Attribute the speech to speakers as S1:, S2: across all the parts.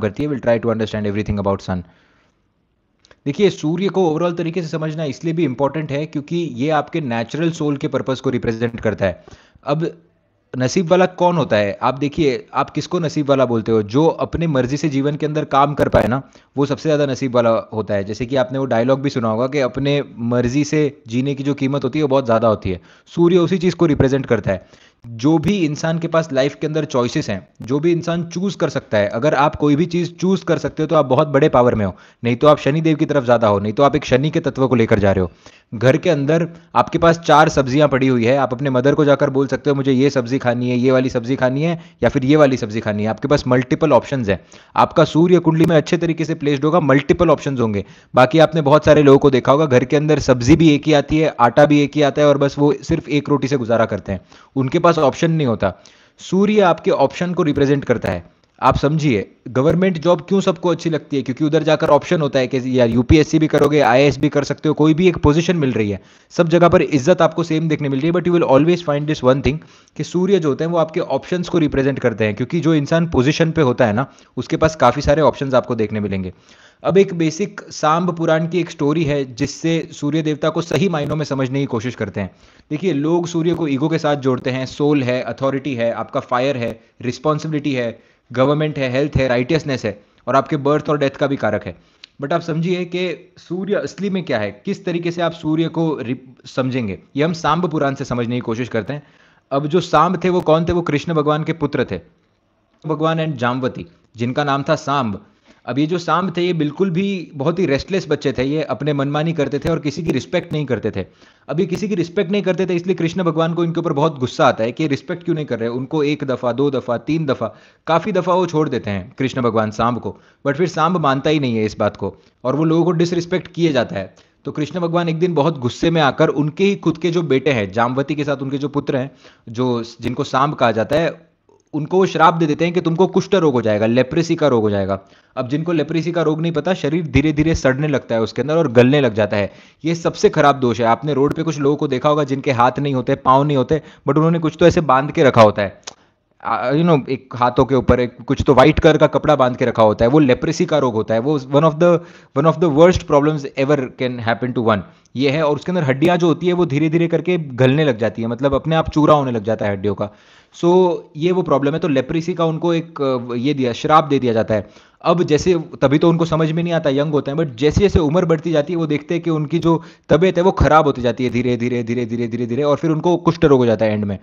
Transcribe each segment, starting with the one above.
S1: करती है will try to understand everything about sun देखिए सूर्य को ओवरऑल तरीके से समझना इसलिए भी इंपॉर्टेंट है क्योंकि ये आपके नेचुरल सोल के पर्पज़ को रिप्रेजेंट करता है अब नसीब वाला कौन होता है आप देखिए आप किसको नसीब वाला बोलते हो जो अपने मर्जी से जीवन के अंदर काम कर पाए ना वो सबसे ज़्यादा नसीब वाला होता है जैसे कि आपने वो डायलॉग भी सुना होगा कि अपने मर्जी से जीने की जो कीमत होती है वो बहुत ज़्यादा होती है सूर्य उसी चीज़ को रिप्रेजेंट करता है जो भी इंसान के पास लाइफ के अंदर चॉइसेस हैं जो भी इंसान चूज कर सकता है अगर आप कोई भी चीज चूज कर सकते हो तो आप बहुत बड़े पावर में हो नहीं तो आप शनि देव की तरफ ज्यादा हो नहीं तो आप एक शनि के तत्व को लेकर जा रहे हो घर के अंदर आपके पास चार सब्जियां पड़ी हुई है आप अपने मदर को जाकर बोल सकते हो मुझे ये सब्जी खानी है ये वाली सब्जी खानी है या फिर ये वाली सब्जी खानी है आपके पास मल्टीपल ऑप्शन है आपका सूर्य कुंडली में अच्छे तरीके से प्लेस्ड होगा मल्टीपल ऑप्शन होंगे बाकी आपने बहुत सारे लोगों को देखा होगा घर के अंदर सब्जी भी एक ही आती है आटा भी एक ही आता है और बस वो सिर्फ एक रोटी से गुजारा करते हैं उनके पास पास ऑप्शन नहीं होता सूर्य आपके ऑप्शन को रिप्रेजेंट करता है आप समझिए गवर्नमेंट जॉब क्यों सबको अच्छी लगती है क्योंकि उधर जाकर ऑप्शन होता है कि यार यूपीएससी भी करोगे आईएएस भी कर सकते हो कोई भी एक पोजीशन मिल रही है सब जगह पर इज्जत आपको सेम देखने मिल रही है but you will always find this one thing कि सूर्य जो होते हैं वो आपके ऑप्शंस को रिप्रेजेंट करते हैं क्योंकि जो इंसान पोजिशन पे होता है ना उसके पास काफ़ी सारे ऑप्शन आपको देखने मिलेंगे अब एक बेसिक सांब पुराण की एक स्टोरी है जिससे सूर्य देवता को सही मायनों में समझने की कोशिश करते हैं देखिए लोग सूर्य को ईगो के साथ जोड़ते हैं सोल है अथॉरिटी है आपका फायर है रिस्पॉन्सिबिलिटी है गवर्नमेंट है हेल्थ है राइटियसनेस है और आपके बर्थ और डेथ का भी कारक है बट आप समझिए कि सूर्य असली में क्या है किस तरीके से आप सूर्य को समझेंगे ये हम सांब पुराण से समझने की कोशिश करते हैं अब जो सांब थे वो कौन थे वो कृष्ण भगवान के पुत्र थे भगवान एंड जामवती जिनका नाम था सांब अब ये जो सांब थे ये बिल्कुल भी बहुत ही रेस्टलेस बच्चे थे ये अपने मनमानी करते थे और किसी की रिस्पेक्ट नहीं करते थे अब ये किसी की रिस्पेक्ट नहीं करते थे इसलिए कृष्ण भगवान को इनके ऊपर बहुत गुस्सा आता है कि रिस्पेक्ट क्यों नहीं कर रहे उनको एक दफ़ा दो दफ़ा तीन दफ़ा काफ़ी दफ़ा वो छोड़ देते हैं कृष्ण भगवान सांब को बट फिर सांब मानता ही नहीं है इस बात को और वो लोगों को डिसरिस्पेक्ट किया जाता है तो कृष्ण भगवान एक दिन बहुत गुस्से में आकर उनके ही खुद के जो बेटे हैं जामवती के साथ उनके जो पुत्र हैं जो जिनको सांब कहा जाता है उनको वो श्राप दे देते हैं कि तुमको कुष्ठ रोग हो जाएगा लेप्रेसी का रोग हो जाएगा अब जिनको लेप्रेसी का रोग नहीं पता शरीर धीरे धीरे सड़ने लगता है उसके अंदर और गलने लग जाता है ये सबसे खराब दोष है आपने रोड पे कुछ लोगों को देखा होगा जिनके हाथ नहीं होते पाँव नहीं होते बट उन्होंने कुछ तो ऐसे बांध के रखा होता है यू नो एक हाथों के ऊपर एक कुछ तो व्हाइट कलर का कपड़ा बांध के रखा होता है वो लेप्रेसी का रोग होता है वो one of the one of the worst problems ever can happen to one ये है और उसके अंदर हड्डियां जो होती है वो धीरे धीरे करके घलने लग जाती है मतलब अपने आप चूरा होने लग जाता है हड्डियों का सो so, ये वो प्रॉब्लम है तो लेप्रेसी का उनको एक ये दिया श्राप दे दिया जाता है अब जैसे तभी तो उनको समझ में नहीं आता यंग होते हैं बट जैसे जैसे उम्र बढ़ती जाती है वो देखते हैं कि उनकी जो तबीयत है वो खराब होती जाती है धीरे धीरे धीरे धीरे धीरे धीरे और फिर उनको कुष्ठ रोग हो जाता है एंड में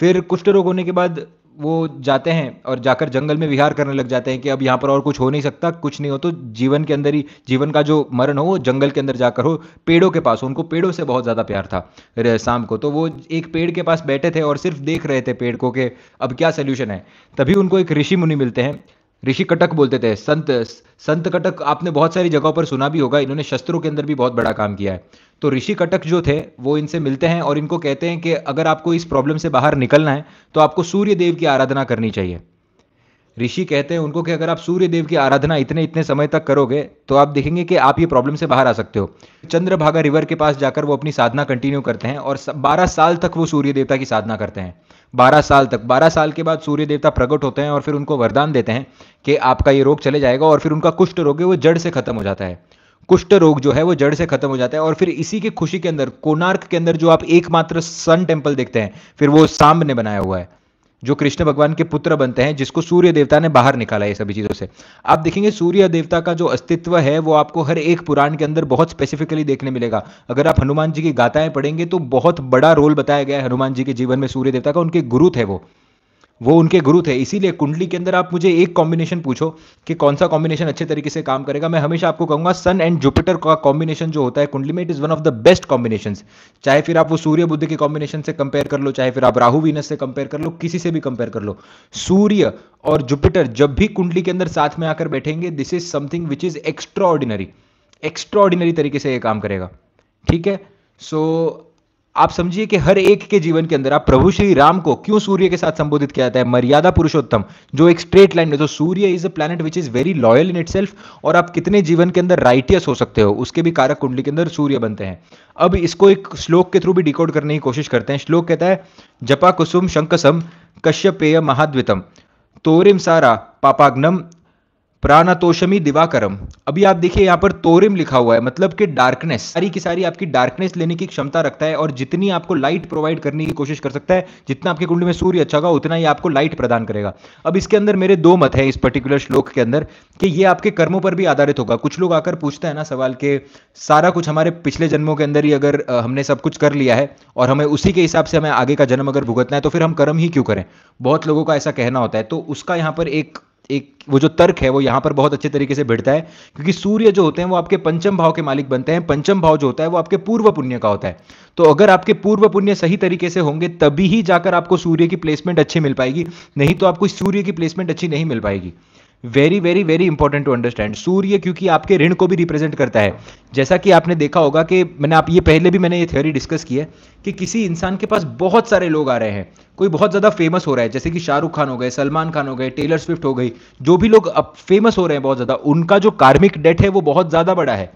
S1: फिर कुष्ठ रोग होने के बाद वो जाते हैं और जाकर जंगल में विहार करने लग जाते हैं कि अब यहाँ पर और कुछ हो नहीं सकता कुछ नहीं हो तो जीवन के अंदर ही जीवन का जो मरण हो वो जंगल के अंदर जाकर हो पेड़ों के पास हो उनको पेड़ों से बहुत ज़्यादा प्यार था शाम को तो वो एक पेड़ के पास बैठे थे और सिर्फ देख रहे थे पेड़ को कि अब क्या सोल्यूशन है तभी उनको एक ऋषि मुनि मिलते हैं ऋषि कटक बोलते थे संत संत कटक आपने बहुत सारी जगहों पर सुना भी होगा इन्होंने शस्त्रों के अंदर भी बहुत बड़ा काम किया है तो ऋषि कटक जो थे वो इनसे मिलते हैं और इनको कहते हैं कि अगर आपको इस प्रॉब्लम से बाहर निकलना है तो आपको सूर्य देव की आराधना करनी चाहिए ऋषि कहते हैं उनको कि अगर आप सूर्य देव की आराधना इतने इतने समय तक करोगे तो आप देखेंगे कि आप ये प्रॉब्लम से बाहर आ सकते हो चंद्रभागा रिवर के पास जाकर वो अपनी साधना कंटिन्यू करते हैं और बारह साल तक वो सूर्य देवता की साधना करते हैं बारह साल तक बारह साल के बाद सूर्य देवता प्रकट होते हैं और फिर उनको वरदान देते हैं कि आपका ये रोग चले जाएगा और फिर उनका कुष्ठ रोग है वो जड़ से खत्म हो जाता है कुष्ठ रोग जो है वो जड़ से खत्म हो जाता है और फिर इसी के खुशी के अंदर कोणार्क के अंदर जो आप एकमात्र सन टेम्पल देखते हैं फिर वो सांब ने बनाया हुआ है जो कृष्ण भगवान के पुत्र बनते हैं जिसको सूर्य देवता ने बाहर निकाला है सभी चीज़ों से आप देखेंगे सूर्य देवता का जो अस्तित्व है वो आपको हर एक पुराण के अंदर बहुत स्पेसिफिकली देखने मिलेगा अगर आप हनुमान जी की गाथाएं पढ़ेंगे तो बहुत बड़ा रोल बताया गया है हनुमान जी के जीवन में सूर्य देवता का उनके गुरु थे वो वो उनके गुरु थे इसीलिए कुंडली के अंदर आप मुझे एक कॉम्बिनेशन पूछो कि कौन सा कॉम्बिनेशन अच्छे तरीके से काम करेगा मैं हमेशा आपको कहूंगा सन एंड जुपिटर का कॉम्बिनेशन जो होता है कुंडली में it is one of the best combination चाहे फिर आप वो सूर्य बुद्ध के कॉम्बिनेशन से कंपेयर कर लो चाहे फिर आप राहु वीनस से कंपेयर कर लो किसी से भी कंपेयर कर लो सूर्य और जुपिटर जब भी कुंडली के अंदर साथ में आकर बैठेंगे this is something which is extraordinary extraordinary तरीके से ये काम करेगा ठीक है सो so, आप समझिए कि हर एक के जीवन के अंदर आप प्रभु श्री राम को क्यों सूर्य के साथ संबोधित किया जाता है मर्यादा पुरुषोत्तम जो एक स्ट्रेट लाइन में तो सूर्य is a planet which is very loyal in it और आप कितने जीवन के अंदर राइटियस हो सकते हो उसके भी कारक कुंडली के अंदर सूर्य बनते हैं अब इसको एक श्लोक के थ्रू भी डिकोड करने की कोशिश करते हैं श्लोक कहता है जपा कुसुम शंकसम कश्यपेय महाद्वितम तोरिम सारा पापाग्नम प्राणातोषमी दिवाकरम अभी आप देखिए यहाँ पर तोरिम लिखा हुआ है मतलब कि डार्कनेस सारी की सारी आपकी डार्कनेस लेने की क्षमता रखता है और जितनी आपको लाइट प्रोवाइड करने की कोशिश कर सकता है जितना आपके कुंडली में सूर्य अच्छा होगा उतना ही आपको लाइट प्रदान करेगा अब इसके अंदर मेरे दो मत है इस पर्टिकुलर श्लोक के अंदर कि ये आपके कर्मों पर भी आधारित होगा कुछ लोग आकर पूछते हैं ना सवाल के सारा कुछ हमारे पिछले जन्मों के अंदर ही अगर हमने सब कुछ कर लिया है और हमें उसी के हिसाब से हमें आगे का जन्म अगर भुगतना है तो फिर हम कर्म ही क्यों करें बहुत लोगों का ऐसा कहना होता है तो उसका यहाँ पर एक एक वो जो तर्क है वो यहां पर बहुत अच्छे तरीके से भिड़ता है क्योंकि सूर्य जो होते हैं वो आपके पंचम भाव के मालिक बनते हैं पंचम भाव जो होता है वो आपके पूर्व पुण्य का होता है तो अगर आपके पूर्व पुण्य सही तरीके से होंगे तभी ही जाकर आपको सूर्य की प्लेसमेंट अच्छी मिल पाएगी नहीं तो आपको सूर्य की प्लेसमेंट अच्छी नहीं मिल पाएगी very very very important to understand सूर्य क्योंकि आपके ऋण को भी रिप्रेजेंट करता है जैसा कि आपने देखा होगा कि मैंने आप ये पहले भी मैंने ये थ्योरी डिस्कस की है कि किसी इंसान के पास बहुत सारे लोग आ रहे हैं कोई बहुत ज़्यादा फेमस हो रहा है जैसे कि शाहरुख खान हो गए सलमान खान हो गए टेलर स्विफ्ट हो गई जो भी लोग अब फेमस हो रहे हैं बहुत ज़्यादा उनका जो कार्मिक डेट है वो बहुत ज़्यादा बड़ा है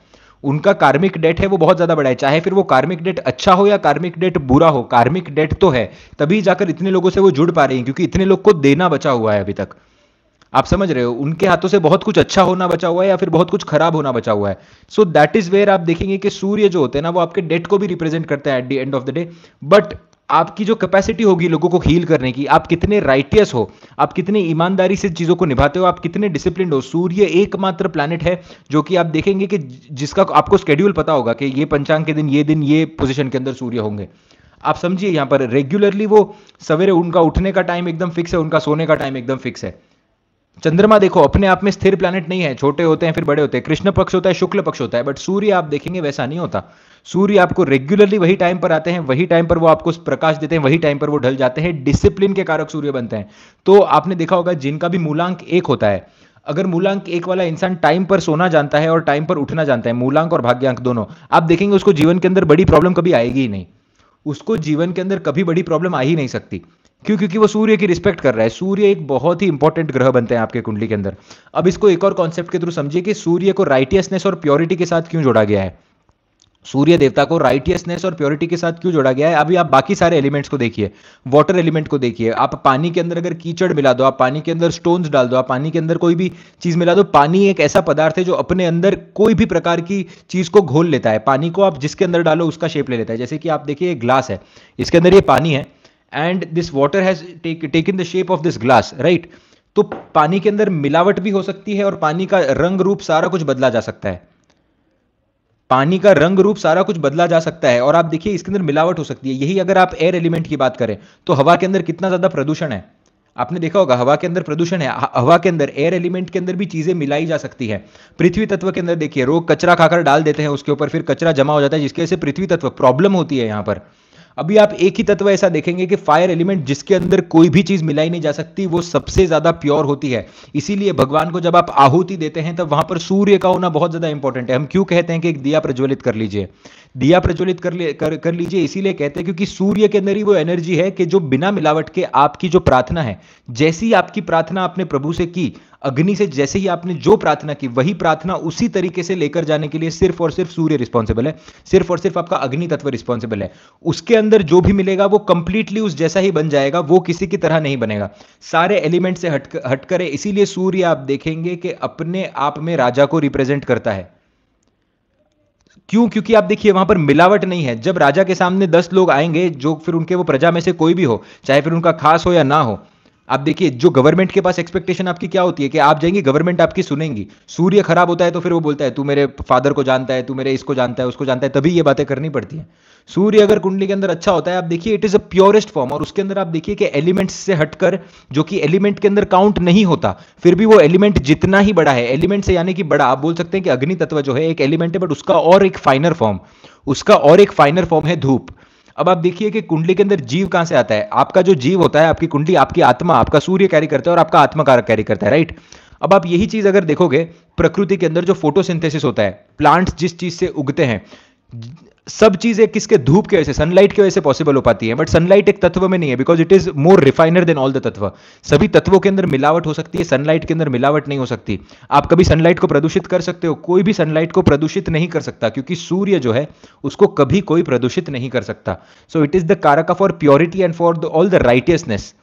S1: उनका कार्मिक डेट है वो बहुत ज़्यादा बड़ा है चाहे फिर वो कार्मिक डेट अच्छा हो या कार्मिक डेट बुरा हो कार्मिक डेट तो है तभी जाकर इतने लोगों से वो जुड़ पा रही है क्योंकि इतने लोग को देना बचा हुआ है अभी तक आप समझ रहे हो उनके हाथों से बहुत कुछ अच्छा होना बचा हुआ है या फिर बहुत कुछ खराब होना बचा हुआ है सो दैट इज वेयर आप देखेंगे कि सूर्य जो होते हैं ना वो आपके डेट को भी रिप्रेजेंट करते हैं at the end of the day but आपकी जो कैपेसिटी होगी लोगों को हील करने की आप कितने राइटियस हो आप कितने ईमानदारी से चीज़ों को निभाते हो आप कितने डिसिप्लिन हो सूर्य एकमात्र प्लानट है जो कि आप देखेंगे कि जिसका आपको स्केड्यूल पता होगा कि ये पंचांग के दिन ये दिन ये पोजिशन के अंदर सूर्य होंगे आप समझिए यहां पर रेगुलरली वो सवेरे उनका उठने का टाइम एकदम फिक्स है उनका सोने का टाइम एकदम फिक्स है चंद्रमा देखो अपने आप में स्थिर प्लैनेट नहीं है छोटे होते हैं फिर बड़े होते हैं कृष्ण पक्ष होता है शुक्ल पक्ष होता है बट सूर्य आप देखेंगे वैसा नहीं होता सूर्य आपको रेगुलरली वही टाइम पर आते हैं वही टाइम पर वो आपको प्रकाश देते हैं वही टाइम पर वो ढल जाते हैं डिसिप्लिन के कारक सूर्य बनते हैं तो आपने देखा होगा जिनका भी मूलांक एक होता है अगर मूलांक एक वाला इंसान टाइम पर सोना जानता है और टाइम पर उठना जानता है मूलांक और भाग्यांक दोनों आप देखेंगे उसको जीवन के अंदर बड़ी प्रॉब्लम कभी आएगी ही नहीं उसको जीवन के अंदर कभी बड़ी प्रॉब्लम आ ही नहीं सकती क्यों क्योंकि वो सूर्य की रिस्पेक्ट कर रहा है सूर्य एक बहुत ही इंपॉर्टेंट ग्रह बनते हैं आपके कुंडली के अंदर अब इसको एक और कॉन्सेप्ट के थ्रू समझिए कि सूर्य को राइटियसनेस और प्योरिटी के साथ क्यों जोड़ा गया है सूर्य देवता को राइटियसनेस और प्योरिटी के साथ क्यों जोड़ा गया है अभी आप बाकी सारे एलिमेंट्स को देखिए वाटर एलिमेंट को देखिए आप पानी के अंदर अगर कीचड़ मिला दो आप पानी के अंदर स्टोन्स डाल दो आप पानी के अंदर कोई भी चीज मिला दो पानी एक ऐसा पदार्थ है जो अपने अंदर कोई भी प्रकार की चीज को घोल लेता है पानी को आप जिसके अंदर डालो उसका शेप ले लेता है जैसे कि आप देखिए ग्लास है इसके अंदर ये पानी है and this water has in the shape of this glass right तो पानी के अंदर मिलावट भी हो सकती है और पानी का रंग रूप सारा कुछ बदला जा सकता है पानी का रंग रूप सारा कुछ बदला जा सकता है और आप देखिए इसके अंदर मिलावट हो सकती है यही अगर आप एयर एलिमेंट की बात करें तो हवा के अंदर कितना ज्यादा प्रदूषण है आपने देखा होगा हवा के अंदर प्रदूषण है हवा के अंदर एयर एलिमेंट के अंदर भी चीजें मिलाई जा सकती है पृथ्वी तत्व के अंदर देखिए रोग कचरा खाकर डाल देते हैं उसके ऊपर फिर कचरा जमा हो जाता है जिसकी वजह से पृथ्वी तत्व प्रॉब्लम होती है यहां पर अभी आप एक ही तत्व ऐसा देखेंगे कि फायर एलिमेंट जिसके अंदर कोई भी चीज मिलाई नहीं जा सकती वो सबसे ज्यादा प्योर होती है इसीलिए भगवान को जब आप आहुति देते हैं तब वहां पर सूर्य का होना बहुत ज्यादा इंपॉर्टेंट है हम क्यों कहते हैं कि एक दिया प्रज्वलित कर लीजिए दिया प्रज्वलित कर ले कर, कर लीजिए इसीलिए कहते हैं क्योंकि सूर्य के अंदर ही वो एनर्जी है कि जो बिना मिलावट के आपकी जो प्रार्थना है जैसी आपकी प्रार्थना आपने प्रभु से की अग्नि से जैसे ही आपने जो प्रार्थना की वही प्रार्थना उसी तरीके से लेकर जाने के लिए सिर्फ और सिर्फ सूर्य रिस्पॉन्सिबल है सिर्फ और सिर्फ आपका अग्नि तत्व रिस्पॉन्सिबल है उसके अंदर जो भी मिलेगा वो कंप्लीटली उस जैसा ही बन जाएगा वो किसी की तरह नहीं बनेगा सारे एलिमेंट से हट हटकर है इसीलिए सूर्य आप देखेंगे कि अपने आप में राजा को रिप्रेजेंट करता है क्यों क्योंकि आप देखिए वहां पर मिलावट नहीं है जब राजा के सामने दस लोग आएंगे जो फिर उनके वो प्रजा में से कोई भी हो चाहे फिर उनका खास हो या ना हो आप देखिए जो गवर्नमेंट के पास एक्सपेक्टेशन आपकी क्या होती है कि आप जाएंगे गवर्नमेंट आपकी सुनेंगी सूर्य खराब होता है तो फिर वो बोलता है तू मेरे फादर को जानता है तू मेरे इसको जानता है उसको जानता है तभी ये बातें करनी पड़ती है सूर्य अगर कुंडली के अंदर अच्छा होता है आप देखिए it is a purest form और उसके अंदर आप देखिए कि एलिमेंट्स से हटकर जो कि एलिमेंट के अंदर काउंट नहीं होता फिर भी वो एलिमेंट जितना ही बड़ा है एलिमेंट से यानी कि बड़ा आप बोल सकते हैं कि अग्नि तत्व जो है एक एलिमेंट है बट उसका और एक फाइनर फॉर्म उसका और एक फाइनर फॉर्म है धूप अब आप देखिए कि कुंडली के अंदर जीव कहां से आता है आपका जो जीव होता है आपकी कुंडली आपकी आत्मा आपका सूर्य कैरी करता है और आपका कारक कैरी करता है राइट अब आप यही चीज अगर देखोगे प्रकृति के अंदर जो फोटोसिंथेसिस होता है प्लांट्स जिस चीज से उगते हैं सब चीजें किसके धूप के वजह से सनलाइट की वजह से पॉसिबल हो पाती है बट सनलाइट एक तत्व में नहीं है because it is more refiner than all the तत्व सभी तत्वों के अंदर मिलावट हो सकती है सनलाइट के अंदर मिलावट नहीं हो सकती आप कभी सनलाइट को प्रदूषित कर सकते हो कोई भी सनलाइट को प्रदूषित नहीं कर सकता क्योंकि सूर्य जो है उसको कभी कोई प्रदूषित नहीं कर सकता सो इट इज द कारक for purity and for all the righteousness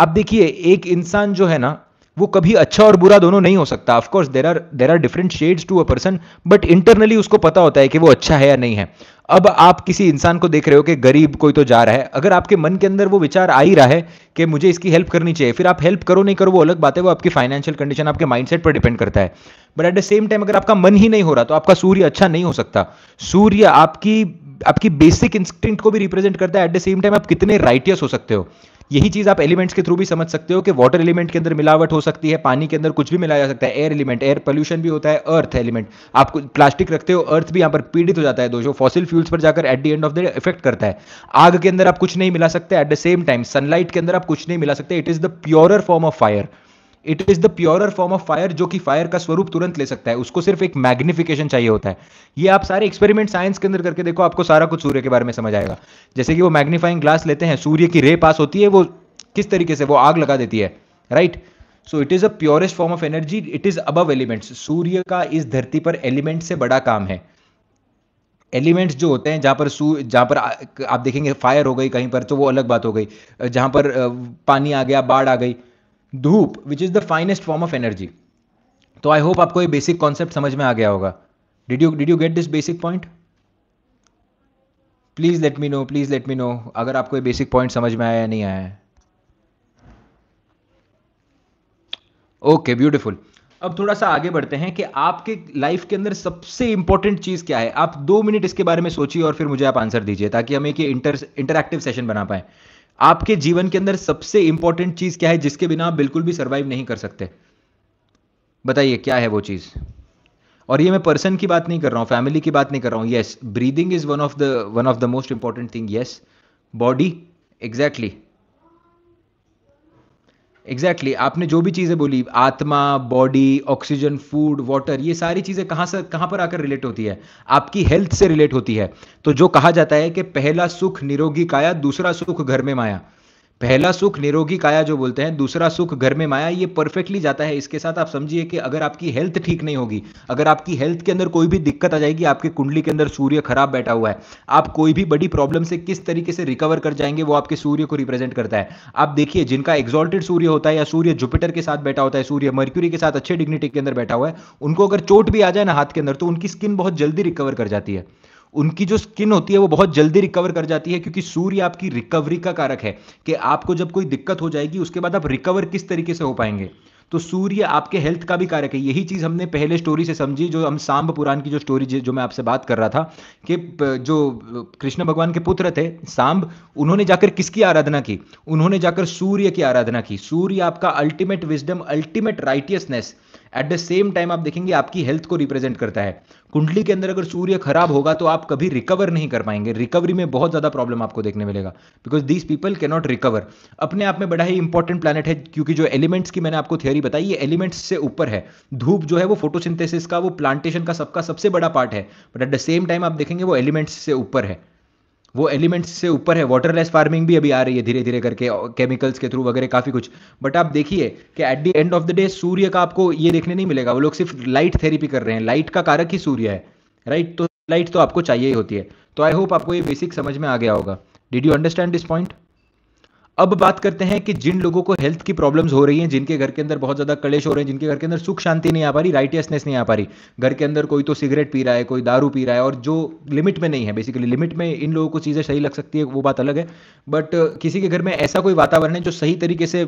S1: आप देखिए एक इंसान जो है ना वो कभी अच्छा और बुरा दोनों नहीं हो सकता of course there are there are different shades to a person but internally उसको पता होता है कि वो अच्छा है या नहीं है अब आप किसी इंसान को देख रहे हो कि गरीब कोई तो जा रहा है अगर आपके मन के अंदर वो विचार आ ही रहा है कि मुझे इसकी हेल्प करनी चाहिए फिर आप हेल्प करो नहीं करो वो अलग बात है वो आपकी फाइनेंशियल कंडीशन आपके माइंडसेट पर डिपेंड करता है but at the same time अगर आपका मन ही नहीं हो रहा तो आपका सूर्य अच्छा नहीं हो सकता सूर्य आपकी आपकी बेसिक इंस्टिंक्ट को भी रिप्रेजेंट करता है एट द सेम टाइम आप कितने राइटियस हो सकते हो यही चीज आप एलिमेंट्स के थ्रू भी समझ सकते हो कि वाटर एलिमेंट के अंदर मिलावट हो सकती है पानी के अंदर कुछ भी मिलाया जा सकता है एयर एलिमेंट एयर पोल्यूशन भी होता है अर्थ एलिमेंट आप प्लास्टिक रखते हो अर्थ भी यहां पर पीड़ित हो जाता है दोस्तों फॉसिल फ्यूल्स पर जाकर at the end of the effect करता है आग के अंदर आप कुछ नहीं मिला सकते at the same time sunlight के अंदर आप कुछ नहीं मिला सकते it is the pure form of fire it is the purer form of fire जो कि फायर का स्वरूप तुरंत ले सकता है उसको सिर्फ एक मैग्निफिकेशन चाहिए होता है ये आप सारे एक्सपेरिमेंट साइंस के अंदर करके देखो आपको सारा कुछ सूर्य के बारे में समझ आएगा जैसे कि वो मैग्निफाइंग ग्लास लेते हैं सूर्य की रे पास होती है वो किस तरीके से वो आग लगा देती है right so it is a purest form of energy it is above elements सूर्य का इस धरती पर एलिमेंट से बड़ा काम है एलिमेंट्स जो होते हैं जहाँ पर सू जहाँ पर आप देखेंगे फायर हो गई कहीं पर तो वो अलग बात हो गई जहाँ पर पानी आ गया बाढ़ आ गई धूप which is the finest form of energy तो आई होप आपको ये बेसिक कॉन्सेप्ट समझ में आ गया होगा did you did you get this basic point please let me know please let me know अगर आपको ये बेसिक पॉइंट समझ में आया या नहीं आया ओके ब्यूटिफुल अब थोड़ा सा आगे बढ़ते हैं कि आपके लाइफ के अंदर सबसे इंपॉर्टेंट चीज़ क्या है आप दो मिनट इसके बारे में सोचिए और फिर मुझे आप आंसर दीजिए ताकि हम एक इंटर इंटरक्टिव सेशन बना पाए आपके जीवन के अंदर सबसे इंपॉर्टेंट चीज क्या है जिसके बिना आप बिल्कुल भी सर्वाइव नहीं कर सकते बताइए क्या है वो चीज और ये मैं पर्सन की बात नहीं कर रहा हूं फैमिली की बात नहीं कर रहा हूं yes breathing is one of the one of the most important thing yes body exactly exactly exactly, आपने जो भी चीज़ें बोली आत्मा बॉडी ऑक्सीजन फूड वाटर ये सारी चीज़ें कहाँ से कहाँ पर आकर रिलेट होती है आपकी हेल्थ से रिलेट होती है तो जो कहा जाता है कि पहला सुख निरोगी काया दूसरा सुख घर में माया पहला सुख निरोगी काया जो बोलते हैं दूसरा सुख घर में माया ये परफेक्टली जाता है इसके साथ आप समझिए कि अगर आपकी हेल्थ ठीक नहीं होगी अगर आपकी हेल्थ के अंदर कोई भी दिक्कत आ जाएगी आपकी कुंडली के अंदर सूर्य खराब बैठा हुआ है आप कोई भी बड़ी प्रॉब्लम से किस तरीके से रिकवर कर जाएंगे वो आपके सूर्य को रिप्रेजेंट करता है आप देखिए जिनका एक्जॉल्टेड सूर्य होता है या सूर्य जुपिटर के साथ बैठा होता है सूर्य मर्क्यूरी के साथ अच्छे डिग्निटी के अंदर बैठा हुआ है उनको अगर चोट भी आ जाए ना हाथ के अंदर तो उनकी स्किन बहुत जल्दी रिकवर कर जाती है उनकी जो स्किन होती है वो बहुत जल्दी रिकवर कर जाती है क्योंकि सूर्य आपकी रिकवरी का कारक है कि आपको जब कोई दिक्कत हो जाएगी उसके बाद आप रिकवर किस तरीके से हो पाएंगे तो सूर्य आपके हेल्थ का भी कारक है यही चीज़ हमने पहले स्टोरी से समझी जो हम सांब पुराण की जो स्टोरी जो मैं आपसे बात कर रहा था कि जो कृष्ण भगवान के पुत्र थे सांब उन्होंने जाकर किसकी आराधना की उन्होंने जाकर सूर्य की आराधना की सूर्य आपका ultimate wisdom ultimate righteousness at the same time आप देखेंगे आपकी हेल्थ को रिप्रेजेंट करता है कुंडली के अंदर अगर सूर्य खराब होगा तो आप कभी रिकवर नहीं कर पाएंगे रिकवरी में बहुत ज़्यादा प्रॉब्लम आपको देखने मिलेगा बिकॉज दीज पीपल के नॉट रिकवर अपने आप में बड़ा ही इंपॉर्टेंट प्लानट है क्योंकि जो एलिमेंट्स की मैंने आपको थियोरी बताई ये एलिमेंट्स से ऊपर है धूप जो है वो फोटोसिंथेसिस का वो प्लांटेशन का सबका सबसे बड़ा पार्ट है but at the same time आप देखेंगे वो एलिमेंट्स से ऊपर है वो एलिमेंट्स से ऊपर है वाटरलेस फार्मिंग भी अभी आ रही है धीरे धीरे करके केमिकल्स के थ्रू वगैरह काफ़ी कुछ बट आप देखिए कि at the end of the day सूर्य का आपको ये देखने नहीं मिलेगा वो लोग सिर्फ लाइट थेरेपी कर रहे हैं लाइट का कारक ही सूर्य है राइट तो लाइट तो आपको चाहिए ही होती है तो आई होप आपको ये बेसिक समझ में आ गया होगा did you understand this point अब बात करते हैं कि जिन लोगों को हेल्थ की प्रॉब्लम्स हो रही हैं जिनके घर के अंदर बहुत ज़्यादा कलेश हो रहे हैं जिनके घर के अंदर सुख शांति नहीं आ पा रही राइटियसनेस नहीं आ पा रही घर के अंदर कोई तो सिगरेट पी रहा है कोई दारू पी रहा है और जो लिमिट में नहीं है बेसिकली लिमिट में इन लोगों को चीज़ें सही लग सकती है वो बात अलग है बट किसी के घर में ऐसा कोई वातावरण है जो सही तरीके से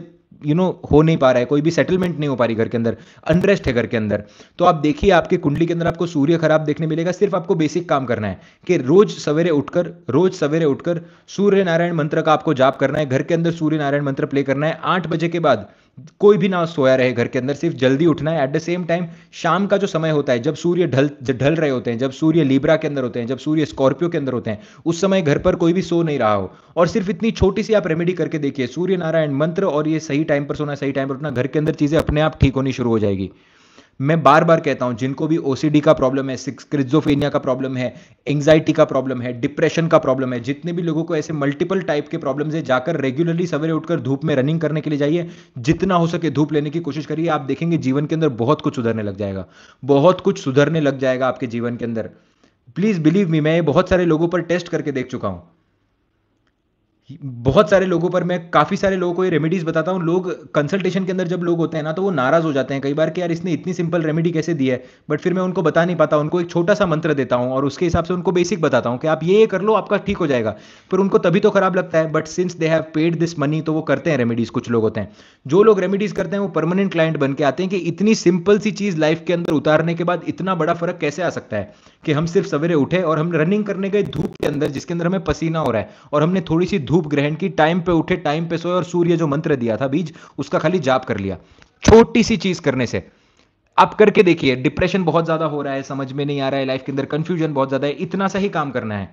S1: यू नो हो नहीं पा रहा है कोई भी सेटलमेंट नहीं हो पा रही घर के अंदर अनरेस्ट है घर के अंदर तो आप देखिए आपके कुंडली के अंदर आपको सूर्य खराब देखने मिलेगा सिर्फ आपको बेसिक काम करना है कि रोज सवेरे उठकर रोज सवेरे उठकर सूर्य नारायण मंत्र का आपको जाप करना है घर के अंदर सूर्य नारायण मंत्र प्ले करना है आठ बजे के बाद कोई भी ना सोया रहे घर के अंदर सिर्फ जल्दी उठना है एट द सेम टाइम शाम का जो समय होता है जब सूर्य ढल ढल रहे होते हैं जब सूर्य लीब्रा के अंदर होते हैं जब सूर्य स्कॉर्पियो के अंदर होते हैं उस समय घर पर कोई भी सो नहीं रहा हो और सिर्फ इतनी छोटी सी आप रेमेडी करके देखिए सूर्य नारायण मंत्र और ये सही टाइम पर सोना सही टाइम पर उठना घर के अंदर चीज़ें अपने आप ठीक होनी शुरू हो जाएगी मैं बार बार कहता हूं जिनको भी ओसीडी का प्रॉब्लम है स्क्रिजोफेनिया का प्रॉब्लम है एंग्जाइटी का प्रॉब्लम है डिप्रेशन का प्रॉब्लम है जितने भी लोगों को ऐसे मल्टीपल टाइप के प्रॉब्लम है जाकर रेगुलरली सवेरे उठकर धूप में रनिंग करने के लिए जाइए जितना हो सके धूप लेने की कोशिश करिए आप देखेंगे जीवन के अंदर बहुत कुछ सुधरने लग जाएगा बहुत कुछ सुधरने लग जाएगा आपके जीवन के अंदर प्लीज बिलीव मी मैं ये बहुत सारे लोगों पर टेस्ट करके देख चुका हूं बहुत सारे लोगों पर मैं काफ़ी सारे लोगों को ये रेमेडीज़ बताता हूँ लोग कंसल्टेशन के अंदर जब लोग होते हैं ना तो वो नाराज़ हो जाते हैं कई बार कि यार इसने इतनी सिंपल रेमेडी कैसे दी है बट फिर मैं उनको बता नहीं पाता उनको एक छोटा सा मंत्र देता हूँ और उसके हिसाब से उनको बेसिक बताता हूँ कि आप ये कर लो आपका ठीक हो जाएगा पर उनको तभी तो खराब लगता है but since they have paid this money तो वो करते हैं रेमेडीज़ कुछ लोग होते हैं जो लोग रेमेडीज़ करते हैं वो परमानेंट क्लाइंट बन के आते हैं कि इतनी सिंपल सी चीज़ लाइफ के अंदर उतारने के बाद इतना बड़ा फर्क कैसे आ सकता है कि हम सिर्फ सवेरे उठे और हम रनिंग करने गए धूप के अंदर जिसके अंदर हमें पसीना हो रहा है और हमने थोड़ी सी धूप धूप ग्रहण की टाइम पे उठे टाइम पे सोए और सूर्य जो मंत्र दिया था बीज उसका खाली जाप कर लिया छोटी सी चीज करने से आप करके देखिए डिप्रेशन बहुत ज्यादा हो रहा है समझ में नहीं आ रहा है लाइफ के अंदर कंफ्यूजन बहुत ज्यादा है इतना सा ही काम करना है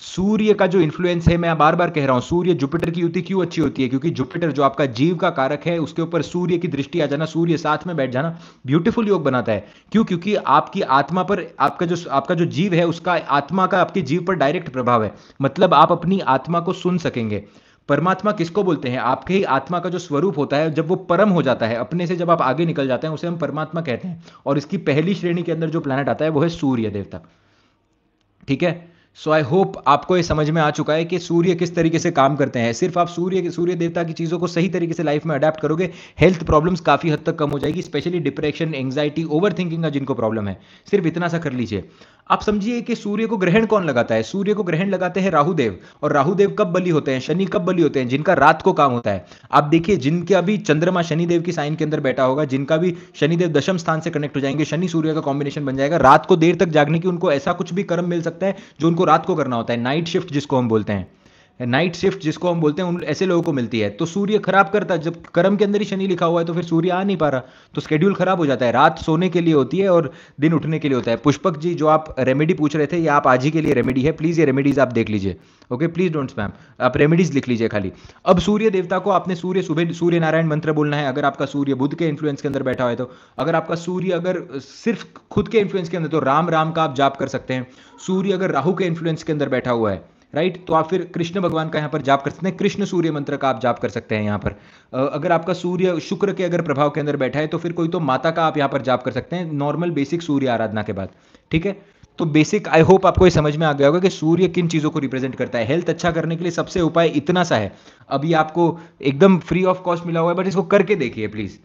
S1: सूर्य का जो इन्फ्लुएंस है मैं बार बार कह रहा हूं सूर्य जुपिटर की युति क्यों अच्छी होती है क्योंकि जुपिटर जो आपका जीव का कारक है उसके ऊपर सूर्य की दृष्टि आ जाना सूर्य साथ में बैठ जाना ब्यूटीफुल योग बनाता है क्यों क्योंकि आपकी आत्मा पर आपका जो आपका जो जीव है उसका आत्मा का आपके जीव पर डायरेक्ट प्रभाव है मतलब आप अपनी आत्मा को सुन सकेंगे परमात्मा किसको बोलते हैं आपके ही आत्मा का जो स्वरूप होता है जब वो परम हो जाता है अपने से जब आप आगे निकल जाते हैं उसे हम परमात्मा कहते हैं और इसकी पहली श्रेणी के अंदर जो प्लानट आता है वो है सूर्य देवता ठीक है सो आई होप आपको ये समझ में आ चुका है कि सूर्य किस तरीके से काम करते हैं सिर्फ आप सूर्य सूर्य देवता की चीज़ों को सही तरीके से लाइफ में अडेप्ट करोगे हेल्थ प्रॉब्लम्स काफ़ी हद तक कम हो जाएगी specially depression anxiety overthinking का जिनको प्रॉब्लम है सिर्फ इतना सा कर लीजिए आप समझिए कि सूर्य को ग्रहण कौन लगाता है सूर्य को ग्रहण लगाते हैं राहुदेव और राहुदेव कब बलि होते हैं शनि कब बलि होते हैं जिनका रात को काम होता है आप देखिए जिनके अभी चंद्रमा शनिदेव की साइन के अंदर बैठा होगा जिनका भी शनिदेव दशम स्थान से कनेक्ट हो जाएंगे शनि सूर्य का कॉम्बिनेशन बन जाएगा रात को देर तक जागने की उनको ऐसा कुछ भी कर्म मिल सकता है जो उनको रात को करना होता है नाइट शिफ्ट जिसको हम बोलते हैं नाइट शिफ्ट जिसको हम बोलते हैं उन ऐसे लोगों को मिलती है तो सूर्य खराब करता है जब कर्म के अंदर ही शनि लिखा हुआ है तो फिर सूर्य आ नहीं पा रहा तो स्केड्यूल खराब हो जाता है रात सोने के लिए होती है और दिन उठने के लिए होता है पुष्पक जी जो आप रेमेडी पूछ रहे थे ये आप आज ही के लिए रेमेडी है प्लीज़ ये रेमेडीज आप देख लीजिए ओके प्लीज़ डोंट स्पैम आप रेमेडीज लिख लीजिए खाली अब सूर्य देवता को आपने सूर्य सुबह सूर्य नारायण मंत्र बोलना है अगर आपका सूर्य बुद्ध के इन्फ्लुएंस के अंदर बैठा हुआ है तो अगर आपका सूर्य अगर सिर्फ खुद के इन्फ्लुएंस के अंदर तो राम राम का आप जाप कर सकते हैं सूर्य अगर राहु के इन्फ्लुएंस के अंदर बैठा हुआ है राइट तो आप फिर कृष्ण भगवान का यहाँ पर जाप कर सकते हैं कृष्ण सूर्य मंत्र का आप जाप कर सकते हैं यहाँ पर अगर आपका सूर्य शुक्र के अगर प्रभाव के अंदर बैठा है तो फिर कोई तो माता का आप यहाँ पर जाप कर सकते हैं नॉर्मल बेसिक सूर्य आराधना के बाद ठीक है तो बेसिक आई होप आपको ये समझ में आ गया होगा कि सूर्य किन चीज़ों को रिप्रेजेंट करता है हेल्थ अच्छा करने के लिए सबसे उपाय इतना सा है अभी आपको एकदम फ्री ऑफ कॉस्ट मिला हुआ है बट इसको करके देखिए प्लीज़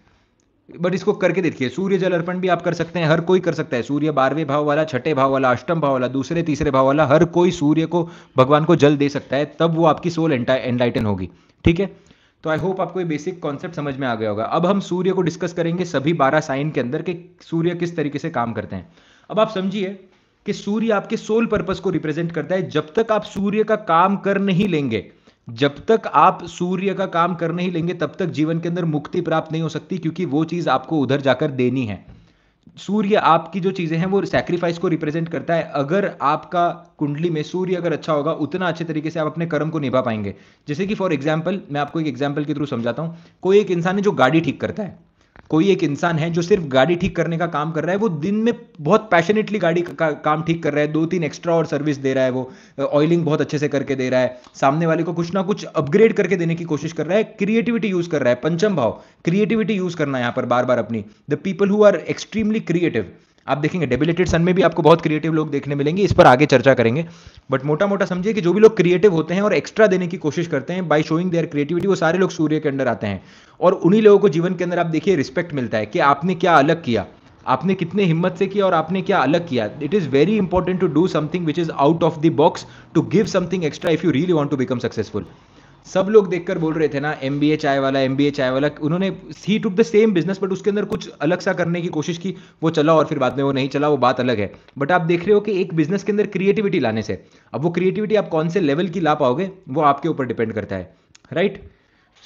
S1: बट इसको करके देखिए सूर्य जल अर्पण भी आप कर सकते हैं हर कोई कर सकता है सूर्य बारहवें भाव वाला छठे भाव वाला अष्टम भाव वाला दूसरे तीसरे भाव वाला हर कोई सूर्य को भगवान को जल दे सकता है तब वो आपकी सोल एनलाइटन होगी ठीक है तो आई होप आपको ये बेसिक कॉन्सेप्ट समझ में आ गया होगा अब हम सूर्य को डिस्कस करेंगे सभी बारह साइन के अंदर कि सूर्य किस तरीके से काम करते हैं अब आप समझिए कि सूर्य आपके सोल पर्पस को रिप्रेजेंट करता है जब तक आप सूर्य का काम कर नहीं लेंगे जब तक आप सूर्य का काम कर नहीं लेंगे तब तक जीवन के अंदर मुक्ति प्राप्त नहीं हो सकती क्योंकि वो चीज आपको उधर जाकर देनी है सूर्य आपकी जो चीजें हैं वो सैक्रिफाइस को रिप्रेजेंट करता है अगर आपका कुंडली में सूर्य अगर अच्छा होगा उतना अच्छे तरीके से आप अपने कर्म को निभा पाएंगे जैसे कि फॉर एग्जाम्पल मैं आपको एक एग्जाम्पल के थ्रू समझाता हूँ कोई एक इंसान है जो गाड़ी ठीक करता है कोई एक इंसान है जो सिर्फ गाड़ी ठीक करने का काम कर रहा है वो दिन में बहुत पैशनेटली गाड़ी का, का काम ठीक कर रहा है दो तीन एक्स्ट्रा और सर्विस दे रहा है वो ऑयलिंग बहुत अच्छे से करके दे रहा है सामने वाले को कुछ ना कुछ अपग्रेड करके देने की कोशिश कर रहा है क्रिएटिविटी यूज कर रहा है पंचम भाव क्रिएटिविटी यूज करना यहाँ पर बार बार अपनी the people who are extremely creative आप देखेंगे डेबिलेटेड सन में भी आपको बहुत क्रिएटिव लोग देखने मिलेंगे इस पर आगे चर्चा करेंगे बट मोटा मोटा समझिए कि जो भी लोग क्रिएटिव होते हैं और एक्स्ट्रा देने की कोशिश करते हैं बाय शोइंग देयर क्रिएटिविटी वो सारे लोग सूर्य के अंदर आते हैं और उन्हीं लोगों को जीवन के अंदर आप देखिए रिस्पेक्ट मिलता है कि आपने क्या अलग किया आपने कितने हिम्मत से किया और आपने क्या अलग किया it is very important to do something which is out of the box to give something extra if you really want to become successful सब लोग देखकर बोल रहे थे ना एम बी ए चाय वाला एम बी ए चाय वाला उन्होंने he took the same business but उसके अंदर कुछ अलग सा करने की कोशिश की वो चला और फिर बाद में वो नहीं चला वो बात अलग है बट आप देख रहे हो कि एक बिजनेस के अंदर क्रिएटिविटी लाने से अब वो क्रिएटिविटी आप कौन से लेवल की ला पाओगे वो आपके ऊपर डिपेंड करता है राइट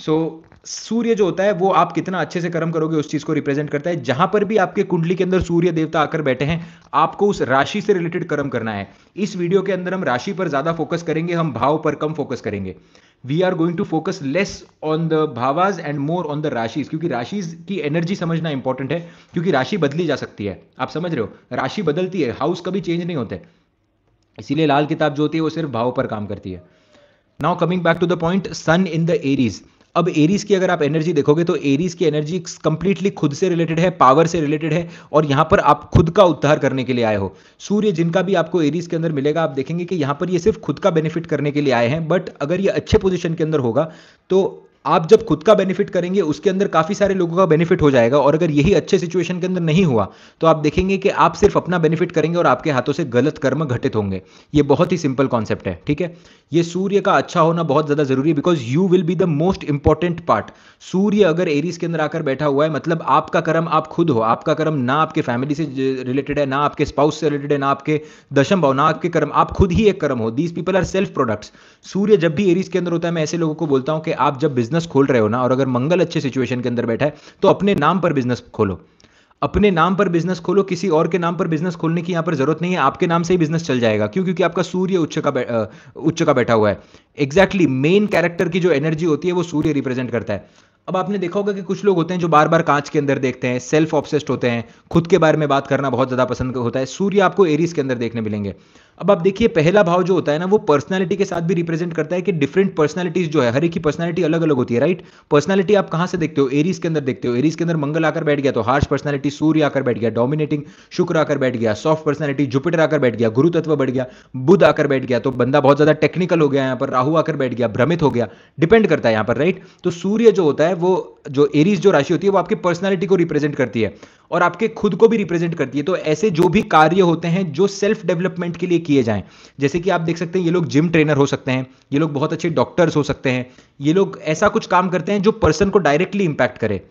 S1: सो so, सूर्य जो होता है वो आप कितना अच्छे से कर्म करोगे उस चीज को रिप्रेजेंट करता है जहां पर भी आपके कुंडली के अंदर सूर्य देवता आकर बैठे हैं आपको उस राशि से रिलेटेड कर्म करना है इस वीडियो के अंदर हम राशि पर ज्यादा फोकस करेंगे हम भाव पर कम फोकस करेंगे we are going to focus less on the भावाज एंड मोर ऑन द राशिज क्योंकि राशिज की एनर्जी समझना इंपॉर्टेंट है क्योंकि राशि बदली जा सकती है आप समझ रहे हो राशि बदलती है हाउस कभी चेंज नहीं होते इसीलिए लाल किताब जो होती है वो सिर्फ भाव पर काम करती है now coming back to the point sun in the Aries अब एरीज की अगर आप एनर्जी देखोगे तो एरीज की एनर्जी कंप्लीटली खुद से रिलेटेड है पावर से रिलेटेड है और यहां पर आप खुद का उद्धार करने के लिए आए हो सूर्य जिनका भी आपको एरीज के अंदर मिलेगा आप देखेंगे कि यहां पर ये सिर्फ खुद का बेनिफिट करने के लिए आए हैं बट अगर ये अच्छे पोजिशन के अंदर होगा तो आप जब खुद का बेनिफिट करेंगे उसके अंदर काफ़ी सारे लोगों का बेनिफिट हो जाएगा और अगर यही अच्छे सिचुएशन के अंदर नहीं हुआ तो आप देखेंगे कि आप सिर्फ अपना बेनिफिट करेंगे और आपके हाथों से गलत कर्म घटित होंगे ये बहुत ही सिंपल कॉन्सेप्ट है ठीक है ये सूर्य का अच्छा होना बहुत ज़्यादा जरूरी है because you will be the most important part सूर्य अगर एरीज के अंदर आकर बैठा हुआ है मतलब आपका कर्म आप खुद हो आपका कर्म ना आपके फैमिली से रिलेटेड है ना आपके स्पाउस से रिलेटेड है ना आपके दशम भाव ना आपके कर्म आप खुद ही एक कर्म हो these people are self products सूर्य जब भी एरीज के अंदर होता है मैं ऐसे लोगों को बोलता हूं कि आप जब बिजनेस बिजनेस खोल रहे हो ना और अगर मंगल अच्छे सिचुएशन के अंदर बैठा है तो अपने नाम पर बिजनेस खोलो अपने नाम पर बिजनेस खोलो किसी और के नाम पर बिजनेस खोलने की यहाँ पर जरूरत नहीं है आपके नाम से ही बिजनेस चल जाएगा क्यों क्योंकि आपका सूर्य उच्च का उच्च का बैठा हुआ है एग्जैक्टली मेन कैरेक्टर की जो एनर्जी होती है वो सूर्य रिप्रेजेंट करता है अब आपने देखा होगा कि कुछ लोग होते हैं जो बार बार कांच के अंदर देखते हैं सेल्फ ऑब्सेस्ड होते हैं खुद के बारे में बात करना बहुत ज्यादा पसंद होता है सूर्य आपको एरीज के अंदर देखने मिलेंगे अब आप देखिए पहला भाव जो होता है ना वो पर्सनालिटी के साथ भी रिप्रेजेंट करता है कि डिफरेंट पर्सनालिटीज जो है हर एक की पर्सनालिटी अलग अलग होती है राइट पर्सनालिटी आप कहां से देखते हो एरीज के अंदर देखते हो एरीज के अंदर मंगल आकर बैठ गया तो हार्श पर्सनालिटी सूर्य आकर बैठ गया डोमिनेटिंग शुक्र आकर बैठ गया सॉफ्ट पर्सनालिटी जुपिटर आकर बैठ गया गुरु तत्व बढ़ गया बुद्ध आकर बैठ गया तो बंदा बहुत ज्यादा टेक्निकल हो गया यहाँ पर राहु आकर बैठ गया भ्रमित हो गया डिपेंड करता है यहाँ पर राइट तो सूर्य जो होता है वो जो एरीज जो राशि होती है वो आपकी पर्सनैलिटी को रिप्रेजेंट करती है और आपके खुद को भी रिप्रेजेंट करती है तो ऐसे जो भी कार्य होते हैं जो सेल्फ डेवलपमेंट के लिए किए जाएं जैसे कि आप देख सकते हैं ये लोग जिम ट्रेनर हो सकते हैं ये लोग बहुत अच्छे डॉक्टर्स हो सकते हैं ये लोग ऐसा कुछ काम करते हैं जो पर्सन को डायरेक्टली इंपैक्ट करे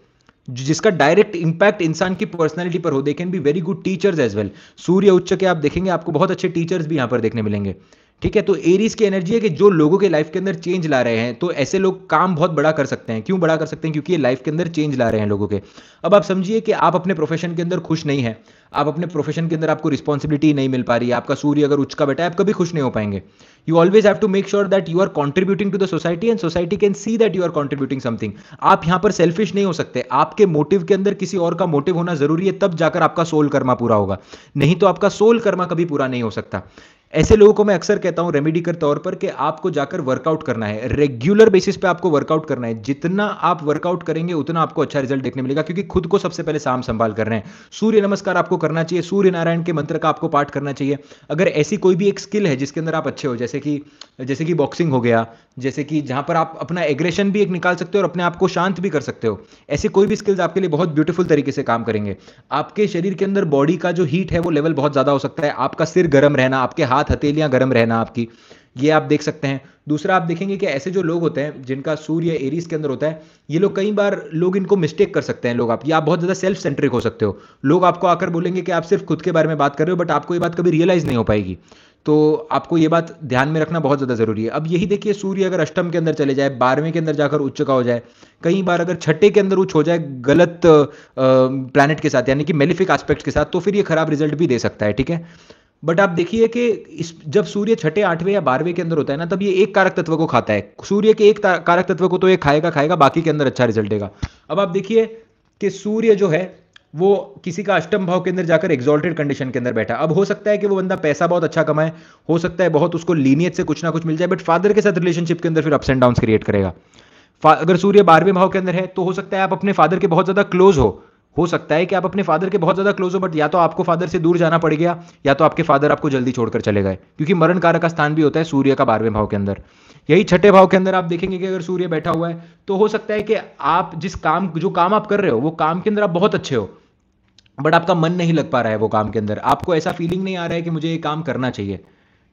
S1: जिसका डायरेक्ट इंपैक्ट इंसान की पर्सनैलिटी पर हो they can be very good teachers as well सूर्य उच्च के आप देखेंगे आपको बहुत अच्छे टीचर्स भी यहां पर देखने मिलेंगे ठीक है तो एरीज की एनर्जी है कि जो लोगों के लाइफ के अंदर चेंज ला रहे हैं तो ऐसे लोग काम बहुत बड़ा कर सकते हैं क्यों बड़ा कर सकते हैं क्योंकि ये लाइफ के अंदर चेंज ला रहे हैं लोगों के अब आप समझिए कि आप अपने प्रोफेशन के अंदर खुश नहीं है आप अपने प्रोफेशन के अंदर आपको रिस्पॉन्सिबिलिटी नहीं मिल पा रही है आपका सूर्य अगर उच्च का बेटा है आप कभी खुश नहीं हो पाएंगे you always have to make sure that you are contributing to the society and society can see that you are contributing something आप यहां पर सेल्फिश नहीं हो सकते आपके मोटिव के अंदर किसी और का मोटिव होना जरूरी है तब जाकर आपका सोल कर्मा पूरा होगा नहीं तो आपका सोल कर्मा कभी पूरा नहीं हो सकता ऐसे लोगों को मैं अक्सर कहता हूं रेमेडी के तौर पर कि आपको जाकर वर्कआउट करना है रेगुलर बेसिस पे आपको वर्कआउट करना है जितना आप वर्कआउट करेंगे उतना आपको अच्छा रिजल्ट देखने मिलेगा क्योंकि खुद को सबसे पहले साम संभाल कर रहे हैं सूर्य नमस्कार आपको करना चाहिए सूर्य नारायण के मंत्र का आपको पाठ करना चाहिए अगर ऐसी कोई भी एक स्किल है जिसके अंदर आप अच्छे हो जैसे कि जैसे कि बॉक्सिंग हो गया जैसे कि जहां पर आप अपना एग्रेशन भी एक निकाल सकते हो और अपने आप को शांत भी कर सकते हो ऐसी कोई भी स्किल्स आपके लिए बहुत ब्यूटीफुल तरीके से काम करेंगे आपके शरीर के अंदर बॉडी का जो हीट है वो लेवल बहुत ज्यादा हो सकता है आपका सिर गर्म रहना आपके हाथ हाथ हथेलियाँ गर्म रहना आपकी ये आप देख सकते हैं दूसरा आप देखेंगे कि ऐसे जो लोग होते हैं जिनका सूर्य एरीज के अंदर होता है ये लोग कई बार लोग इनको मिस्टेक कर सकते हैं लोग आप ये आप बहुत ज़्यादा सेल्फ सेंट्रिक हो सकते हो लोग आपको आकर बोलेंगे कि आप सिर्फ खुद के बारे में बात कर रहे हो बट आपको ये बात कभी रियलाइज़ नहीं हो पाएगी तो आपको ये बात ध्यान में रखना बहुत ज़्यादा ज़रूरी है अब यही देखिए सूर्य अगर अष्टम के अंदर चले जाए बारहवें के अंदर जाकर उच्च का हो जाए कई बार अगर छठे के अंदर उच्च हो जाए गलत प्लानट के साथ यानी कि मेलिफिक आस्पेक्ट के साथ तो फिर ये खराब रिजल्ट भी दे सकता है ठीक है बट आप देखिए कि इस जब सूर्य छठे आठवें या बारहवें के अंदर होता है ना तब ये एक कारक तत्व को खाता है सूर्य के एक कारक तत्व को तो ये खाएगा खाएगा बाकी के अंदर अच्छा रिजल्ट देगा अब आप देखिए कि सूर्य जो है वो किसी का अष्टम भाव के अंदर जाकर एग्जॉल्टेड कंडीशन के अंदर बैठा अब हो सकता है कि वो बंदा पैसा बहुत अच्छा कमाए हो सकता है बहुत उसको लीनियत से कुछ ना कुछ मिल जाए बट फादर के साथ रिलेशनशिप के अंदर फिर अप्स एंड डाउन क्रिएट करेगा अगर सूर्य बारहवें भाव के अंदर है तो हो सकता है आप अपने फादर के बहुत ज़्यादा क्लोज हो हो सकता है कि आप अपने फादर के बहुत ज्यादा क्लोज हो बट या तो आपको फादर से दूर जाना पड़ गया या तो आपके फादर आपको जल्दी छोड़कर चले गए क्योंकि मरण कारक का स्थान भी होता है सूर्य का बारहवें भाव के अंदर यही छठे भाव के अंदर आप देखेंगे कि अगर सूर्य बैठा हुआ है तो हो सकता है कि आप जिस काम जो काम आप कर रहे हो वो काम के अंदर आप बहुत अच्छे हो बट आपका मन नहीं लग पा रहा है वो काम के अंदर आपको ऐसा फीलिंग नहीं आ रहा है कि मुझे ये काम करना चाहिए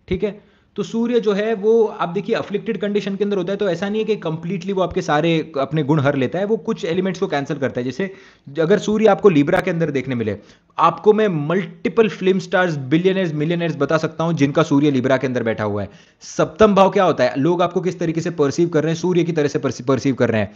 S1: ठीक है तो सूर्य जो है वो आप देखिए अफ्लिक्टेड कंडीशन के अंदर होता है तो ऐसा नहीं है कि कंप्लीटली वो आपके सारे अपने गुण हर लेता है वो कुछ एलिमेंट्स को कैंसिल करता है जैसे अगर सूर्य आपको लिब्रा के अंदर देखने मिले आपको मैं multiple film stars billionaires millionaires बता सकता हूं जिनका सूर्य लिब्रा के अंदर बैठा हुआ है सप्तम भाव क्या होता है लोग आपको किस तरीके से परसीव कर रहे हैं सूर्य की तरह से परसीव कर रहे हैं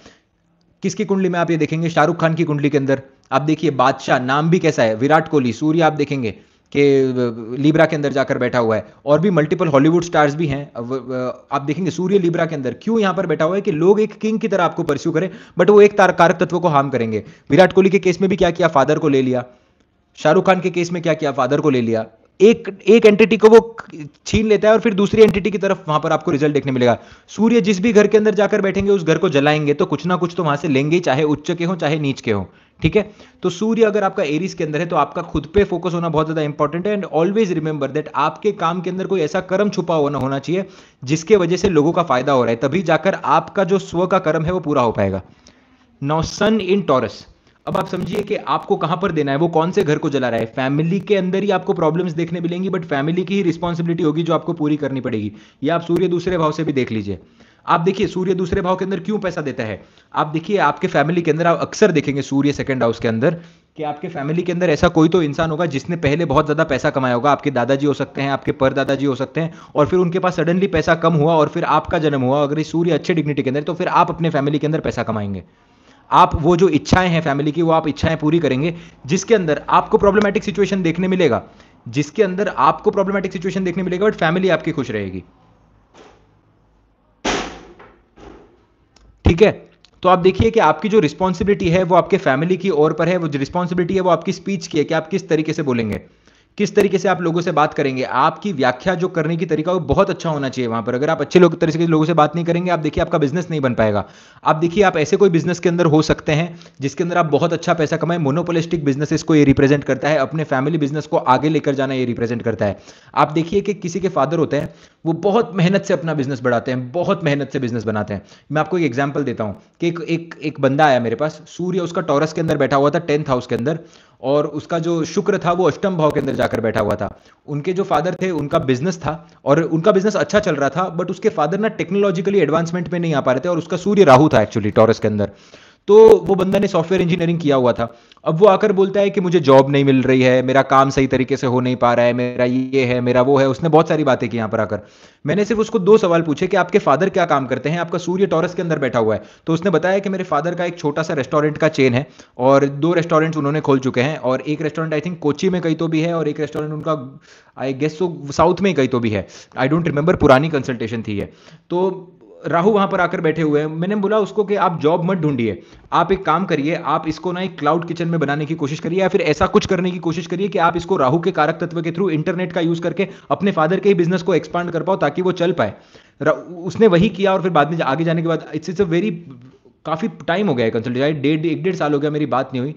S1: किसकी कुंडली में आप ये देखेंगे शाहरुख खान की कुंडली के अंदर आप देखिए बादशाह नाम भी कैसा है विराट कोहली सूर्य आप देखेंगे कि लिब्रा के अंदर जाकर बैठा हुआ है और भी मल्टीपल हॉलीवुड स्टार्स भी हैं आप देखेंगे सूर्य लिब्रा के अंदर क्यों यहां पर बैठा हुआ है कि लोग एक किंग की तरह आपको परस्यू करें बट वो एक कारक तत्व को हार्म करेंगे विराट कोहली के केस में भी क्या किया फादर को ले लिया शाहरुख खान के केस में क्या किया फादर को ले लिया एक एक एंटिटी को वो छीन लेता है और फिर दूसरी एंटिटी की तरफ वहां पर आपको रिजल्ट देखने मिलेगा सूर्य जिस भी घर के अंदर जाकर बैठेंगे उस घर को जलाएंगे तो कुछ ना कुछ तो वहां से लेंगे चाहे उच्च के हो चाहे नीच के हो ठीक है तो सूर्य अगर आपका एरीज के अंदर है तो आपका खुद पे फोकस होना बहुत ज्यादा इंपॉर्टेंट है एंड ऑलवेज रिमेंबर दैट आपके काम के अंदर कोई ऐसा कर्म छुपा हुआ होना होना चाहिए जिसके वजह से लोगों का फायदा हो रहा है तभी जाकर आपका जो स्व का कर्म है वो पूरा हो पाएगा नौ सन इन टॉरस अब आप समझिए कि आपको कहां पर देना है वो कौन से घर को जला रहा है फैमिली के अंदर ही आपको प्रॉब्लम्स देखने मिलेंगी बट फैमिली की ही रिस्पॉन्सिबिलिटी होगी जो आपको पूरी करनी पड़ेगी ये आप सूर्य दूसरे भाव से भी देख लीजिए आप देखिए सूर्य दूसरे भाव के अंदर क्यों पैसा देता है आप देखिए आपके फैमिली के अंदर आप अक्सर देखेंगे सूर्य सेकंड हाउस के अंदर कि आपके फैमिली के अंदर ऐसा कोई तो इंसान होगा जिसने पहले बहुत ज्यादा पैसा कमाया होगा आपके दादाजी हो सकते हैं आपके पर दादाजी हो सकते हैं और फिर उनके पास सडनली पैसा कम हुआ और फिर आपका जन्म हुआ अगर सूर्य अच्छे डिग्निटी के अंदर तो फिर आप अपने फैमिली के अंदर पैसा कमाएंगे आप वो जो इच्छाएं हैं फैमिली की वो आप इच्छाएं पूरी करेंगे जिसके अंदर आपको प्रॉब्लमेटिक सिचुएशन देखने मिलेगा जिसके अंदर आपको प्रॉब्लमेटिक सिचुएशन देखने मिलेगा बट फैमिली आपकी खुश रहेगी ठीक है तो आप देखिए कि आपकी जो रिस्पॉन्सिबिलिटी है वो आपके फैमिली की ओर पर है वो रिस्पॉन्सिबिलिटी है वो आपकी स्पीच की है कि आप किस तरीके से बोलेंगे किस तरीके से आप लोगों से बात करेंगे आपकी व्याख्या जो करने की तरीका वो बहुत अच्छा होना चाहिए वहां पर अगर आप अच्छे लोग तरीके से लोगों से बात नहीं करेंगे आप देखिए आपका बिजनेस नहीं बन पाएगा आप देखिए आप ऐसे कोई बिजनेस के अंदर हो सकते हैं जिसके अंदर आप बहुत अच्छा पैसा कमाए मोनोपोलिस्टिक बिजनेस को ये रिप्रेजेंट करता है अपने फैमिली बिजनेस को आगे लेकर जाना ये रिप्रेजेंट करता है आप देखिए कि किसी के फादर होते हैं वो बहुत मेहनत से अपना बिजनेस बढ़ाते हैं बहुत मेहनत से बिजनेस बनाते हैं मैं आपको एक एग्जाम्पल देता हूँ कि एक, एक बंदा आया मेरे पास सूर्य उसका टॉरस के अंदर बैठा हुआ था टेंथ हाउस के अंदर और उसका जो शुक्र था वो अष्टम भाव के अंदर जाकर बैठा हुआ था उनके जो फादर थे उनका बिजनेस था और उनका बिजनेस अच्छा चल रहा था बट उसके फादर ना टेक्नोलॉजिकली एडवांसमेंट में नहीं आ पा रहे थे और उसका सूर्य राहु था एक्चुअली टॉरस के अंदर तो वो बंदा ने सॉफ्टवेयर इंजीनियरिंग किया हुआ था अब वो आकर बोलता है कि मुझे जॉब नहीं मिल रही है मेरा काम सही तरीके से हो नहीं पा रहा है मेरा ये है मेरा वो है उसने बहुत सारी बातें की यहाँ पर आकर मैंने सिर्फ उसको दो सवाल पूछे कि आपके फादर क्या काम करते हैं आपका सूर्य टॉरस के अंदर बैठा हुआ है तो उसने बताया कि मेरे फादर का एक छोटा सा रेस्टोरेंट का चेन है और दो रेस्टोरेंट उन्होंने खोल चुके हैं और एक रेस्टोरेंट आई थिंक कोची में कहीं तो भी है और एक रेस्टोरेंट उनका आई गेस साउथ में कहीं तो भी है आई डोंट रिमेंबर पुरानी कंसल्टेशन थी है तो राहु वहां पर आकर बैठे हुए हैं मैंने बोला उसको कि आप जॉब मत ढूंढिए आप एक काम करिए आप इसको ना एक क्लाउड किचन में बनाने की कोशिश करिए या फिर ऐसा कुछ करने की कोशिश करिए कि आप इसको राहु के कारक तत्व के थ्रू इंटरनेट का यूज करके अपने फादर के ही बिजनेस को एक्सपांड कर पाओ ताकि वो चल पाए उसने वही किया और फिर बाद में आगे जाने के बाद इट्स इट्स अ वेरी काफ़ी टाइम हो गया है डेढ़ एक डेढ़ साल हो गया मेरी बात नहीं हुई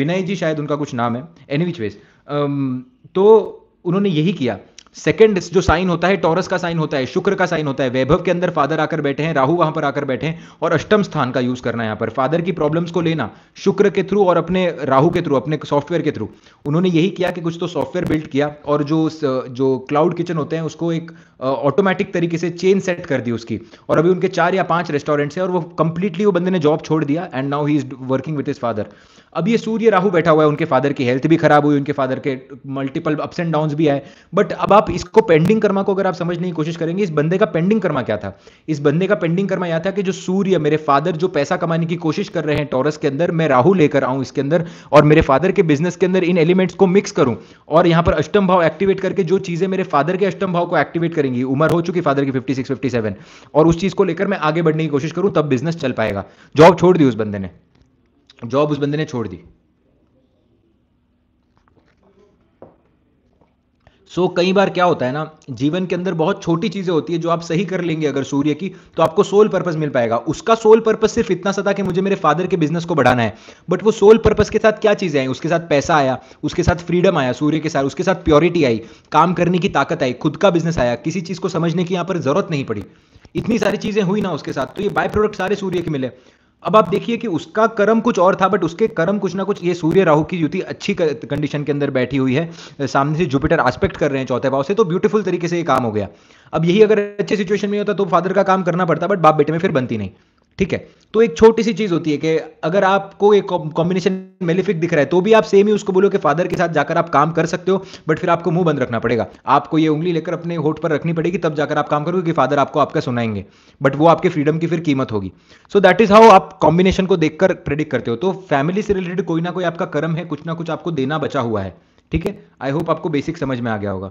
S1: विनय जी शायद उनका कुछ नाम है एनी विच वेज तो उन्होंने यही किया सेकंड जो साइन होता है टॉरस का साइन होता है शुक्र का साइन होता है वैभव के अंदर फादर आकर बैठे हैं राहु वहां पर आकर बैठे हैं और अष्टम स्थान का यूज करना है यहां पर फादर की प्रॉब्लम्स को लेना शुक्र के थ्रू और अपने राहु के थ्रू अपने सॉफ्टवेयर के थ्रू उन्होंने यही किया कि कुछ तो सॉफ्टवेयर बिल्ड किया और जो जो क्लाउड किचन होते हैं उसको एक ऑटोमेटिक तरीके से चेन सेट कर दी उसकी और अभी उनके चार या पांच रेस्टोरेंट्स हैं और वो कंप्लीटली वो बंदे ने जॉब छोड़ दिया and now he is working with his father अब ये सूर्य राहु बैठा हुआ है उनके फादर की हेल्थ भी खराब हुई उनके फादर के मल्टीपल अप्स एंड डाउन भी आए बट अब आप इसको पेंडिंग कर्मा को अगर आप समझने की कोशिश करेंगे इस बंदे का पेंडिंग कर्मा क्या था इस बंदे का पेंडिंग कर्मा यह था कि जो सूर्य मेरे फादर जो पैसा कमाने की कोशिश कर रहे हैं टॉरस के अंदर मैं राहु लेकर आऊं इसके अंदर और मेरे फादर के बिजनेस के अंदर इन एलिमेंट्स को मिक्स करूं और यहां पर अष्टम भाव एक्टिवेट करके जो चीजें मेरे फादर के अष्टम भाव को एक्टिवेट करेंगे करेंगी उम्र हो चुकी फादर की फिफ्टी सिक्स फिफ्टी सेवन और उस चीज़ को लेकर मैं आगे बढ़ने की कोशिश करूं तब बिजनेस चल पाएगा जॉब छोड़ दी उस बंदे ने जॉब उस बंदे ने छोड़ दी सो so, कई बार क्या होता है ना जीवन के अंदर बहुत छोटी चीज़ें होती है जो आप सही कर लेंगे अगर सूर्य की तो आपको सोल पर्पस मिल पाएगा उसका सोल पर्पस सिर्फ इतना सा था कि मुझे मेरे फादर के बिजनेस को बढ़ाना है बट वो सोल पर्पस के साथ क्या चीज़ें आई उसके साथ पैसा आया उसके साथ फ्रीडम आया सूर्य के साथ उसके साथ प्योरिटी आई काम करने की ताकत आई खुद का बिजनेस आया किसी चीज़ को समझने की यहां पर जरूरत नहीं पड़ी इतनी सारी चीज़ें हुई ना उसके साथ तो ये बाय प्रोडक्ट सारे सूर्य के मिले अब आप देखिए कि उसका कर्म कुछ और था बट उसके कर्म कुछ ना कुछ ये सूर्य राहु की युति अच्छी कंडीशन के अंदर बैठी हुई है सामने से जुपिटर एस्पेक्ट कर रहे हैं चौथे भाव से तो ब्यूटीफुल तरीके से ये काम हो गया अब यही अगर अच्छे सिचुएशन में होता तो फादर का काम करना पड़ता बट बाप बेटे में फिर बनती नहीं ठीक है तो एक छोटी सी चीज होती है कि अगर आपको एक कॉम्बिनेशन मेलिफिक दिख रहा है तो भी आप सेम ही उसको बोलो कि फादर के साथ जाकर आप काम कर सकते हो बट फिर आपको मुंह बंद रखना पड़ेगा आपको ये उंगली लेकर अपने होठ पर रखनी पड़ेगी तब जाकर आप काम करोगे कि फादर आपको आपका सुनाएंगे बट वो आपके फ्रीडम की फिर कीमत होगी सो दैट इज हाउ आप कॉम्बिनेशन को देखकर प्रेडिक्ट करते हो तो फैमिली से रिलेटेड कोई ना कोई आपका कर्म है कुछ ना कुछ आपको देना बचा हुआ है ठीक है आई होप आपको बेसिक समझ में आ गया होगा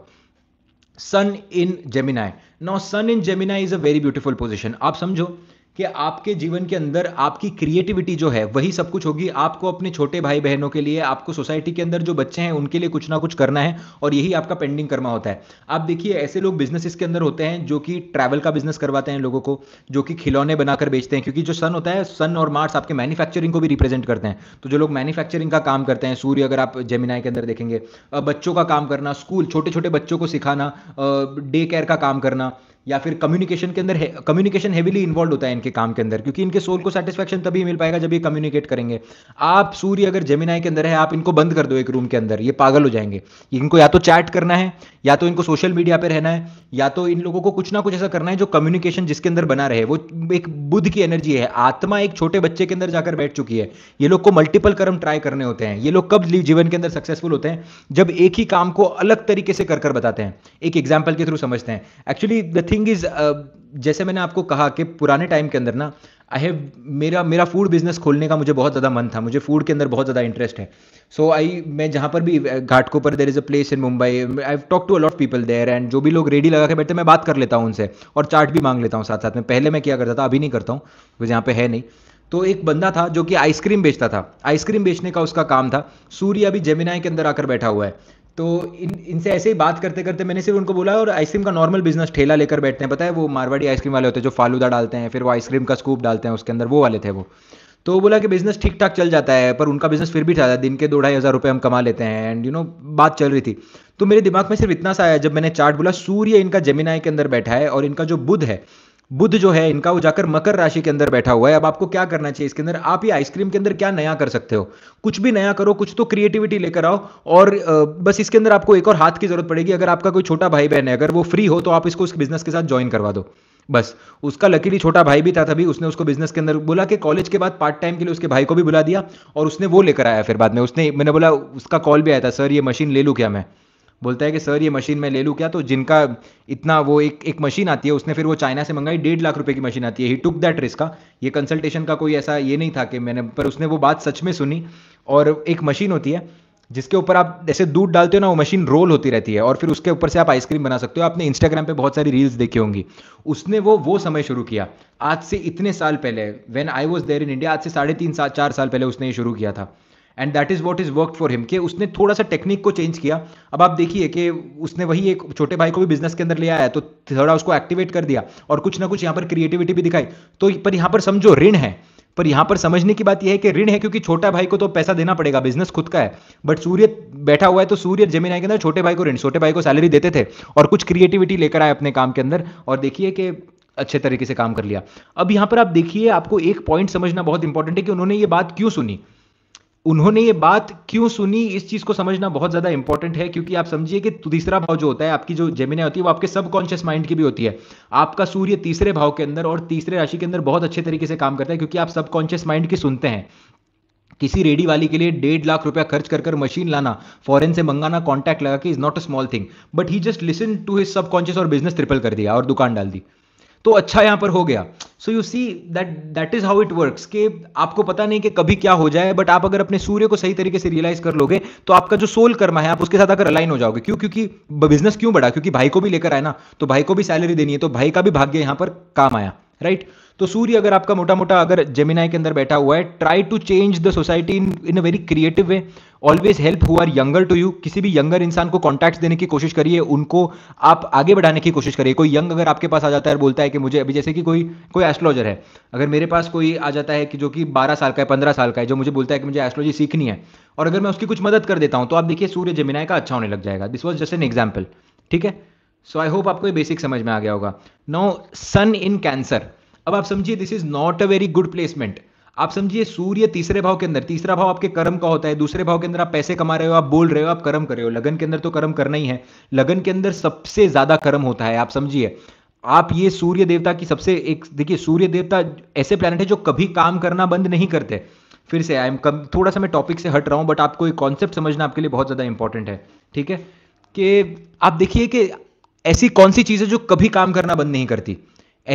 S1: sun in Gemini now sun in Gemini is a very beautiful position आप समझो कि आपके जीवन के अंदर आपकी क्रिएटिविटी जो है वही सब कुछ होगी आपको अपने छोटे भाई बहनों के लिए आपको सोसाइटी के अंदर जो बच्चे हैं उनके लिए कुछ ना कुछ करना है और यही आपका पेंडिंग कर्मा होता है आप देखिए ऐसे लोग बिजनेस के अंदर होते हैं जो कि ट्रैवल का बिजनेस करवाते हैं लोगों को जो कि खिलौने बनाकर बेचते हैं क्योंकि जो सन होता है सन और मार्स आपके मैन्युफैक्चरिंग को भी रिप्रेजेंट करते हैं तो जो लोग मैन्युफैक्चरिंग का काम करते हैं सूर्य अगर आप जेमिनाई के अंदर देखेंगे बच्चों का काम करना स्कूल छोटे छोटे बच्चों को सिखाना डे केयर का काम करना या फिर कम्युनिकेशन के अंदर कम्युनिकेशन हैविली इन्वॉल्व होता है इनके काम के अंदर क्योंकि इनके सोल को सेटिस्फेक्शन तभी मिल पाएगा जब ये कम्युनिकेट करेंगे आप सूर्य अगर जमीनाई के अंदर है आप इनको बंद कर दो एक रूम के अंदर ये पागल हो जाएंगे इनको या तो चैट करना है या तो इनको सोशल मीडिया पर रहना है या तो इन लोगों को कुछ ना कुछ ऐसा करना है जो कम्युनिकेशन जिसके अंदर बना रहे वो एक बुद्ध की एनर्जी है आत्मा एक छोटे बच्चे के अंदर जाकर बैठ चुकी है ये लोग को मल्टीपल कर्म ट्राई करने होते हैं ये लोग कब जीवन के अंदर सक्सेसफुल होते हैं जब एक ही काम को अलग तरीके से कर कर बताते हैं एक एग्जाम्पल के थ्रू समझते हैं actually the thing is uh, जैसे मैंने आपको कहा कि पुराने टाइम के अंदर ना आई हैव मेरा मेरा फूड बिजनेस खोलने का मुझे बहुत ज़्यादा मन था मुझे फूड के अंदर बहुत ज़्यादा इंटरेस्ट है सो so, आई मैं जहाँ पर भी घाटकों पर there is a place in Mumbai I talk to a lot people there and जो भी लोग रेडी लगा के बैठते मैं बात कर लेता हूँ उनसे और चार्ट भी मांग लेता हूँ साथ साथ में पहले मैं क्या करता था अभी नहीं करता हूँ बिकॉज यहाँ पे है नहीं तो एक बंदा था जो कि आइसक्रीम बेचता था आइसक्रीम बेचने का उसका काम था सूर्य अभी जेमिनाई के अंदर आकर बैठा हुआ है तो इन इनसे ऐसे ही बात करते करते मैंने सिर्फ उनको बोला और आइसक्रीम का नॉर्मल बिजनेस ठेला लेकर बैठते हैं पता है वो मारवाड़ी आइसक्रीम वाले होते हैं जो फालूदा डालते हैं फिर वो आइसक्रीम का स्कूप डालते हैं उसके अंदर वो वाले थे वो तो बोला कि बिजनेस ठीक ठाक चल जाता है पर उनका बिजनेस फिर भी चल है दिन के दो ढाई हज़ार रुपये हम कमा लेते हैं एंड यू नो बात चल रही थी तो मेरे दिमाग में सिर्फ इतना सा आया जब मैंने चार्ट बोला सूर्य इनका जमीनाई के अंदर बैठा है और इनका जो बुध है बुद्ध जो है इनका वो जाकर मकर राशि के अंदर बैठा हुआ है अब आपको क्या करना चाहिए इसके अंदर आप ये आइसक्रीम के अंदर क्या नया कर सकते हो कुछ भी नया करो कुछ तो क्रिएटिविटी लेकर आओ और बस इसके अंदर आपको एक और हाथ की जरूरत पड़ेगी अगर आपका कोई छोटा भाई बहन है अगर वो फ्री हो तो आप इसको उस बिजनेस के साथ ज्वाइन करवा दो बस उसका लकीली छोटा भाई भी था तभी उसने उसको बिजनेस के अंदर बोला कि कॉलेज के बाद पार्ट टाइम के लिए उसके भाई को भी बुला दिया और उसने वो लेकर आया फिर बाद में उसने मैंने बोला उसका कॉल भी आया था सर ये मशीन ले लूँ क्या मैं बोलता है कि सर ये मशीन मैं ले लूँ क्या तो जिनका इतना वो एक एक मशीन आती है उसने फिर वो चाइना से मंगाई डेढ़ लाख रुपए की मशीन आती है ही टुक दैट रिस्क का ये कंसल्टेशन का कोई ऐसा ये नहीं था कि मैंने पर उसने वो बात सच में सुनी और एक मशीन होती है जिसके ऊपर आप जैसे दूध डालते हो ना वो मशीन रोल होती रहती है और फिर उसके ऊपर से आप आइसक्रीम बना सकते हो आपने इंस्टाग्राम पे बहुत सारी रील्स देखी होंगी उसने वो वो समय शुरू किया आज से इतने साल पहले when I was there in India आज से साढ़े तीन साल चार साल पहले उसने ये शुरू किया था and that is what is work for him कि उसने थोड़ा सा टेक्निक को चेंज किया अब आप देखिए कि उसने वही एक छोटे भाई को भी बिजनेस के अंदर ले आया तो थोड़ा उसको एक्टिवेट कर दिया और कुछ ना कुछ यहाँ पर क्रिएटिविटी भी दिखाई तो पर यहाँ पर समझो ऋण है पर यहाँ पर समझने की बात यह है कि ऋण है क्योंकि छोटा भाई को तो पैसा देना पड़ेगा बिजनेस खुद का है बट सूर्य बैठा हुआ है तो सूर्य जमीन के अंदर छोटे भाई को ऋण छोटे भाई को सैलरी देते थे और कुछ क्रिएटिविटी लेकर आए अपने काम के अंदर और देखिए कि अच्छे तरीके से काम कर लिया अब यहाँ पर आप देखिए आपको एक पॉइंट समझना बहुत इंपॉर्टेंट है कि उन्होंने ये बात क्यों सुनी उन्होंने ये बात क्यों सुनी इस चीज को समझना बहुत ज्यादा इंपॉर्टेंट है क्योंकि आप समझिए कि तीसरा भाव जो होता है आपकी जो जेमिना होती है वो आपके सबकॉन्शियस माइंड की भी होती है आपका सूर्य तीसरे भाव के अंदर और तीसरे राशि के अंदर बहुत अच्छे तरीके से काम करता है क्योंकि आप सबकॉन्शियस माइंड की सुनते हैं किसी रेडी वाली के लिए डेढ़ लाख रुपया खर्च कर कर मशीन लाना फॉरेन से मंगाना कॉन्टैक्ट लगा कि is not a small thing but he just listen to his subconscious और बिजनेस ट्रिपल कर दिया और दुकान डाल दी तो अच्छा यहां पर हो गया so you see that that is how it works कि आपको पता नहीं कि कभी क्या हो जाए बट आप अगर अपने सूर्य को सही तरीके से रियलाइज कर लोगे तो आपका जो सोल कर्मा है आप उसके साथ अगर अलाइन हो जाओगे क्यों क्योंकि बिजनेस क्यों बढ़ा क्योंकि भाई को भी लेकर आए ना तो भाई को भी सैलरी देनी है तो भाई का भी भाग्य यहां पर काम आया राइट right? तो सूर्य अगर आपका मोटा मोटा अगर जेमिनाई के अंदर बैठा हुआ है try to change the society in in a very creative way always help हुआ यंगर टू यू किसी भी यंगर इंसान को कॉन्टैक्ट देने की कोशिश करिए उनको आप आगे बढ़ाने की कोशिश करिए कोई यंग अगर आपके पास आ जाता है बोलता है कि मुझे अभी जैसे कि कोई कोई एस्ट्रोलॉजर है अगर मेरे पास कोई आ जाता है कि जो कि बारह साल का है पंद्रह साल का है जो मुझे बोलता है कि मुझे एस्ट्रोलॉजी सीखनी है और अगर मैं उसकी कुछ मदद कर देता हूँ तो आप देखिए सूर्य जमिनाय का अच्छा होने लग जाएगा this was just an example ठीक है सो आई होप आपको ये बेसिक समझ में आ गया होगा नो सन इन कैंसर अब आप समझिए this is not a very good placement आप समझिए सूर्य तीसरे भाव के अंदर तीसरा भाव आपके कर्म का होता है दूसरे भाव के अंदर आप पैसे कमा रहे हो आप बोल रहे हो आप कर्म कर रहे हो लगन के अंदर तो कर्म करना ही है लगन के अंदर सबसे ज्यादा कर्म होता है आप समझिए आप ये सूर्य देवता की सबसे एक देखिए सूर्य देवता ऐसे प्लानट है जो कभी काम करना बंद नहीं करते फिर से आई एम कम थोड़ा सा मैं टॉपिक से हट रहा हूं बट आपको एक कॉन्सेप्ट समझना आपके लिए बहुत ज़्यादा इंपॉर्टेंट है ठीक है कि आप देखिए कि ऐसी कौन सी चीज़ है जो कभी काम करना बंद नहीं करती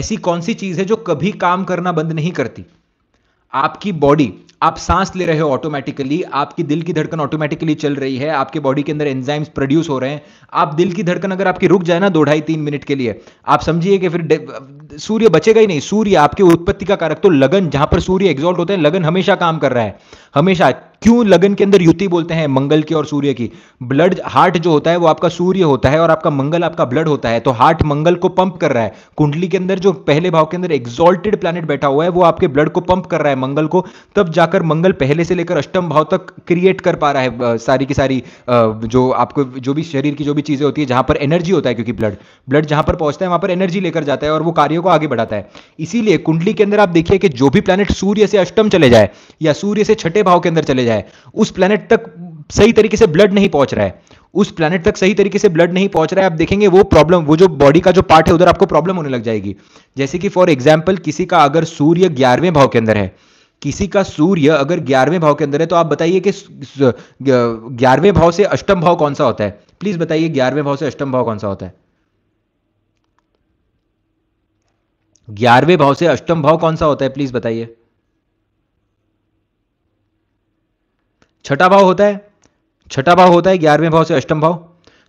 S1: ऐसी कौन सी चीज़ है जो कभी काम करना बंद नहीं करती आपकी बॉडी आप सांस ले रहे हो ऑटोमेटिकली आपकी दिल की धड़कन ऑटोमेटिकली चल रही है आपके बॉडी के अंदर एंजाइम्स प्रोड्यूस हो रहे हैं आप दिल की धड़कन अगर आपकी रुक जाए ना दो ढाई तीन मिनट के लिए आप समझिए कि फिर सूर्य बचेगा ही नहीं सूर्य आपके उत्पत्ति का कारक तो लगन जहां पर सूर्य एग्जॉल्ट होते हैं लगन हमेशा काम कर रहा है हमेशा क्यों लगन के अंदर युति बोलते हैं मंगल की और सूर्य की ब्लड हार्ट जो होता है वो आपका सूर्य होता है और आपका मंगल आपका ब्लड होता है तो हार्ट मंगल को पंप कर रहा है कुंडली के अंदर जो पहले भाव के अंदर एग्जॉल्टेड प्लानिट बैठा हुआ है वो आपके ब्लड को पंप कर रहा है मंगल को तब जाकर मंगल पहले से लेकर अष्टम भाव तक क्रिएट कर पा रहा है सारी की सारी जो आपको जो भी शरीर की जो भी चीजें होती है जहां पर एनर्जी होता है क्योंकि ब्लड ब्लड जहां पर पहुंचता है वहां पर एनर्जी लेकर जाता है और वो कार्यों को आगे बढ़ाता है इसीलिए कुंडली के अंदर आप देखिए कि जो भी प्लैनेट सूर्य से अष्टम चले जाए या सूर्य से छठे भाव के अंदर चले जाए उस प्लैनेट तक सही तरीके से ब्लड नहीं पहुंच रहा है उस प्लैनेट तक सही तरीके से ब्लड नहीं पहुंच रहा है आप देखेंगे वो प्रॉब्लम वो जो बॉडी का जो पार्ट है उधर आपको प्रॉब्लम होने लग जाएगी जैसे कि फॉर एग्जाम्पल किसी का अगर सूर्य ग्यारहवें भाव के अंदर है किसी का सूर्य अगर ग्यारहवें भाव के अंदर है तो आप बताइए कि ग्यारहवें भाव से अष्टम भाव कौन सा होता है प्लीज बताइए ग्यारहवें भाव से अष्टम भाव कौन सा होता है ग्यारहवें भाव से अष्टम भाव कौन सा होता है प्लीज बताइए छठा भाव होता है छठा भाव होता है ग्यारहवें भाव से अष्टम भाव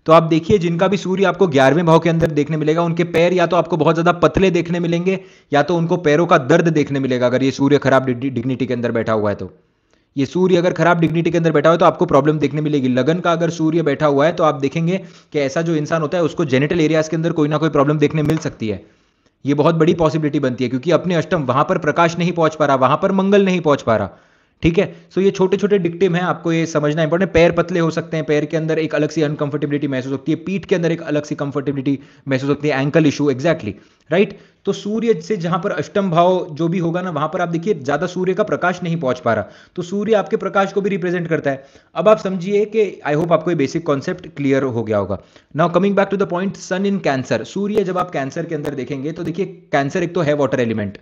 S1: तो आप देखिए जिनका भी सूर्य आपको ग्यारहवें भाव के अंदर देखने मिलेगा उनके पैर या तो आपको बहुत ज्यादा पतले देखने मिलेंगे या तो उनको पैरों का दर्द देखने मिलेगा अगर ये सूर्य खराब डिग्निटी के अंदर बैठा हुआ है तो ये सूर्य अगर खराब डिग्निटी के अंदर बैठा हुआ है तो आपको प्रॉब्लम देखने मिलेगी लगन का अगर सूर्य बैठा हुआ है तो आप देखेंगे कि ऐसा जो इंसान होता है उसको जेनेटल एरियाज के अंदर कोई ना कोई प्रॉब्लम देखने मिल सकती है ये बहुत बड़ी पॉसिबिलिटी बनती है क्योंकि अपने अष्टम वहां पर प्रकाश नहीं पहुंच पा रहा वहां पर मंगल नहीं पहुंच पा रहा ठीक है सो ये छोटे छोटे डिक्टिव हैं आपको ये समझना इंपॉर्टेंट पैर पतले हो सकते हैं पैर के अंदर एक अलग सी अनकंफर्टेबिलिटी महसूस होती है पीठ के अंदर एक अलग सी कंफर्टेबिलिटी महसूस होती है एंकल इशू एक्जैक्टली राइट तो सूर्य से जहां पर अष्टम भाव जो भी होगा ना वहां पर आप देखिए ज्यादा सूर्य का प्रकाश नहीं पहुंच पा रहा तो सूर्य आपके प्रकाश को भी रिप्रेजेंट करता है अब आप समझिए कि आई होप आपको ये बेसिक कॉन्सेप्ट क्लियर हो गया होगा now coming back to the point sun in Cancer सूर्य जब आप कैंसर के अंदर देखेंगे तो देखिए कैंसर एक तो है वाटर एलिमेंट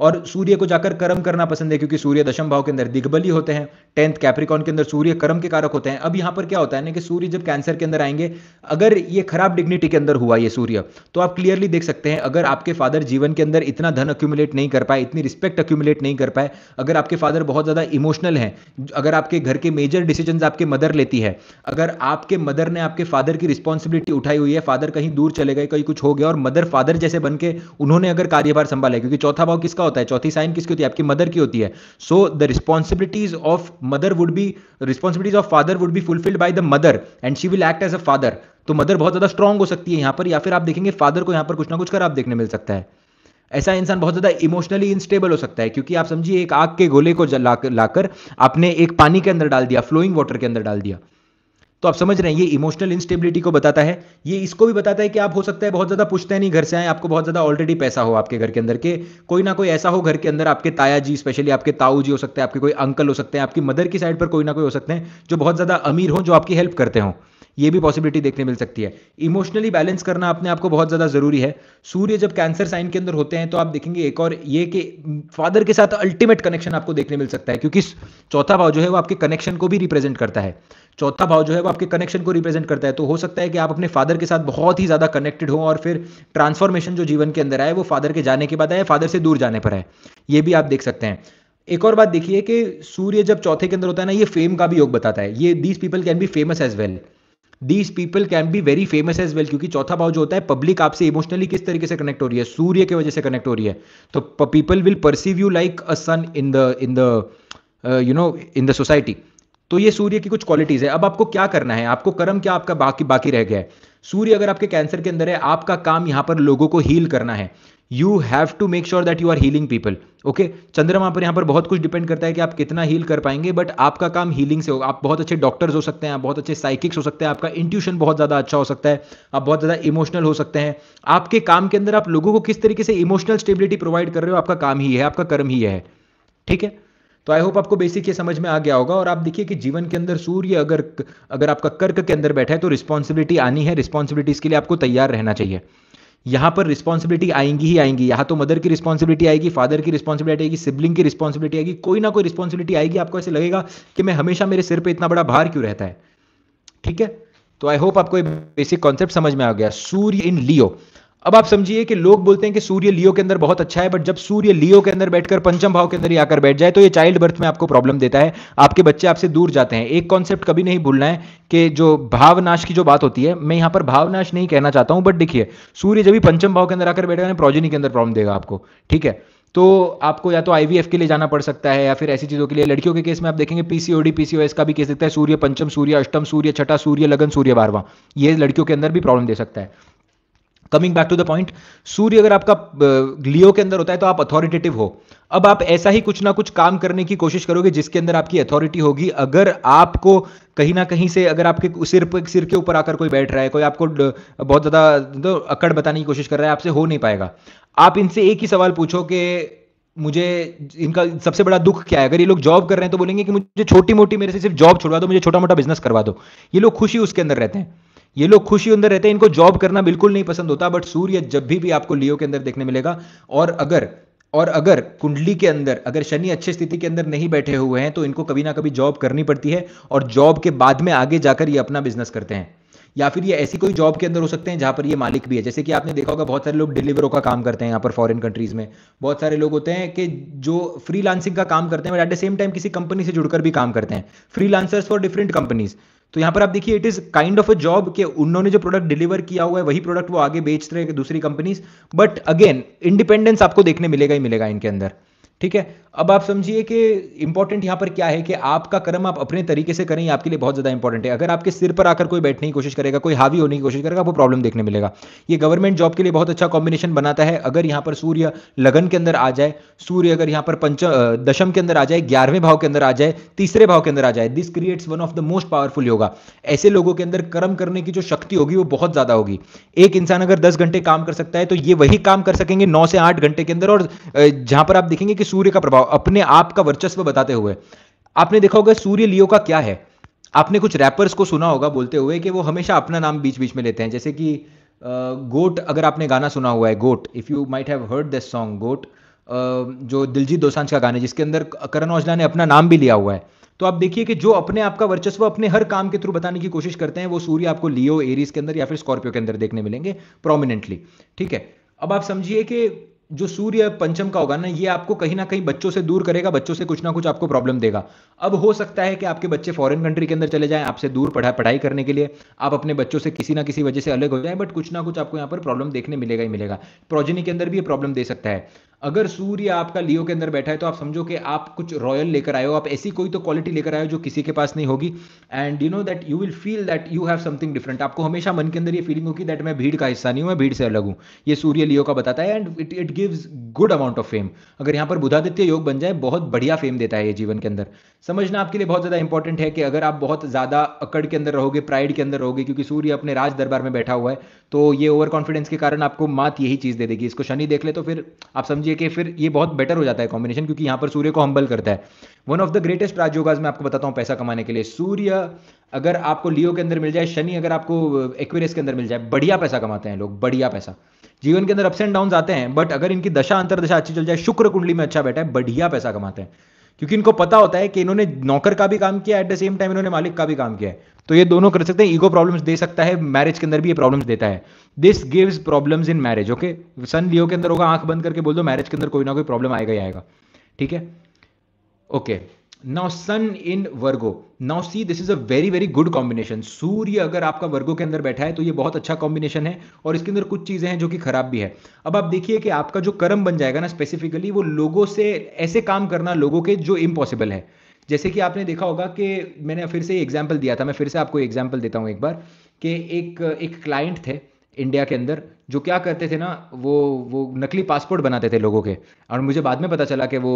S1: और सूर्य को जाकर कर्म करना पसंद है क्योंकि सूर्य दशम भाव के अंदर दिग्बली होते हैं टेंथ कैप्रिकॉन के अंदर सूर्य कर्म के कारक होते हैं अब यहां पर क्या होता है ना कि सूर्य जब कैंसर के अंदर आएंगे अगर ये खराब डिग्निटी के अंदर हुआ ये सूर्य तो आप क्लियरली देख सकते हैं अगर आपके फादर जीवन के अंदर इतना धन अक्यूमुलेट नहीं कर पाए इतनी रिस्पेक्ट अक्यूमुलेट नहीं कर पाए अगर आपके फादर बहुत ज़्यादा इमोशनल हैं अगर आपके घर के मेजर डिसीजन आपके मदर लेती है अगर आपके मदर ने आपके फादर की रिस्पॉन्सिबिलिटी उठाई हुई है फादर कहीं दूर चले गए कहीं कुछ हो गया और मदर फादर जैसे बन के उन्होंने अगर कार्यभार संभाला क्योंकि चौथा भाव किसका होता है चौथी साइन किसकी होती है आपकी मदर की होती है so the responsibilities of mother would be responsibilities of father would be fulfilled by the mother and she will act as a father तो मदर बहुत ज्यादा स्ट्रांग हो सकती है यहां पर या फिर आप देखेंगे फादर को यहां पर कुछ ना कुछ कर आप देखने मिल सकता है ऐसा इंसान बहुत ज़्यादा इमोशनली इनस्टेबल हो सकता है क्योंकि आप समझिए एक आग के गोले को लाकर आपने एक पानी के अंदर डाल दिया फ्लोइंग वाटर के अंदर डाल दिया तो आप समझ रहे हैं ये इमोशनल इंस्टेबिलिटी को बताता है ये इसको भी बताता है कि आप हो सकता है बहुत ज़्यादा पूछते हैं नहीं घर से आए आपको बहुत ज़्यादा ऑलरेडी पैसा हो आपके घर के अंदर के कोई ना कोई ऐसा हो घर के अंदर आपके ताया जी स्पेशली आपके ताऊ जी हो सकते हैं आपके कोई अंकल हो सकते हैं आपकी मदर की साइड पर कोई ना कोई हो सकते हैं जो बहुत ज़्यादा अमीर हो जो आपकी हेल्प करते हों ये भी पॉसिबिलिटी देखने मिल सकती है इमोशनली बैलेंस करना अपने आप को बहुत ज़्यादा ज़रूरी है सूर्य जब कैंसर साइन के अंदर होते हैं तो आप देखेंगे एक और ये कि फादर के साथ अल्टीमेट कनेक्शन आपको देखने मिल सकता है क्योंकि चौथा भाव जो है वो आपके कनेक्शन को भी रिप्रेजेंट करता है चौथा भाव जो है वो आपके कनेक्शन को रिप्रेजेंट करता है तो हो सकता है कि आप अपने फादर के साथ बहुत ही ज़्यादा कनेक्टेड हो और फिर ट्रांसफॉर्मेशन जो जीवन के अंदर आए वो फादर के जाने के बाद आए फादर से दूर जाने पर है ये भी आप देख सकते हैं एक और बात देखिए कि सूर्य जब चौथे के अंदर होता है ना ये फेम का भी योग बताता है ये these people can be famous as well well. These people can be very famous as well क्योंकि चौथा भाव जो होता है पब्लिक आपसे इमोशनली किस तरीके से कनेक्ट हो रही है सूर्य की वजह से कनेक्ट हो रही है तो people will perceive you like a sun in the in the you know in the society तो ये सूर्य की कुछ क्वालिटीज है अब आपको क्या करना है आपको कर्म क्या आपका बाकी बाकी रह गया है सूर्य अगर आपके कैंसर के अंदर है आपका काम यहां पर लोगों को हील करना है you have to make sure that you are healing people okay चंद्रमा पर यहाँ पर बहुत कुछ डिपेंड करता है कि आप कितना हील कर पाएंगे बट आपका काम हीलिंग से होगा आप बहुत अच्छे डॉक्टर्स हो सकते हैं आप बहुत अच्छे साइकिक्स हो सकते हैं आपका इंट्यूशन बहुत ज़्यादा अच्छा हो सकता है आप बहुत ज़्यादा इमोशनल हो सकते हैं आपके काम के अंदर आप लोगों को किस तरीके से इमोशनल स्टेबिलिटी प्रोवाइड कर रहे हो आपका काम ही है आपका कर्म ही है ठीक है तो आई होप आपको बेसिक ये समझ में आ गया होगा और आप देखिए कि जीवन के अंदर सूर्य अगर अगर आपका कर्क के अंदर बैठा है तो रिस्पॉन्सिबिलिटी आनी है रिस्पॉन्सिबिलिटीज के लिए आपको तैयार रहना चाहिए यहां पर रिस्पॉन्सिबिलिटी आएंगी ही आएंगी यहाँ तो मदर की रिस्पॉन्सिबिलिटी आएगी फादर की रिस्पॉन्सिबिलिटी आएगी सिबलिंग की रिस्पॉन्सिबिलिटी आएगी कोई ना कोई रिस्पॉन्सिबिलिटी आएगी आपको ऐसे लगेगा कि मैं हमेशा मेरे सिर पर इतना बड़ा भार क्यों रहता है ठीक है तो आई होप आपको बेसिक कॉन्सेप्ट समझ में आ गया सूर्य इन लियो अब आप समझिए कि लोग बोलते हैं कि सूर्य लियो के अंदर बहुत अच्छा है बट जब सूर्य लियो के अंदर बैठकर पंचम भाव के अंदर ही आकर बैठ जाए तो ये चाइल्ड बर्थ में आपको प्रॉब्लम देता है आपके बच्चे आपसे दूर जाते हैं एक कॉन्सेप्ट कभी नहीं भूलना है कि जो भावनाश की जो बात होती है मैं यहाँ पर भावनाश नहीं कहना चाहता हूं बट देखिए सूर्य जब भी पंचम भाव के अंदर आकर बैठेगा ना प्रोजेनी के अंदर प्रॉब्लम देगा आपको ठीक है तो आपको या तो आईवीएफ के लिए जाना पड़ सकता है या फिर ऐसी चीजों के लिए लड़कियों के केस में आप देखेंगे पीसीओडी पीसीओएस का भी केस देखता है सूर्य पंचम सूर्य अष्टम सूर्य छठा सूर्य लगन सूर्य बारवा ये लड़कियों के अंदर भी प्रॉब्लम दे सकता है coming back to the point Surya अगर आपका लियो के अंदर होता है तो आप अथॉरिटेटिव हो अब आप ऐसा ही कुछ ना कुछ काम करने की कोशिश करोगे जिसके अंदर आपकी अथॉरिटी होगी अगर आपको कहीं ना कहीं से अगर आपके सिर पर सिर के ऊपर आकर कोई बैठ रहा है कोई आपको बहुत ज्यादा तो अकड़ बताने की कोशिश कर रहा है आपसे हो नहीं पाएगा आप इनसे एक ही सवाल पूछो कि मुझे इनका सबसे बड़ा दुख क्या है अगर ये लोग जॉब कर रहे हैं तो बोलेंगे कि मुझे छोटी मोटी मेरे से सिर्फ जॉब छोड़वा दो मुझे छोटा मोटा बिजनेस करवा दो ये लोग खुशी उसके अंदर रहते हैं ये लोग खुशी अंदर रहते हैं इनको जॉब करना बिल्कुल नहीं पसंद होता बट सूर्य जब भी, भी आपको लियो के अंदर देखने मिलेगा और अगर और अगर कुंडली के अंदर अगर शनि अच्छे स्थिति के अंदर नहीं बैठे हुए हैं तो इनको कभी ना कभी जॉब करनी पड़ती है और जॉब के बाद में आगे जाकर ये अपना बिजनेस करते हैं या फिर ये ऐसी कोई जॉब के अंदर हो सकते हैं जहां पर ये मालिक भी है जैसे कि आपने देखा होगा बहुत सारे लोग डिलीवरों का काम करते हैं यहाँ पर फॉरेन कंट्रीज में बहुत सारे लोग होते हैं कि जो फ्री का काम करते हैं but at the same time किसी कंपनी से जुड़कर भी काम करते हैं फ्री फॉर डिफरेंट कंपनीज तो यहाँ पर आप देखिए it is kind of a job के उन्होंने जो प्रोडक्ट डिलीवर किया हुआ है वही प्रोडक्ट वो आगे बेच रहे हैं दूसरी कंपनीज बट अगेन इंडिपेंडेंस आपको देखने मिलेगा ही मिलेगा इनके अंदर ठीक है अब आप समझिए कि इंपॉर्टेंट यहां पर क्या है कि आपका कर्म आप अपने तरीके से करें आपके लिए बहुत ज्यादा इंपॉर्टेंट है अगर आपके सिर पर आकर कोई बैठने की कोशिश करेगा कोई हावी होने की कोशिश करेगा आपको प्रॉब्लम देखने मिलेगा ये गवर्नमेंट जॉब के लिए बहुत अच्छा कॉम्बिनेशन बनाता है अगर यहां पर सूर्य लगन के अंदर आ जाए सूर्य अगर यहां पर पंच दशम के अंदर आ जाए ग्यारहवें भाव के अंदर आ जाए तीसरे भाव के अंदर आ जाए this creates one of the most powerful yoga ऐसे लोगों के अंदर कर्म करने की जो शक्ति होगी वो बहुत ज्यादा होगी एक इंसान अगर दस घंटे काम कर सकता है तो ये वही काम कर सकेंगे नौ से आठ घंटे के अंदर और जहां पर आप देखेंगे कि सूर्य का प्रभाव अपने आप का वर्चस्व बताते हुए आपने देखा होगा सूर्य लियो का क्या है आपने कुछ रैपर्स को सुना होगा बोलते हुए कि वो हमेशा अपना नाम बीच बीच में लेते हैं जैसे कि गोट अगर आपने गाना सुना हुआ है GOAT if you might have heard this song GOAT जो दिलजीत दोसांझ का गाना है जिसके अंदर करण औजला ने अपना नाम भी लिया हुआ है तो आप देखिए कि जो अपने आपका वर्चस्व अपने हर काम के थ्रू बताने की कोशिश करते हैं वो सूर्य आपको लियो एरीज के अंदर या फिर स्कॉर्पियो के अंदर देखने मिलेंगे प्रोमिनेंटली ठीक है अब आप समझिए कि जो सूर्य पंचम का होगा ना ये आपको कहीं ना कहीं बच्चों से दूर करेगा बच्चों से कुछ ना कुछ आपको प्रॉब्लम देगा अब हो सकता है कि आपके बच्चे फॉरेन कंट्री के अंदर चले जाएं आपसे दूर पढ़ा पढ़ाई करने के लिए आप अपने बच्चों से किसी ना किसी वजह से अलग हो जाए बट कुछ ना कुछ आपको यहाँ पर प्रॉब्लम देखने मिलेगा ही मिलेगा प्रोजेनी के अंदर भी ये प्रॉब्लम दे सकता है अगर सूर्य आपका लियो के अंदर बैठा है तो आप समझो कि आप कुछ रॉयल लेकर आए हो आप ऐसी कोई तो क्वालिटी लेकर आए हो जो किसी के पास नहीं होगी and you know that you will feel that you have something different आपको हमेशा मन के अंदर ये फीलिंग होगी दैट मैं भीड़ का हिस्सा नहीं हूँ मैं भीड़ से अलग हूँ ये सूर्य लियो का बताता है and it it gives good amount of fame अगर यहां पर बुधादित्य योग बन जाए बहुत बढ़िया फेम देता है ये जीवन के अंदर समझना आपके लिए बहुत ज़्यादा इंपॉर्टेंट है कि अगर आप बहुत ज़्यादा अकड़ के अंदर रहोगे प्राइड के अंदर रहोगे क्योंकि सूर्य अपने राज दरबार में बैठा हुआ है तो ये ओवर कॉन्फिडेंस के कारण आपको मात यही चीज़ दे देगी इसको शनि देख ले तो फिर आप समझिए कि फिर ये बहुत बेटर हो जाता है कॉम्बिनेशन क्योंकि यहां पर सूर्य को हम्बल करता है one of the greatest rajyogas मैं आपको बताता हूं पैसा कमाने के लिए सूर्य अगर आपको लियो के अंदर मिल जाए शनि अगर आपको एक्वेरियस के अंदर मिल जाए बढ़िया पैसा कमाते हैं लोग बढ़िया पैसा जीवन के अंदर अप्स एंड डाउन आते हैं बट अगर इनकी दशा अंतरदशा अच्छी चल जाए शुक्र कुंडली में अच्छा बैठा है बढ़िया पैसा कमाते हैं क्योंकि इनको पता होता है कि इन्होंने नौकर का भी काम किया एट द सेम टाइम इन्होंने मालिक का भी काम किया है तो ये दोनों कर सकते हैं ईगो प्रॉब्लम्स दे सकता है मैरिज के अंदर भी ये प्रॉब्लम्स देता है this gives problems in marriage okay sun Leo के अंदर होगा आंख बंद करके बोल दो मैरिज के अंदर कोई ना कोई प्रॉब्लम आएगा ही आएगा ठीक है okay okay. Now sun in Virgo now see this is a very very good combination Surya अगर आपका वर्गो के अंदर बैठा है तो ये बहुत अच्छा कॉम्बिनेशन है और इसके अंदर कुछ चीजें हैं जो कि खराब भी है अब आप देखिए कि आपका जो कर्म बन जाएगा ना स्पेसिफिकली वो लोगों से ऐसे काम करना लोगों के जो इम्पॉसिबल है जैसे कि आपने देखा होगा कि मैंने फिर से एग्जाम्पल दिया था मैं फिर से आपको एग्जाम्पल देता हूँ एक बार कि एक एक क्लाइंट थे इंडिया के अंदर जो क्या करते थे ना वो वो नकली पासपोर्ट बनाते थे लोगों के और मुझे बाद में पता चला कि वो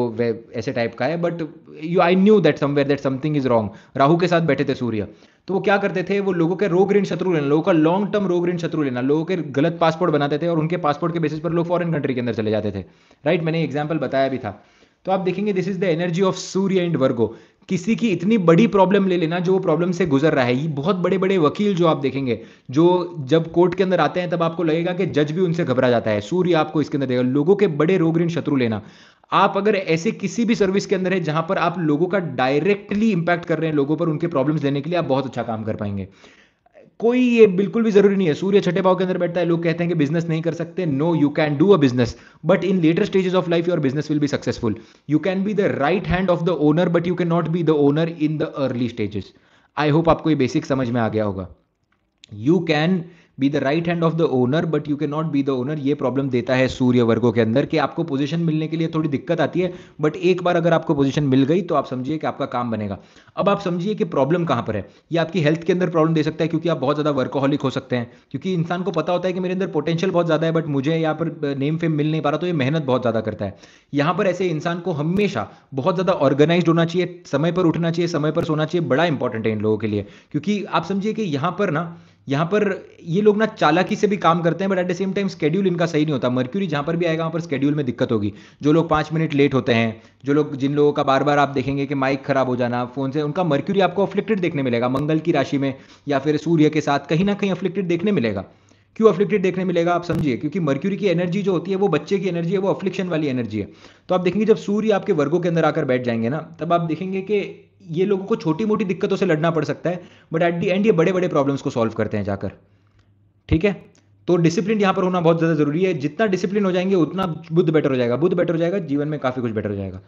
S1: ऐसे टाइप का है but you I knew that somewhere that something is wrong Rahu के साथ बैठे थे सूर्य तो वो क्या करते थे वो लोगों के रोग ऋण शत्रु लेना लोगों का लॉन्ग टर्म रोग ऋण शत्रु लेना लोगों के गलत पासपोर्ट बनाते थे और उनके पासपोर्ट के बेसिस पर लोग फॉरन कंट्री के अंदर चले जाते थे राइट मैंने एग्जाम्पल बताया भी था तो आप देखेंगे this is the energy of Surya and Virgo किसी की इतनी बड़ी प्रॉब्लम ले लेना जो वो प्रॉब्लम से गुजर रहा है ये बहुत बड़े बड़े वकील जो आप देखेंगे जो जब कोर्ट के अंदर आते हैं तब आपको लगेगा कि जज भी उनसे घबरा जाता है सूर्य आपको इसके अंदर देगा लोगों के बड़े रोग ऋण शत्रु लेना आप अगर ऐसे किसी भी सर्विस के अंदर है जहां पर आप लोगों का डायरेक्टली इंपैक्ट कर रहे हैं लोगों पर उनके प्रॉब्लम्स लेने के लिए आप बहुत अच्छा काम कर पाएंगे कोई ये बिल्कुल भी जरूरी नहीं है सूर्य छठे भाव के अंदर बैठता है लोग कहते हैं कि बिजनेस नहीं कर सकते no you can do a business but in later stages of life your business will be successful you can be the right hand of the owner but you can not be the owner in the early stages I hope आपको ये basic समझ में आ गया होगा you can be the right hand of the owner but you can not be the owner ये problem देता है सूर्य वर्गो के अंदर कि आपको पोजीशन मिलने के लिए थोड़ी दिक्कत आती है बट एक बार अगर आपको पोजीशन मिल गई तो आप समझिए कि आपका काम बनेगा अब आप समझिए कि प्रॉब्लम कहाँ पर है ये आपकी हेल्थ के अंदर प्रॉब्लम दे सकता है क्योंकि आप बहुत ज़्यादा वर्कोहलिक हो सकते हैं क्योंकि इंसान को पता होता है कि मेरे अंदर पोटेंशियल बहुत ज़्यादा है बट मुझे यहाँ पर नेम uh, फेम मिल नहीं पा रहा तो ये मेहनत बहुत ज़्यादा करता है यहाँ पर ऐसे इंसान को हमेशा बहुत ज़्यादा ऑर्गेनाइज होना चाहिए समय पर उठना चाहिए समय पर सोना चाहिए बड़ा इंपॉर्टेंट है इन लोगों के लिए क्योंकि आप समझिए कि यहाँ पर ना यहाँ पर ये लोग ना चालाकी से भी काम करते हैं but at the same time schedule इनका सही नहीं होता मर्क्यूरी जहाँ पर भी आएगा वहाँ पर स्केड्यूल में दिक्कत होगी जो लोग पाँच मिनट लेट होते हैं जो लोग जिन लोगों का बार बार आप देखेंगे कि माइक खराब हो जाना फोन से उनका मर्क्यूरी आपको अफ्लिक्टेड देखने मिलेगा मंगल की राशि में या फिर सूर्य के साथ कहीं ना कहीं अफ्लिक्टेड देखने मिलेगा क्यों अफ्लिक्टेड देखने मिलेगा आप समझिए क्योंकि मर्क्यूरी की एनर्जी जो होती है वो बच्चे की एनर्जी है वो अफ्लिक्शन वाली एनर्जी है तो आप देखेंगे जब सूर्य आपके वर्गों के अंदर आकर बैठ जाएंगे ना तब आप देखेंगे कि ये लोगों को छोटी मोटी दिक्कतों से लड़ना पड़ सकता है बट एट दी एंड ये बड़े बड़े प्रॉब्लम्स को सॉल्व करते हैं जाकर ठीक है तो डिसिप्लिन यहाँ पर होना बहुत ज़्यादा जरूरी है जितना डिसिप्लिन हो जाएंगे उतना बुद्ध बेटर हो जाएगा बुद्ध बेटर हो जाएगा जीवन में काफ़ी कुछ बेटर हो जाएगा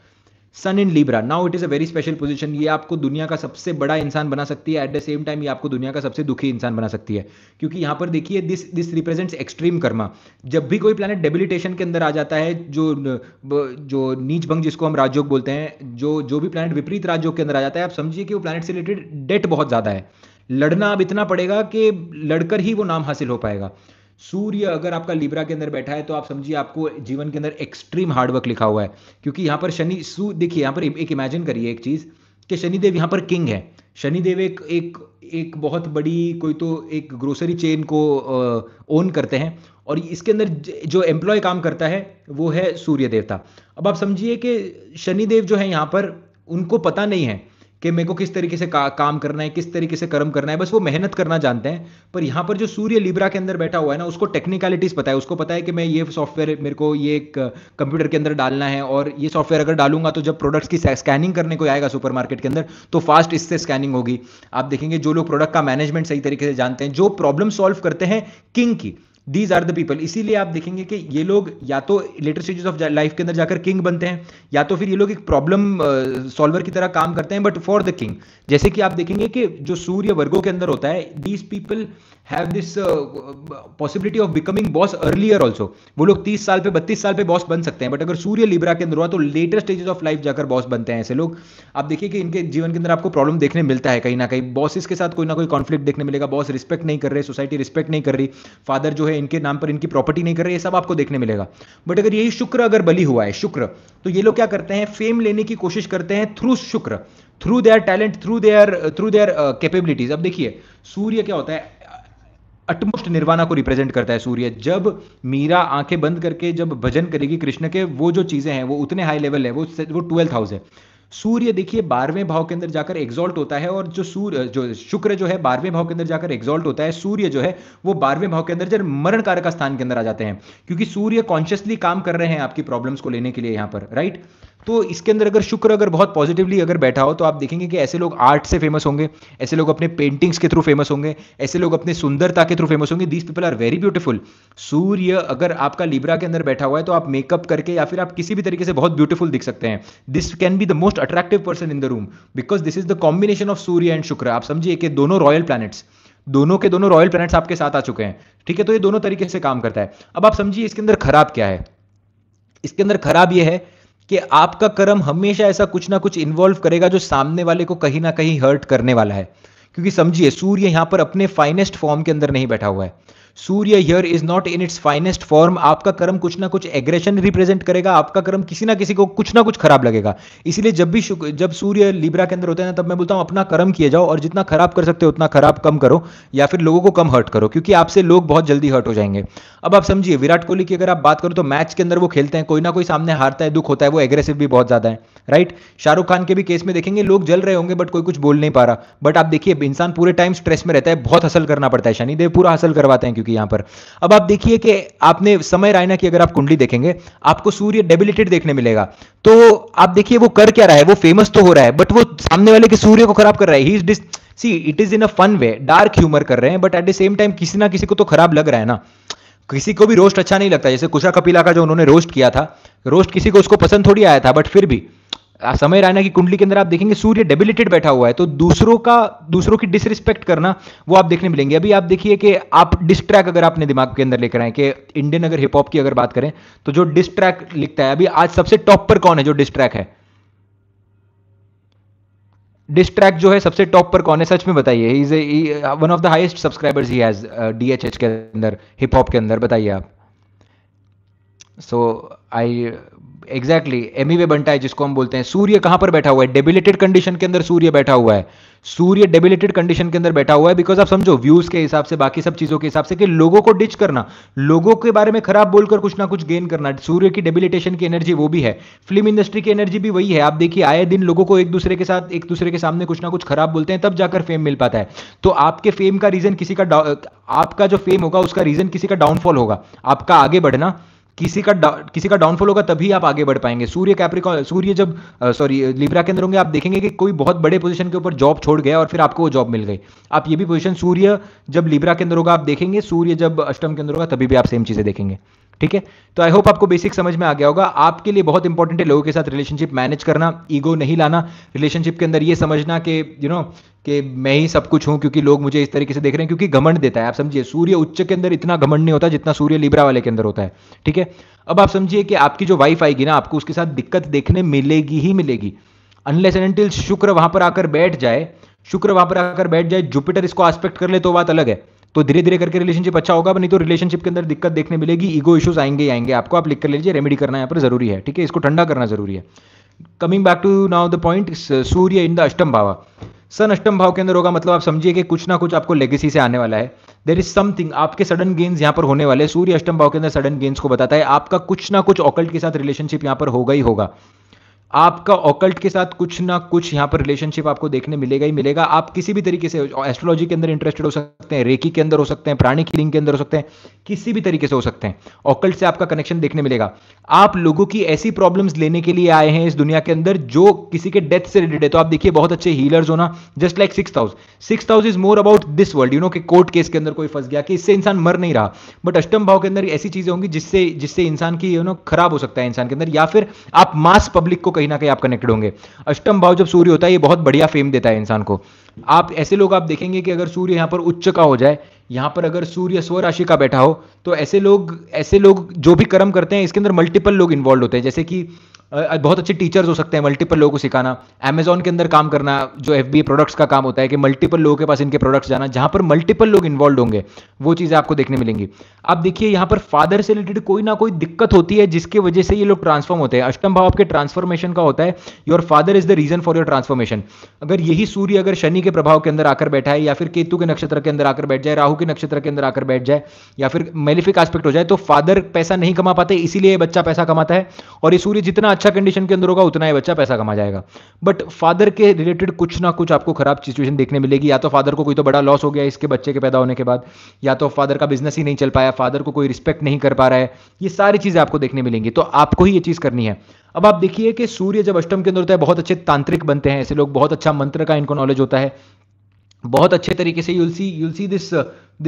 S1: sun in Libra now it is a very special position ये आपको दुनिया का सबसे बड़ा इंसान बना सकती है एट द सेम टाइम ये आपको दुनिया का सबसे दुखी इंसान बना सकती है क्योंकि यहां पर देखिए this this represents extreme karma जब भी कोई प्लानट डेबिलिटेशन के अंदर आ जाता है जो जो नीच भंग जिसको हम राजयोग बोलते हैं जो जो भी प्लानट विपरीत राजयोग के अंदर आ जाता है आप समझिए कि वो प्लानट से रिलेटेड डेट बहुत ज़्यादा है लड़ना अब इतना पड़ेगा कि लड़कर ही वो नाम हासिल हो पाएगा सूर्य अगर आपका लिब्रा के अंदर बैठा है तो आप समझिए आपको जीवन के अंदर एक्सट्रीम हार्डवर्क लिखा हुआ है क्योंकि यहाँ पर शनि देखिए यहाँ पर एक इमेजिन करिए एक चीज़ कि शनिदेव यहाँ पर किंग है शनिदेव एक एक एक बहुत बड़ी कोई तो एक ग्रोसरी चेन को ओन करते हैं और इसके अंदर जो एम्प्लॉय काम करता है वो है सूर्य देवता अब आप समझिए कि शनिदेव जो है यहाँ पर उनको पता नहीं है कि मेरे को किस तरीके से का, काम करना है किस तरीके से कर्म करना है बस वो मेहनत करना जानते हैं पर यहाँ पर जो सूर्य लिब्रा के अंदर बैठा हुआ है ना उसको टेक्निकलिटीज पता है उसको पता है कि मैं ये सॉफ्टवेयर मेरे को ये कंप्यूटर uh, के अंदर डालना है और ये सॉफ्टवेयर अगर डालूंगा तो जब प्रोडक्ट्स की स्कैनिंग करने को आएगा सुपर के अंदर तो फास्ट इससे स्कैनिंग होगी आप देखेंगे जो लोग प्रोडक्ट का मैनेजमेंट सही तरीके से जानते हैं जो प्रॉब्लम सॉल्व करते हैं किंग की दीज आर द पीपल इसीलिए आप देखेंगे कि ये लोग या तो लेटर स्टेजेस ऑफ लाइफ के अंदर जाकर किंग बनते हैं या तो फिर ये लोग एक प्रॉब्लम सॉल्वर की तरह काम करते हैं बट फॉर द किंग जैसे कि आप देखेंगे कि जो सूर्य वर्गों के अंदर होता है these people have this possibility of becoming boss earlier also वो लोग तीस साल पे बत्तीस साल पे बॉस बन सकते हैं बट अगर सूर्य लिब्रा के अंदर हुआ तो लेटर स्टेजेस ऑफ लाइफ जाकर बॉस बनते हैं ऐसे लोग आप देखिए कि इनके जीवन के अंदर आपको प्रॉब्लम देखने मिलता है कहीं ना कहीं बॉसिस के साथ कोई ना कोई कॉन्फ्लिक्ट देखने मिलेगा बॉस रिस्पेक्ट नहीं कर रहे सोसाइटी रिस्पेक्ट नहीं कर रही फादर जो है इनके नाम पर इनकी प्रॉपर्टी नहीं कर रहे ये सब आपको देखने मिलेगा बट अगर यही शुक्र अगर बली हुआ है शुक्र तो ये लोग क्या करते हैं फेम लेने की कोशिश करते हैं through Shukra through their talent through their through their capabilities अब देखिए सूर्य क्या होता है अटमोस्ट निर्वाणा को रिप्रेजेंट करता है सूर्य जब मीरा आंखें बंद करके जब भजन करेगी कृष्ण के वो जो चीज़ें हैं वो उतने हाई लेवल है वो वो ट्वेल्थ हाउस है सूर्य देखिए बारहवें भाव के अंदर जाकर एग्जॉल्ट होता है और जो सूर्य जो शुक्र जो है बारहवें भाव के अंदर जाकर एग्जॉल्ट होता है सूर्य जो है वो बारहवें भाव के अंदर जब मरण कारक स्थान के अंदर आ जाते हैं क्योंकि सूर्य कॉन्शियसली काम कर रहे हैं आपकी प्रॉब्लम्स को लेने के लिए यहां पर राइट right? तो इसके अंदर अगर शुक्र अगर बहुत पॉजिटिवली अगर बैठा हो तो आप देखेंगे कि ऐसे लोग आर्ट से फेमस होंगे ऐसे लोग अपने पेंटिंग्स के थ्रू फेमस होंगे ऐसे लोग अपने सुंदरता के थ्रू फेमस होंगे these people are very beautiful Surya अगर आपका लिब्रा के अंदर बैठा हुआ है तो आप मेकअप करके या फिर आप किसी भी तरीके से बहुत ब्यूटीफुल दिख सकते हैं this can be the most attractive person in the room because this is the combination of Surya and Shukra आप समझिए कि दोनों रॉयल प्लैनेट्स दोनों के दोनों रॉयल प्लैनेट्स आपके साथ आ चुके हैं ठीक है तो ये दोनों तरीके से काम करता है अब आप समझिए इसके अंदर खराब क्या है इसके अंदर खराब यह है कि आपका कर्म हमेशा ऐसा कुछ ना कुछ इन्वॉल्व करेगा जो सामने वाले को कहीं ना कहीं हर्ट करने वाला है क्योंकि समझिए सूर्य यहां पर अपने फाइनेस्ट फॉर्म के अंदर नहीं बैठा हुआ है Surya here is not in its finest form आपका कर्म कुछ ना कुछ एग्रेशन रिप्रेजेंट करेगा आपका कर्म किसी ना किसी को कुछ ना कुछ खराब लगेगा इसीलिए जब भी जब सूर्य लिब्रा के अंदर होता है ना तब मैं बोलता हूं अपना कर्म किया जाओ और जितना खराब कर सकते हो उतना खराब कम करो या फिर लोगों को कम हर्ट करो क्योंकि आपसे लोग बहुत जल्दी हर्ट हो जाएंगे अब आप समझिए विराट कोहली की अगर आप बात करो तो मैच के अंदर वो खेलते हैं कोई ना कोई सामने हारता है दुख होता है वो एग्रेसिव भी बहुत ज्यादा है राइट शाहरुख खान के भी केस में देखेंगे लोग जल रहे होंगे बट कोई कुछ बोल नहीं पा रहा बट आप देखिए इंसान पूरे टाइम स्ट्रेस में रहता है बहुत हसल करना पड़ता है शनिदेव पूरा हसल करवाते हैं चुकी है यहां पर अब आप देखिए कि आपने समय रायना की अगर आप कुंडली देखेंगे आपको सूर्य डेबिलिटेड देखने मिलेगा तो आप देखिए वो कर क्या रहा है वो फेमस तो हो रहा है बट वो सामने वाले के सूर्य को खराब कर रहा है he is this see it is in a fun way dark humour कर रहे हैं but at the same time किसी ना किसी को तो खराब लग रहा है ना किसी को भी रोस्ट अच्छा नहीं लगता जैसे कुशा कपिला का जो उन्होंने रोस्ट किया था रोस्ट किसी को उसको पसंद थोड़ी आया था बट फिर भी आप समझ रहा है कुंडली के अंदर आप देखेंगे सूर्य डेबिलिटेड बैठा हुआ है तो दूसरों का दूसरों की डिसरिस्पेक्ट करना वो आप देखने मिलेंगे अभी आप देखिए कि आप डिस्ट्रैक अगर आपने दिमाग के अंदर लेकर आए कि इंडियन अगर हिप हॉप की अगर बात करें तो जो डिस्ट्रैक लिखता है अभी आज सबसे टॉप पर कौन है जो डिस्ट्रैक है डिस्ट्रैक जो है सबसे टॉप पर कौन है सच में बताइए is one of the highest subscribers he has DHH के अंदर हिप हॉप के अंदर बताइए आप so I exactly exactly, Emiway e बनता है जिसको हम बोलते हैं सूर्य कहां पर बैठा हुआ है डेबिलेटेड कंडीशन के अंदर सूर्य बैठा हुआ है सूर्य डेबिलेटेड कंडीशन के अंदर बैठा हुआ है बिकॉज आप समझो व्यूज के हिसाब से बाकी सब चीजों के हिसाब से कि लोगों को डिच करना लोगों के बारे में खराब बोलकर कुछ ना कुछ गेन करना सूर्य की डेबिलिटेशन की एनर्जी वो भी है फिल्म इंडस्ट्री की एनर्जी भी वही है आप देखिए आए दिन लोगों को एक दूसरे के साथ एक दूसरे के सामने कुछ ना कुछ खराब बोलते हैं तब जाकर फेम मिल पाता है तो आपके फेम का रीजन किसी का आपका जो फेम होगा उसका रीजन किसी का डाउनफॉल होगा आपका आगे बढ़ना किसी का किसी का डाउनफॉल होगा तभी आप आगे बढ़ पाएंगे सूर्य कैप्रिकॉन सूर्य जब सॉरी लिब्रा के अंदर होंगे आप देखेंगे कि कोई बहुत बड़े पोजीशन के ऊपर जॉब छोड़ गया और फिर आपको वो जॉब मिल गई आप ये भी पोजीशन सूर्य जब लिब्रा के अंदर होगा आप देखेंगे सूर्य जब अष्टम के अंदर होगा तभी भी आप सेम चीजें देखेंगे ठीक है तो आई होप आपको बेसिक समझ में आ गया होगा आपके लिए बहुत इंपॉर्टेंट है लोगों के साथ रिलेशनशिप मैनेज करना ईगो नहीं लाना रिलेशनशिप के अंदर ये समझना कि यू नो कि मैं ही सब कुछ हूं क्योंकि लोग मुझे इस तरीके से देख रहे हैं क्योंकि घमंड देता है आप समझिए सूर्य उच्च के अंदर इतना घमंड नहीं होता जितना सूर्य लिब्रा वाले के अंदर होता है ठीक है अब आप समझिए कि आपकी जो वाइफ आएगी ना आपको उसके साथ दिक्कत देखने मिलेगी ही मिलेगी अनलेस एंड शुक्र वहां पर आकर बैठ जाए शुक्र वहां पर आकर बैठ जाए जुपिटर इसको आस्पेक्ट कर ले तो बात अलग है तो धीरे धीरे करके रिलेशनशिप अच्छा होगा नहीं तो रिलेशनशिप के अंदर दिक्कत देखने मिलेगी ईगो इश्यूज आएंगे आएंगे आपको आप लिख कर ले लीजिए रेमेडी करना यहाँ पर जरूरी है ठीक है इसको ठंडा करना जरूरी है coming back to now the point Surya in the अष्टम भावा सन अष्टम भाव के अंदर होगा मतलब आप समझिए कि कुछ ना कुछ आपको लेगेसी से आने वाला है देर इज समथिंग आपके सडन गेंस यहाँ पर होने वाले सूर्य अष्टम भाव के अंदर सडन गेंस को बताता है आपका कुछ ना कुछ ऑकल्ट के साथ रिलेशनशिप यहाँ पर होगा ही होगा आपका ऑकल्ट के साथ कुछ ना कुछ यहाँ पर रिलेशनशिप आपको देखने मिलेगा ही मिलेगा आप किसी भी तरीके से एस्ट्रोलॉजी के अंदर इंटरेस्टेड हो सकते हैं रेकी के अंदर हो सकते हैं प्राणी हीलिंग के अंदर हो सकते हैं किसी भी तरीके से हो सकते हैं ऑकल्ट से आपका कनेक्शन देखने मिलेगा आप लोगों की ऐसी प्रॉब्लम्स लेने के लिए आए हैं इस दुनिया के अंदर जो किसी के डेथ से रिलेटेड है तो आप देखिए बहुत अच्छे हीलर्स होना just like six house six house is more about this world you know कि कोर्ट केस के अंदर कोई फंस गया कि इससे इंसान मर नहीं रहा बट अष्टम भाव के अंदर ऐसी चीजें होंगी जिससे जिससे इंसान की यू नो खराब हो सकता है इंसान के अंदर या फिर आप मास पब्लिक को कहीं ना कहीं आप कनेक्टेड होंगे अष्टम भाव जब सूर्य होता है ये बहुत बढ़िया फेम देता है इंसान को आप ऐसे लोग आप देखेंगे कि अगर सूर्य यहां पर उच्च का हो जाए यहां पर अगर सूर्य स्व राशि का बैठा हो तो ऐसे लोग ऐसे लोग जो भी कर्म करते हैं इसके अंदर मल्टीपल लोग इन्वॉल्व होते हैं जैसे कि बहुत अच्छे टीचर्स हो सकते हैं मल्टीपल लोगों को सिखाना अमेजोन के अंदर काम करना जो एफ प्रोडक्ट्स का काम होता है कि मल्टीपल लोगों के पास इनके प्रोडक्ट्स जाना जहां पर मल्टीपल लोग इन्वॉल्व होंगे वो चीज़ें आपको देखने मिलेंगी अब देखिए यहाँ पर फादर से रिलेटेड कोई ना कोई दिक्कत होती है जिसकी वजह से ये लोग ट्रांसफॉर्म होते हैं अष्टम भाव आपके ट्रांसफॉर्मेशन का होता है your father is the reason for your transformation अगर यही सूर्य अगर शनि के प्रभाव के अंदर आकर बैठा है या फिर केतु के नक्षत्र के अंदर आकर बैठ जाए राहु के नक्षत्र के अंदर आकर बैठ जाए या फिर मेलिफिक एस्पेक्ट हो जाए तो फादर पैसा नहीं कमा पाते इसीलिए बच्चा पैसा कमाता है और ये सूर्य जितना अच्छा कंडीशन के अंदर होगा उतना ही बच्चा पैसा कमा जाएगा बट फादर के रिलेटेड कुछ ना कुछ आपको खराब सिचुएशन देखने मिलेगी या तो फादर को कोई तो बड़ा लॉस हो गया इसके बच्चे के पैदा होने के बाद या तो फादर का बिजनेस ही नहीं चल पाया फादर को कोई रिस्पेक्ट नहीं कर पा रहा है ये सारी चीज़ें आपको देखने मिलेंगी तो आपको ही ये चीज़ करनी है अब आप देखिए कि सूर्य जब अष्टम के अंदर होता है बहुत अच्छे तांत्रिक बनते हैं ऐसे लोग बहुत अच्छा मंत्र का इनको नॉलेज होता है बहुत अच्छे तरीके से you'll see you'll see this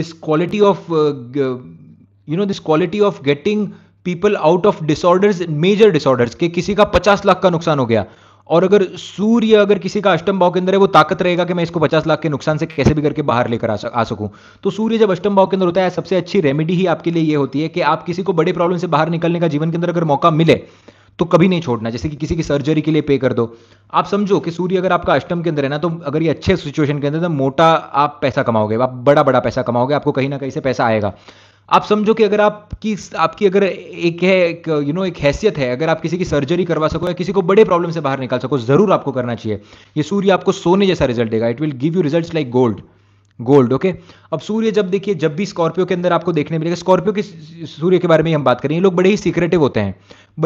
S1: this quality of you know this quality of getting people out of disorders major disorders के किसी का पचास लाख का नुकसान हो गया और अगर सूर्य अगर किसी का अष्टम भाव के अंदर है वो ताकत रहेगा कि मैं इसको 50 लाख के नुकसान से कैसे भी करके बाहर लेकर आ सकूं तो सूर्य जब अष्टम भाव के अंदर होता है सबसे अच्छी रेमेडी ही आपके लिए ये होती है कि आप किसी को बड़े प्रॉब्लम से बाहर निकलने का जीवन के अंदर अगर मौका मिले तो कभी नहीं छोड़ना जैसे कि किसी की सर्जरी के लिए पे कर दो आप समझो कि सूर्य अगर आपका अष्टम के अंदर है ना तो अगर ये अच्छे सिचुएशन के अंदर तो मोटा आप पैसा कमाओगे आप बड़ा बड़ा पैसा कमाओगे आपको कहीं ना कहीं से पैसा आएगा आप समझो कि अगर आपकी आपकी अगर एक है एक यू नो एक हैसियत है अगर आप किसी की सर्जरी करवा सको या किसी को बड़े प्रॉब्लम से बाहर निकाल सको जरूर आपको करना चाहिए ये सूर्य आपको सोने जैसा रिजल्ट देगा it will give you result like gold gold okay अब सूर्य जब देखिए जब भी स्कॉर्पियो के अंदर आपको देखने मिलेगा स्कॉर्पियो के सूर्य के बारे में हम बात करें ये लोग बड़े ही सीक्रेटिव होते हैं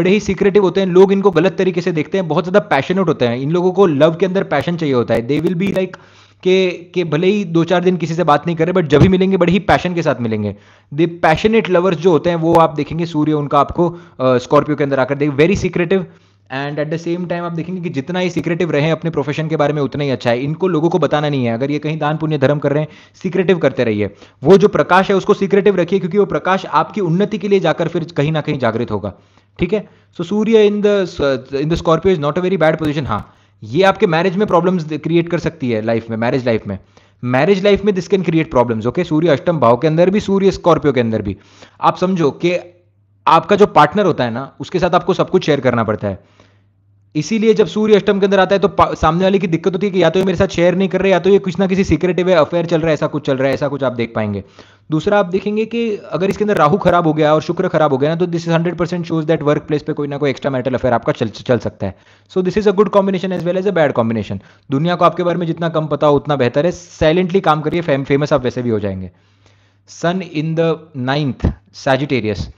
S1: बड़े ही सीक्रेटिव होते हैं लोग इनको गलत तरीके से देखते हैं बहुत ज़्यादा पैशनेट होते हैं इन लोगों को लव के अंदर पैशन चाहिए होता है they will be like like, कि कि भले ही दो चार दिन किसी से बात नहीं करें बट जब भी मिलेंगे बड़े ही पैशन के साथ मिलेंगे द पैशनेट लवर्स जो होते हैं वो आप देखेंगे सूर्य उनका आपको स्कॉर्पियो के अंदर आकर देखें very secretive and at the same time आप देखेंगे कि जितना ये सीक्रेटिव रहे अपने प्रोफेशन के बारे में उतना ही अच्छा है इनको लोगों को बताना नहीं है अगर ये कहीं दान पुण्य धर्म कर रहे हैं सीक्रेटिव करते रहिए वो जो प्रकाश है उसको सीक्रेटिव रखिए क्योंकि वो प्रकाश आपकी उन्नति के लिए जाकर फिर कहीं ना कहीं जागृत होगा ठीक है so Surya in the in the Scorpio is not a very bad position हाँ ये आपके मैरिज में प्रॉब्लम्स क्रिएट कर सकती है लाइफ में मैरिज लाइफ में मैरिज लाइफ में this can create problems okay Surya अष्टम भाव के अंदर भी सूर्य स्कॉर्पियो के अंदर भी आप समझो कि आपका जो पार्टनर होता है ना उसके साथ आपको सब कुछ शेयर करना पड़ता है इसीलिए जब सूर्य अष्टम के अंदर आता है तो सामने वाले की दिक्कत होती है कि या तो ये मेरे साथ शेयर नहीं कर रहे या तो ये कुछ ना किसी सीक्रेटिव अफेयर चल रहा है ऐसा कुछ चल रहा है ऐसा कुछ आप देख पाएंगे दूसरा आप देखेंगे कि अगर इसके अंदर राहु खराब हो गया और शुक्र खराब हो गया ना तो this is hundred percent shows that work place पर कोई ना कोई एक्स्ट्रा मेटल अफेयर आपका चल चल सकता है so this is a good combination as well as a bad combination दुनिया को आपके बारे में जितना कम पता हो उतना बेहतर है साइलेंटली काम करिए फेमस आप वैसे भी हो जाएंगे sun in the ninth Sagittarius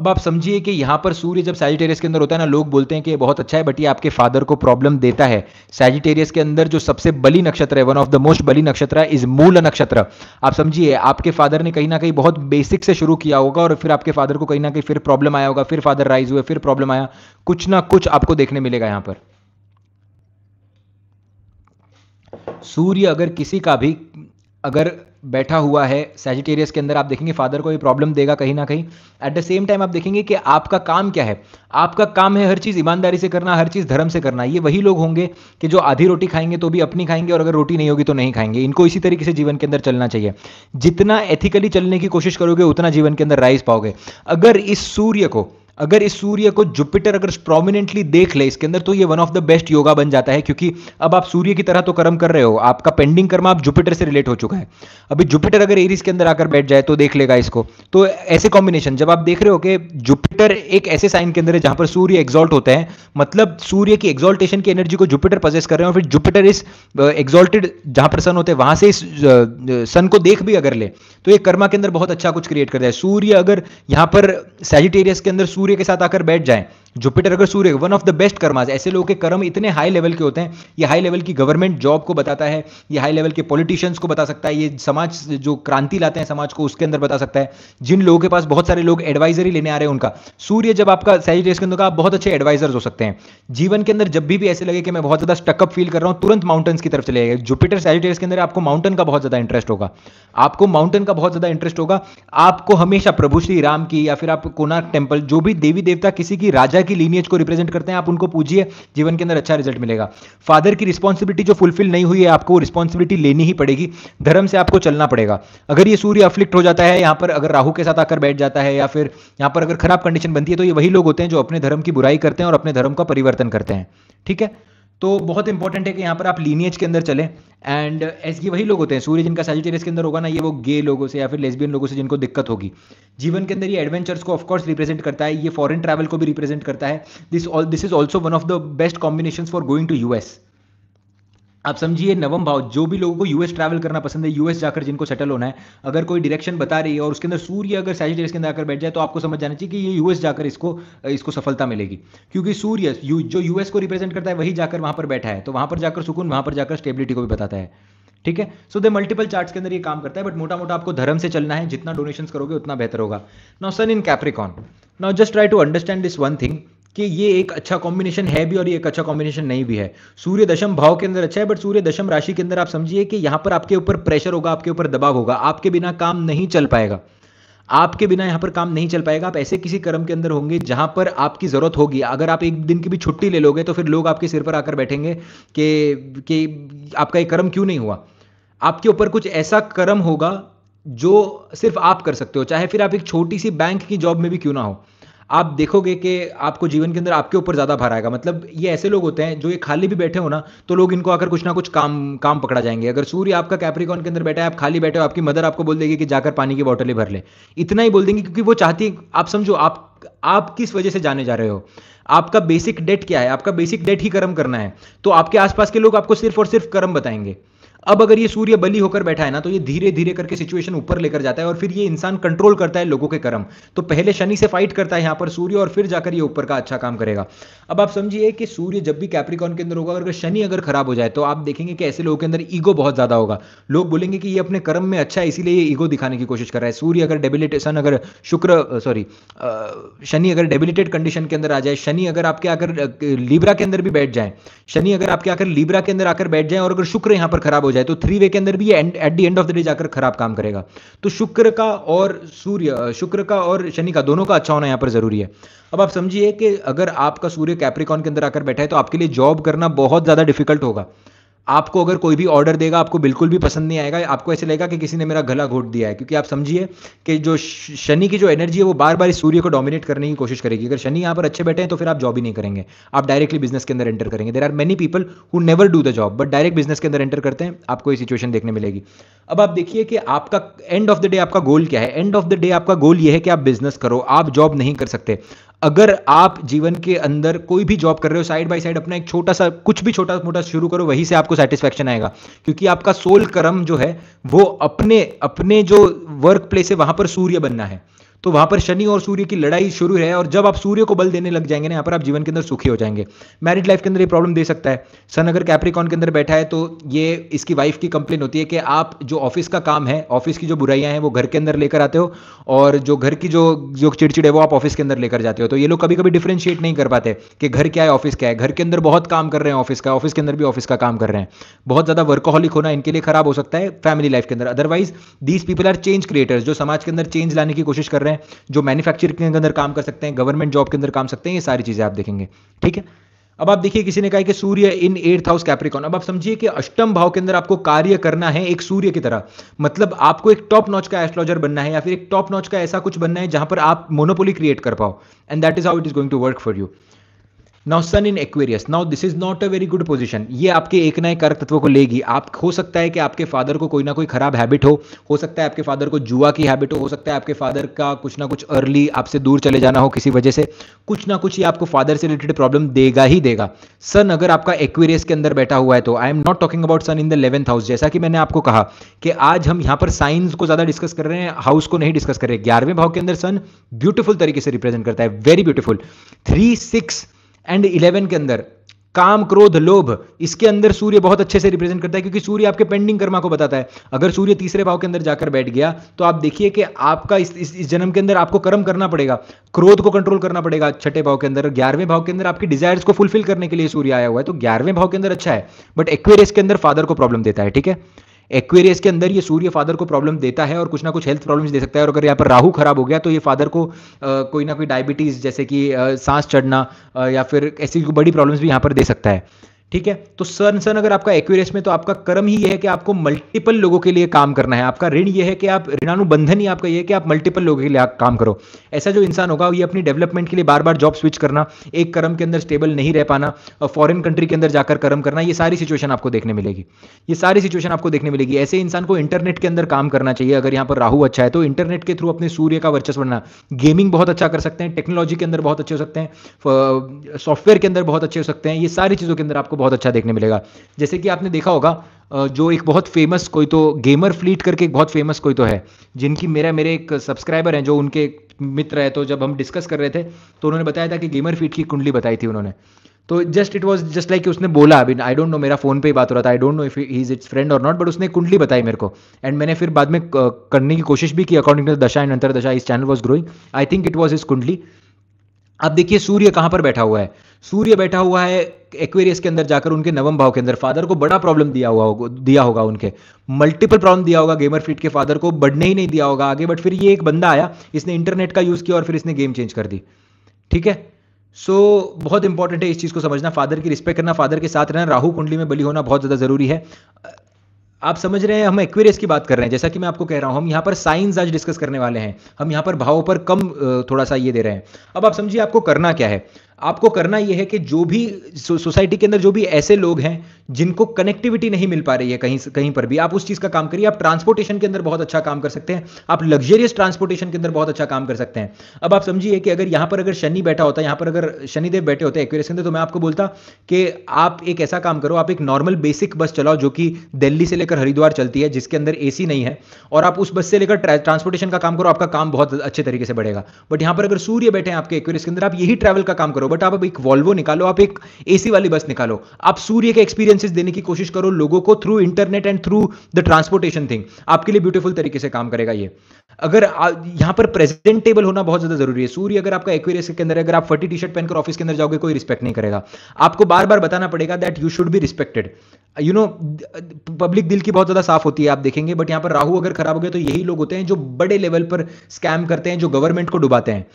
S1: अब आप समझिए कि यहां पर सूर्य जब सैजिटेरियस के अंदर होता है ना लोग बोलते हैं कि बहुत अच्छा है बट ये आपके फादर को प्रॉब्लम देता है सैजिटेरियस के अंदर जो सबसे बली नक्षत्र है वन ऑफ द मोस्ट बली नक्षत्र है इज मूल नक्षत्र आप समझिए आपके फादर ने कहीं ना कहीं बहुत बेसिक से शुरू किया होगा और फिर आपके फादर को कहीं ना कहीं फिर प्रॉब्लम आया होगा फिर फादर राइज हुए फिर प्रॉब्लम आया कुछ ना कुछ आपको देखने मिलेगा यहां पर सूर्य अगर किसी का भी अगर बैठा हुआ है सेजिटेरियस के अंदर आप देखेंगे फादर को ये प्रॉब्लम देगा कहीं ना कहीं एट द सेम टाइम आप देखेंगे कि आपका काम क्या है आपका काम है हर चीज़ ईमानदारी से करना हर चीज़ धर्म से करना ये वही लोग होंगे कि जो आधी रोटी खाएंगे तो भी अपनी खाएंगे और अगर रोटी नहीं होगी तो नहीं खाएंगे इनको इसी तरीके से जीवन के अंदर चलना चाहिए जितना एथिकली चलने की कोशिश करोगे उतना जीवन के अंदर राइज पाओगे अगर इस सूर्य को अगर इस सूर्य को जुपिटर अगर प्रोमिनेंटली देख ले इसके अंदर तो ये one of the best yoga बन जाता है क्योंकि अब आप सूर्य की तरह तो कर्म कर रहे हो आपका पेंडिंग कर्म आप जुपिटर से रिलेट हो चुका है अभी जुपिटर अगर एरिस के अंदर आकर बैठ जाए तो देख लेगा इसको तो ऐसे कॉम्बिनेशन जब आप देख रहे हो कि जुपिटर एक ऐसे साइन के अंदर है जहां पर सूर्य एग्जॉल्ट होता है मतलब सूर्य की एग्जॉल्टेशन की एनर्जी को जुपिटर पजेस कर रहे हैं फिर जुपिटर इस एग्जॉल्टेड जहां पर सन होते हैं वहां से इस सन को देख भी अगर ले तो ये कर्मा के अंदर बहुत अच्छा कुछ क्रिएट करता है सूर्य अगर यहां पर सैजिटेरियस के अंदर सूर्य सूर्य के साथ आकर बैठ जाएं जुपिटर अगर Surya one of the best karmas ऐसे लोगों के कर्म इतने हाई लेवल के होते हैं ये हाई लेवल की गवर्नमेंट जॉब को बताता है ये हाई लेवल के पॉलिटिशियंस को बता सकता है ये समाज जो क्रांति लाते हैं समाज को उसके अंदर बता सकता है जिन लोगों के पास बहुत सारे लोग एडवाइजरी लेने आ रहे हैं उनका सूर्य जब आपका सैजिटेरियस के अंदर का आप बहुत अच्छे एडवाइजर्स हो सकते हैं जीवन के अंदर जब भी भी ऐसे लगे कि मैं बहुत ज्यादा स्टकअप फील कर रहा हूं तुरंत माउंटेन्स की तरफ चले जाएगा जुपिटर सैजिटेरियस के अंदर आपको माउंटेन का बहुत ज्यादा इंटरेस्ट होगा आपको माउंटेन का बहुत ज्यादा इंटरेस्ट होगा आपको हमेशा प्रभु श्री राम की या फिर आप कोनार्क टेम्पल जो भी देवी देवता किसी की राजा पिता की लीनियज को रिप्रेजेंट करते हैं आप उनको पूछिए जीवन के अंदर अच्छा रिजल्ट मिलेगा फादर की रिस्पॉन्सिबिलिटी जो फुलफिल नहीं हुई है आपको रिस्पॉन्सिबिलिटी लेनी ही पड़ेगी धर्म से आपको चलना पड़ेगा अगर ये सूर्य अफ्लिक्ट हो जाता है यहां पर अगर राहु के साथ आकर बैठ जाता है या फिर यहां पर अगर खराब कंडीशन बनती है तो ये वही लोग होते हैं जो अपने धर्म की बुराई करते हैं और अपने धर्म का परिवर्तन करते हैं ठीक है तो बहुत इंपॉर्टेंट है कि यहाँ पर आप लीनियज के अंदर चले एंड एस वही लोग होते हैं सूर्य जिनका सेजिटेरियस के अंदर होगा ना ये वो गे लोगों से या फिर लेस्बियन लोगों से जिनको दिक्कत होगी जीवन के अंदर ये एडवेंचर्स को ऑफकोर्स रिप्रेजेंट करता है ये फॉरन ट्रैवल को भी रिप्रेजेंट करता है this this is also one of the best combination for going to US आप समझिए नवम भाव जो भी लोगों को यूएस ट्रैवल करना पसंद है यूएस जाकर जिनको सेटल होना है अगर कोई डायरेक्शन बता रही है और उसके अंदर सूर्य अगर सैजिटेरियस के अंदर आकर बैठ जाए तो आपको समझ जाना चाहिए कि ये यूएस जाकर इसको इसको सफलता मिलेगी क्योंकि सूर्य यू, जो यूएस को रिप्रेजेंट करता है वही जाकर वहां पर बैठा है तो वहां पर जाकर सुकून वहां पर जाकर स्टेबिलिटी को भी बताता है ठीक है सो दे मल्टीपल चार्ट्स के अंदर ये काम करता है बट मोटा मोटा आपको धर्म से चलना है जितना डोनेशन करोगे उतना बेहतर होगा now sun in Capricorn now just try to understand this one thing कि ये एक अच्छा कॉम्बिनेशन है भी और ये एक अच्छा कॉम्बिनेशन नहीं भी है सूर्य दशम भाव के अंदर अच्छा है बट सूर्य दशम राशि के अंदर आप समझिए कि यहां पर आपके ऊपर प्रेशर होगा आपके ऊपर दबाव होगा आपके बिना काम नहीं चल पाएगा आपके बिना यहां पर काम नहीं चल पाएगा आप ऐसे किसी कर्म के अंदर होंगे जहां पर आपकी जरूरत होगी अगर आप एक दिन की भी छुट्टी ले लोगे तो फिर लोग आपके सिर पर आकर बैठेंगे कि कि आपका ये कर्म क्यों नहीं हुआ आपके ऊपर कुछ ऐसा कर्म होगा जो सिर्फ आप कर सकते हो चाहे फिर आप एक छोटी सी बैंक की जॉब में भी क्यों ना हो आप देखोगे कि आपको जीवन के अंदर आपके ऊपर ज़्यादा भार आएगा मतलब ये ऐसे लोग होते हैं जो ये खाली भी बैठे हो ना तो लोग इनको आकर कुछ ना कुछ काम काम पकड़ा जाएंगे अगर सूर्य आपका कैप्रिकॉन के अंदर बैठा है आप खाली बैठे हो आपकी मदर आपको बोल देगी कि जाकर पानी की बॉटलें भर ले इतना ही बोल देंगे क्योंकि वो चाहती है आप समझो आप आप किस वजह से जाने जा रहे हो आपका बेसिक डेट क्या है आपका बेसिक डेट ही कर्म करना है तो आपके आसपास के लोग आपको सिर्फ और सिर्फ कर्म बताएंगे अब अगर ये सूर्य बलि होकर बैठा है ना तो ये धीरे धीरे करके सिचुएशन ऊपर लेकर जाता है और फिर ये इंसान कंट्रोल करता है लोगों के कर्म तो पहले शनि से फाइट करता है यहां पर सूर्य और फिर जाकर ये ऊपर का अच्छा काम करेगा अब आप समझिए कि सूर्य जब भी कैप्रिकॉन के अंदर होगा अगर शनि अगर खराब हो जाए तो आप देखेंगे कि ऐसे लोगों के अंदर ईगो बहुत ज्यादा होगा लोग बोलेंगे कि ये अपने कर्म में अच्छा है इसीलिए ये ईगो दिखाने की कोशिश कर रहा है सूर्य अगर डेबिलिटेशन अगर शुक्र सॉरी शनि अगर डेबिलिटेड कंडीशन के अंदर आ जाए शनि अगर आपके आकर लिब्रा के अंदर भी बैठ जाए शनि अगर आपके आकर लिब्रा के अंदर आकर बैठ जाए और अगर शुक्र यहां पर खराब हो हो जाए तो थ्री वे के अंदर भी at the end of the day जाकर खराब काम करेगा तो शुक्र का और सूर्य शुक्र का और शनि का दोनों का अच्छा होना यहाँ पर जरूरी है अब आप समझिए कि अगर आपका सूर्य कैप्रिकॉन के अंदर आकर बैठा है तो आपके लिए जॉब करना बहुत ज़्यादा डिफिकल्ट होगा आपको अगर कोई भी ऑर्डर देगा आपको बिल्कुल भी पसंद नहीं आएगा आपको ऐसे लगेगा कि किसी ने मेरा गला घोट दिया है क्योंकि आप समझिए कि जो शनि की जो एनर्जी है वो बार बार इस सूर्य को डोमिनेट करने की कोशिश करेगी अगर शनि यहाँ पर अच्छे बैठे हैं तो फिर आप जॉब ही नहीं करेंगे आप डायरेक्टली बिजनेस के अंदर एंटर करेंगे there are many people who never do the job but direct business के अंदर एंटर करते हैं आपको ये सिचुएशन देखने मिलेगी अब आप देखिए कि आपका एंड ऑफ द डे आपका गोल क्या है एंड ऑफ द डे आपका गोल यह है कि आप बिजनेस करो आप जॉब नहीं कर सकते अगर आप जीवन के अंदर कोई भी जॉब कर रहे हो साइड बाय साइड अपना एक छोटा सा कुछ भी छोटा मोटा शुरू करो वहीं से आपको सेटिस्फेक्शन आएगा क्योंकि आपका सोल कर्म जो है वो अपने अपने जो वर्क प्लेस है वहां पर सूर्य बनना है तो वहां पर शनि और सूर्य की लड़ाई शुरू है और जब आप सूर्य को बल देने लग जाएंगे ना यहाँ पर आप जीवन के अंदर सुखी हो जाएंगे मैरिड लाइफ के अंदर ये प्रॉब्लम दे सकता है सन अगर कैप्रिकॉन के अंदर बैठा है तो ये इसकी वाइफ की कंप्लेन होती है कि आप जो ऑफिस का काम है ऑफिस की जो बुराइयां हैं वो घर के अंदर लेकर आते हो और जो घर की जो जो चिड़चिड़ है वो आप ऑफिस के अंदर लेकर जाते हो तो ये लोग कभी कभी डिफ्रेंशिएट नहीं कर पाते कि घर क्या है ऑफिस क्या है घर के अंदर बहुत काम कर रहे हैं ऑफिस का ऑफिस के अंदर भी ऑफिस का काम कर रहे हैं बहुत ज्यादा वर्कोहलिक होना इनके लिए खराब हो सकता है फैमिली लाइफ के अंदर otherwise these people are change creators जो समाज के अंदर चेंज लाने की कोशिश कर रहे हैं हैं जो मैन्युफैक्चरिंग के अंदर काम कर सकते हैं गवर्नमेंट जॉब के अंदर काम सकते हैं ये सारी चीज़ें आप देखेंगे ठीक है अब आप देखिए किसी ने कहा कि Surya in eighth house Capricorn अब आप समझिए कि अष्टम भाव के अंदर आपको कार्य करना है एक सूर्य की तरह मतलब आपको एक टॉप नॉच का एस्ट्रोलॉजर बनना है या फिर एक टॉप नॉच का ऐसा कुछ बनना है जहां पर आप मोनोपोली क्रिएट कर पाओ and that is how it is going to work for you now sun in Aquarius now this is not a very good position ये आपके एक ना एक कारक तत्व को लेगी आप हो सकता है कि आपके फादर को कोई ना कोई खराब हैबिट हो हो सकता है आपके फादर को जुआ की हैबिट हो हो सकता है आपके फादर का कुछ ना कुछ अर्ली आपसे दूर चले जाना हो किसी वजह से कुछ ना कुछ ये आपको फादर से रिलेटेड प्रॉब्लम देगा ही देगा सन अगर आपका एक्वेरियस के अंदर बैठा हुआ है तो I am not talking about sun in the eleventh house जैसा कि मैंने आपको कहा कि आज हम यहाँ पर साइंस को ज्यादा डिस्कस कर रहे हैं हाउस को नहीं डिस्कस कर रहे ग्यारहवें भाव के अंदर सन ब्यूटीफुल तरीके से रिप्रेजेंट करता है very beautiful three six and eleven के अंदर काम क्रोध लोभ इसके अंदर सूर्य बहुत अच्छे से रिप्रेजेंट करता है क्योंकि सूर्य आपके पेंडिंग कर्मा को बताता है अगर सूर्य तीसरे भाव के अंदर जाकर बैठ गया तो आप देखिए कि आपका इस इस, इस जन्म के अंदर आपको कर्म करना पड़ेगा क्रोध को कंट्रोल करना पड़ेगा छठे भाव के अंदर ग्यारहवें भाव के अंदर आपकी डिजायर्स को फुलफिल करने के लिए सूर्य आया हुआ है तो ग्यारहवें भाव के अंदर अच्छा है बट एक्वेरियस के अंदर फादर को प्रॉब्लम देता है ठीक है एक्वेरियस के अंदर ये सूर्य फादर को प्रॉब्लम देता है और कुछ ना कुछ हेल्थ प्रॉब्लम्स दे सकता है और अगर यहाँ पर राहु खराब हो गया तो ये फादर को आ, कोई ना कोई डायबिटीज़ जैसे कि सांस चढ़ना या फिर ऐसी बड़ी प्रॉब्लम्स भी यहाँ पर दे सकता है ठीक है तो सर सर अगर आपका एक्यूरेस में तो आपका कर्म ही यह है कि आपको मल्टीपल लोगों के लिए काम करना है आपका ऋण यह है कि आप ऋणानुबंधन ही आपका यह है कि आप मल्टीपल लोगों के लिए काम करो ऐसा जो इंसान होगा ये अपनी डेवलपमेंट के लिए बार बार जॉब स्विच करना एक कर्म के अंदर स्टेबल नहीं रह पाना और फॉरन कंट्री के अंदर जाकर कर्म करना ये सारी सिचुएशन आपको देखने मिलेगी ये सारी सिचुएशन आपको देखने मिलेगी ऐसे इंसान को इंटरनेट के अंदर काम करना चाहिए अगर यहाँ पर राहु अच्छा है तो इंटरनेट के थ्रू अपने सूर्य का वर्चस्व बनना गेमिंग बहुत अच्छा कर सकते हैं टेक्नोलॉजी के अंदर बहुत अच्छे हो सकते हैं सॉफ्टवेयर के अंदर बहुत अच्छे हो सकते हैं ये सारी चीज़ों के अंदर आपको बहुत अच्छा देखने मिलेगा जैसे कि आपने देखा होगा जो एक बहुत फेमस कोई तो गेमर फ्लीट करके एक बहुत फेमस कोई तो है जिनकी मेरा मेरे एक सब्सक्राइबर हैं जो उनके मित्र है तो जब हम डिस्कस कर रहे थे तो उन्होंने बताया था कि गेमर फ्लीट की कुंडली बताई थी उन्होंने तो just it was just like उसने बोला अभी आई डोंट नो मेरा फोन पे ही बात हो रहा था I don't know if he is its friend or not but उसने कुंडली बताई मेरे को एंड मैंने फिर बाद में करने की कोशिश भी की अकॉर्डिंग टू दशा एंड दशा इस channel was growing I think it was is कुंडली अब देखिए सूर्य कहां पर बैठा हुआ है सूर्य बैठा हुआ है एक्वेरियस के अंदर जाकर उनके नवम भाव के अंदर फादर को बड़ा प्रॉब्लम दिया हुआ होगा दिया होगा उनके मल्टीपल प्रॉब्लम दिया होगा गेमर फिट के फादर को बढ़ने ही नहीं दिया होगा आगे बट फिर ये एक बंदा आया इसने इंटरनेट का यूज किया और फिर इसने गेम चेंज कर दी ठीक है सो so, बहुत इंपॉर्टेंट है इस चीज़ को समझना फादर की रिस्पेक्ट करना फादर के साथ रहना राहु कुंडली में बली होना बहुत ज़्यादा ज़रूरी है आप समझ रहे हैं हम एक्वेरियस की बात कर रहे हैं जैसा कि मैं आपको कह रहा हूं हम यहाँ पर साइंस आज डिस्कस करने वाले हैं हम यहां पर भावों पर कम थोड़ा सा ये दे रहे हैं अब आप समझिए आपको करना क्या है आपको करना यह है कि जो भी सोसाइटी के अंदर जो भी ऐसे लोग हैं जिनको कनेक्टिविटी नहीं मिल पा रही है कहीं कहीं पर भी आप उस चीज़ का काम करिए आप ट्रांसपोर्टेशन के अंदर बहुत अच्छा काम कर सकते हैं आप लग्जरियस ट्रांसपोर्टेशन के अंदर बहुत अच्छा काम कर सकते हैं अब आप समझिए कि अगर यहां पर अगर शनि बैठा होता यहां पर अगर शनिदेव बैठे होते एक्वेरियस के अंदर तो मैं आपको बोलता कि आप एक ऐसा काम करो आप एक नॉर्मल बेसिक बस चलाओ जो कि दिल्ली से लेकर हरिद्वार चलती है जिसके अंदर ए नहीं है और आप उस बस से लेकर ट्रांसपोर्टेशन का काम करो आपका काम बहुत अच्छे तरीके से बढ़ेगा बट यहां पर अगर सूर्य बैठे हैं आपके एक्वेरियस के अंदर आप यही ट्रैवल का काम करो बट आप एक वॉल्वो निकालो आप एक एसी वाली बस निकालो आप सूर्य के एक्सपीरियंसेस देने की कोशिश करो लोगों को through internet and through the transportation thing आपके लिए ब्यूटीफुल तरीके से काम करेगा ये अगर यहां पर प्रेजेंटेबल होना बहुत ज्यादा जरूरी है सूर्य अगर आपका एक्वेरियस के अंदर अगर आप फटी टी शर्ट पहनकर ऑफिस के अंदर जाओगे कोई रिस्पेक्ट नहीं करेगा आपको बार बार बताना पड़ेगा that you should be respected you know public दिल की बहुत ज्यादा साफ होती है आप देखेंगे बट यहां पर राहु अगर खराब हो गया तो यही लोग होते हैं जो बड़े लेवल पर स्कैम करते हैं जो गवर्नमेंट को डुबाते हैं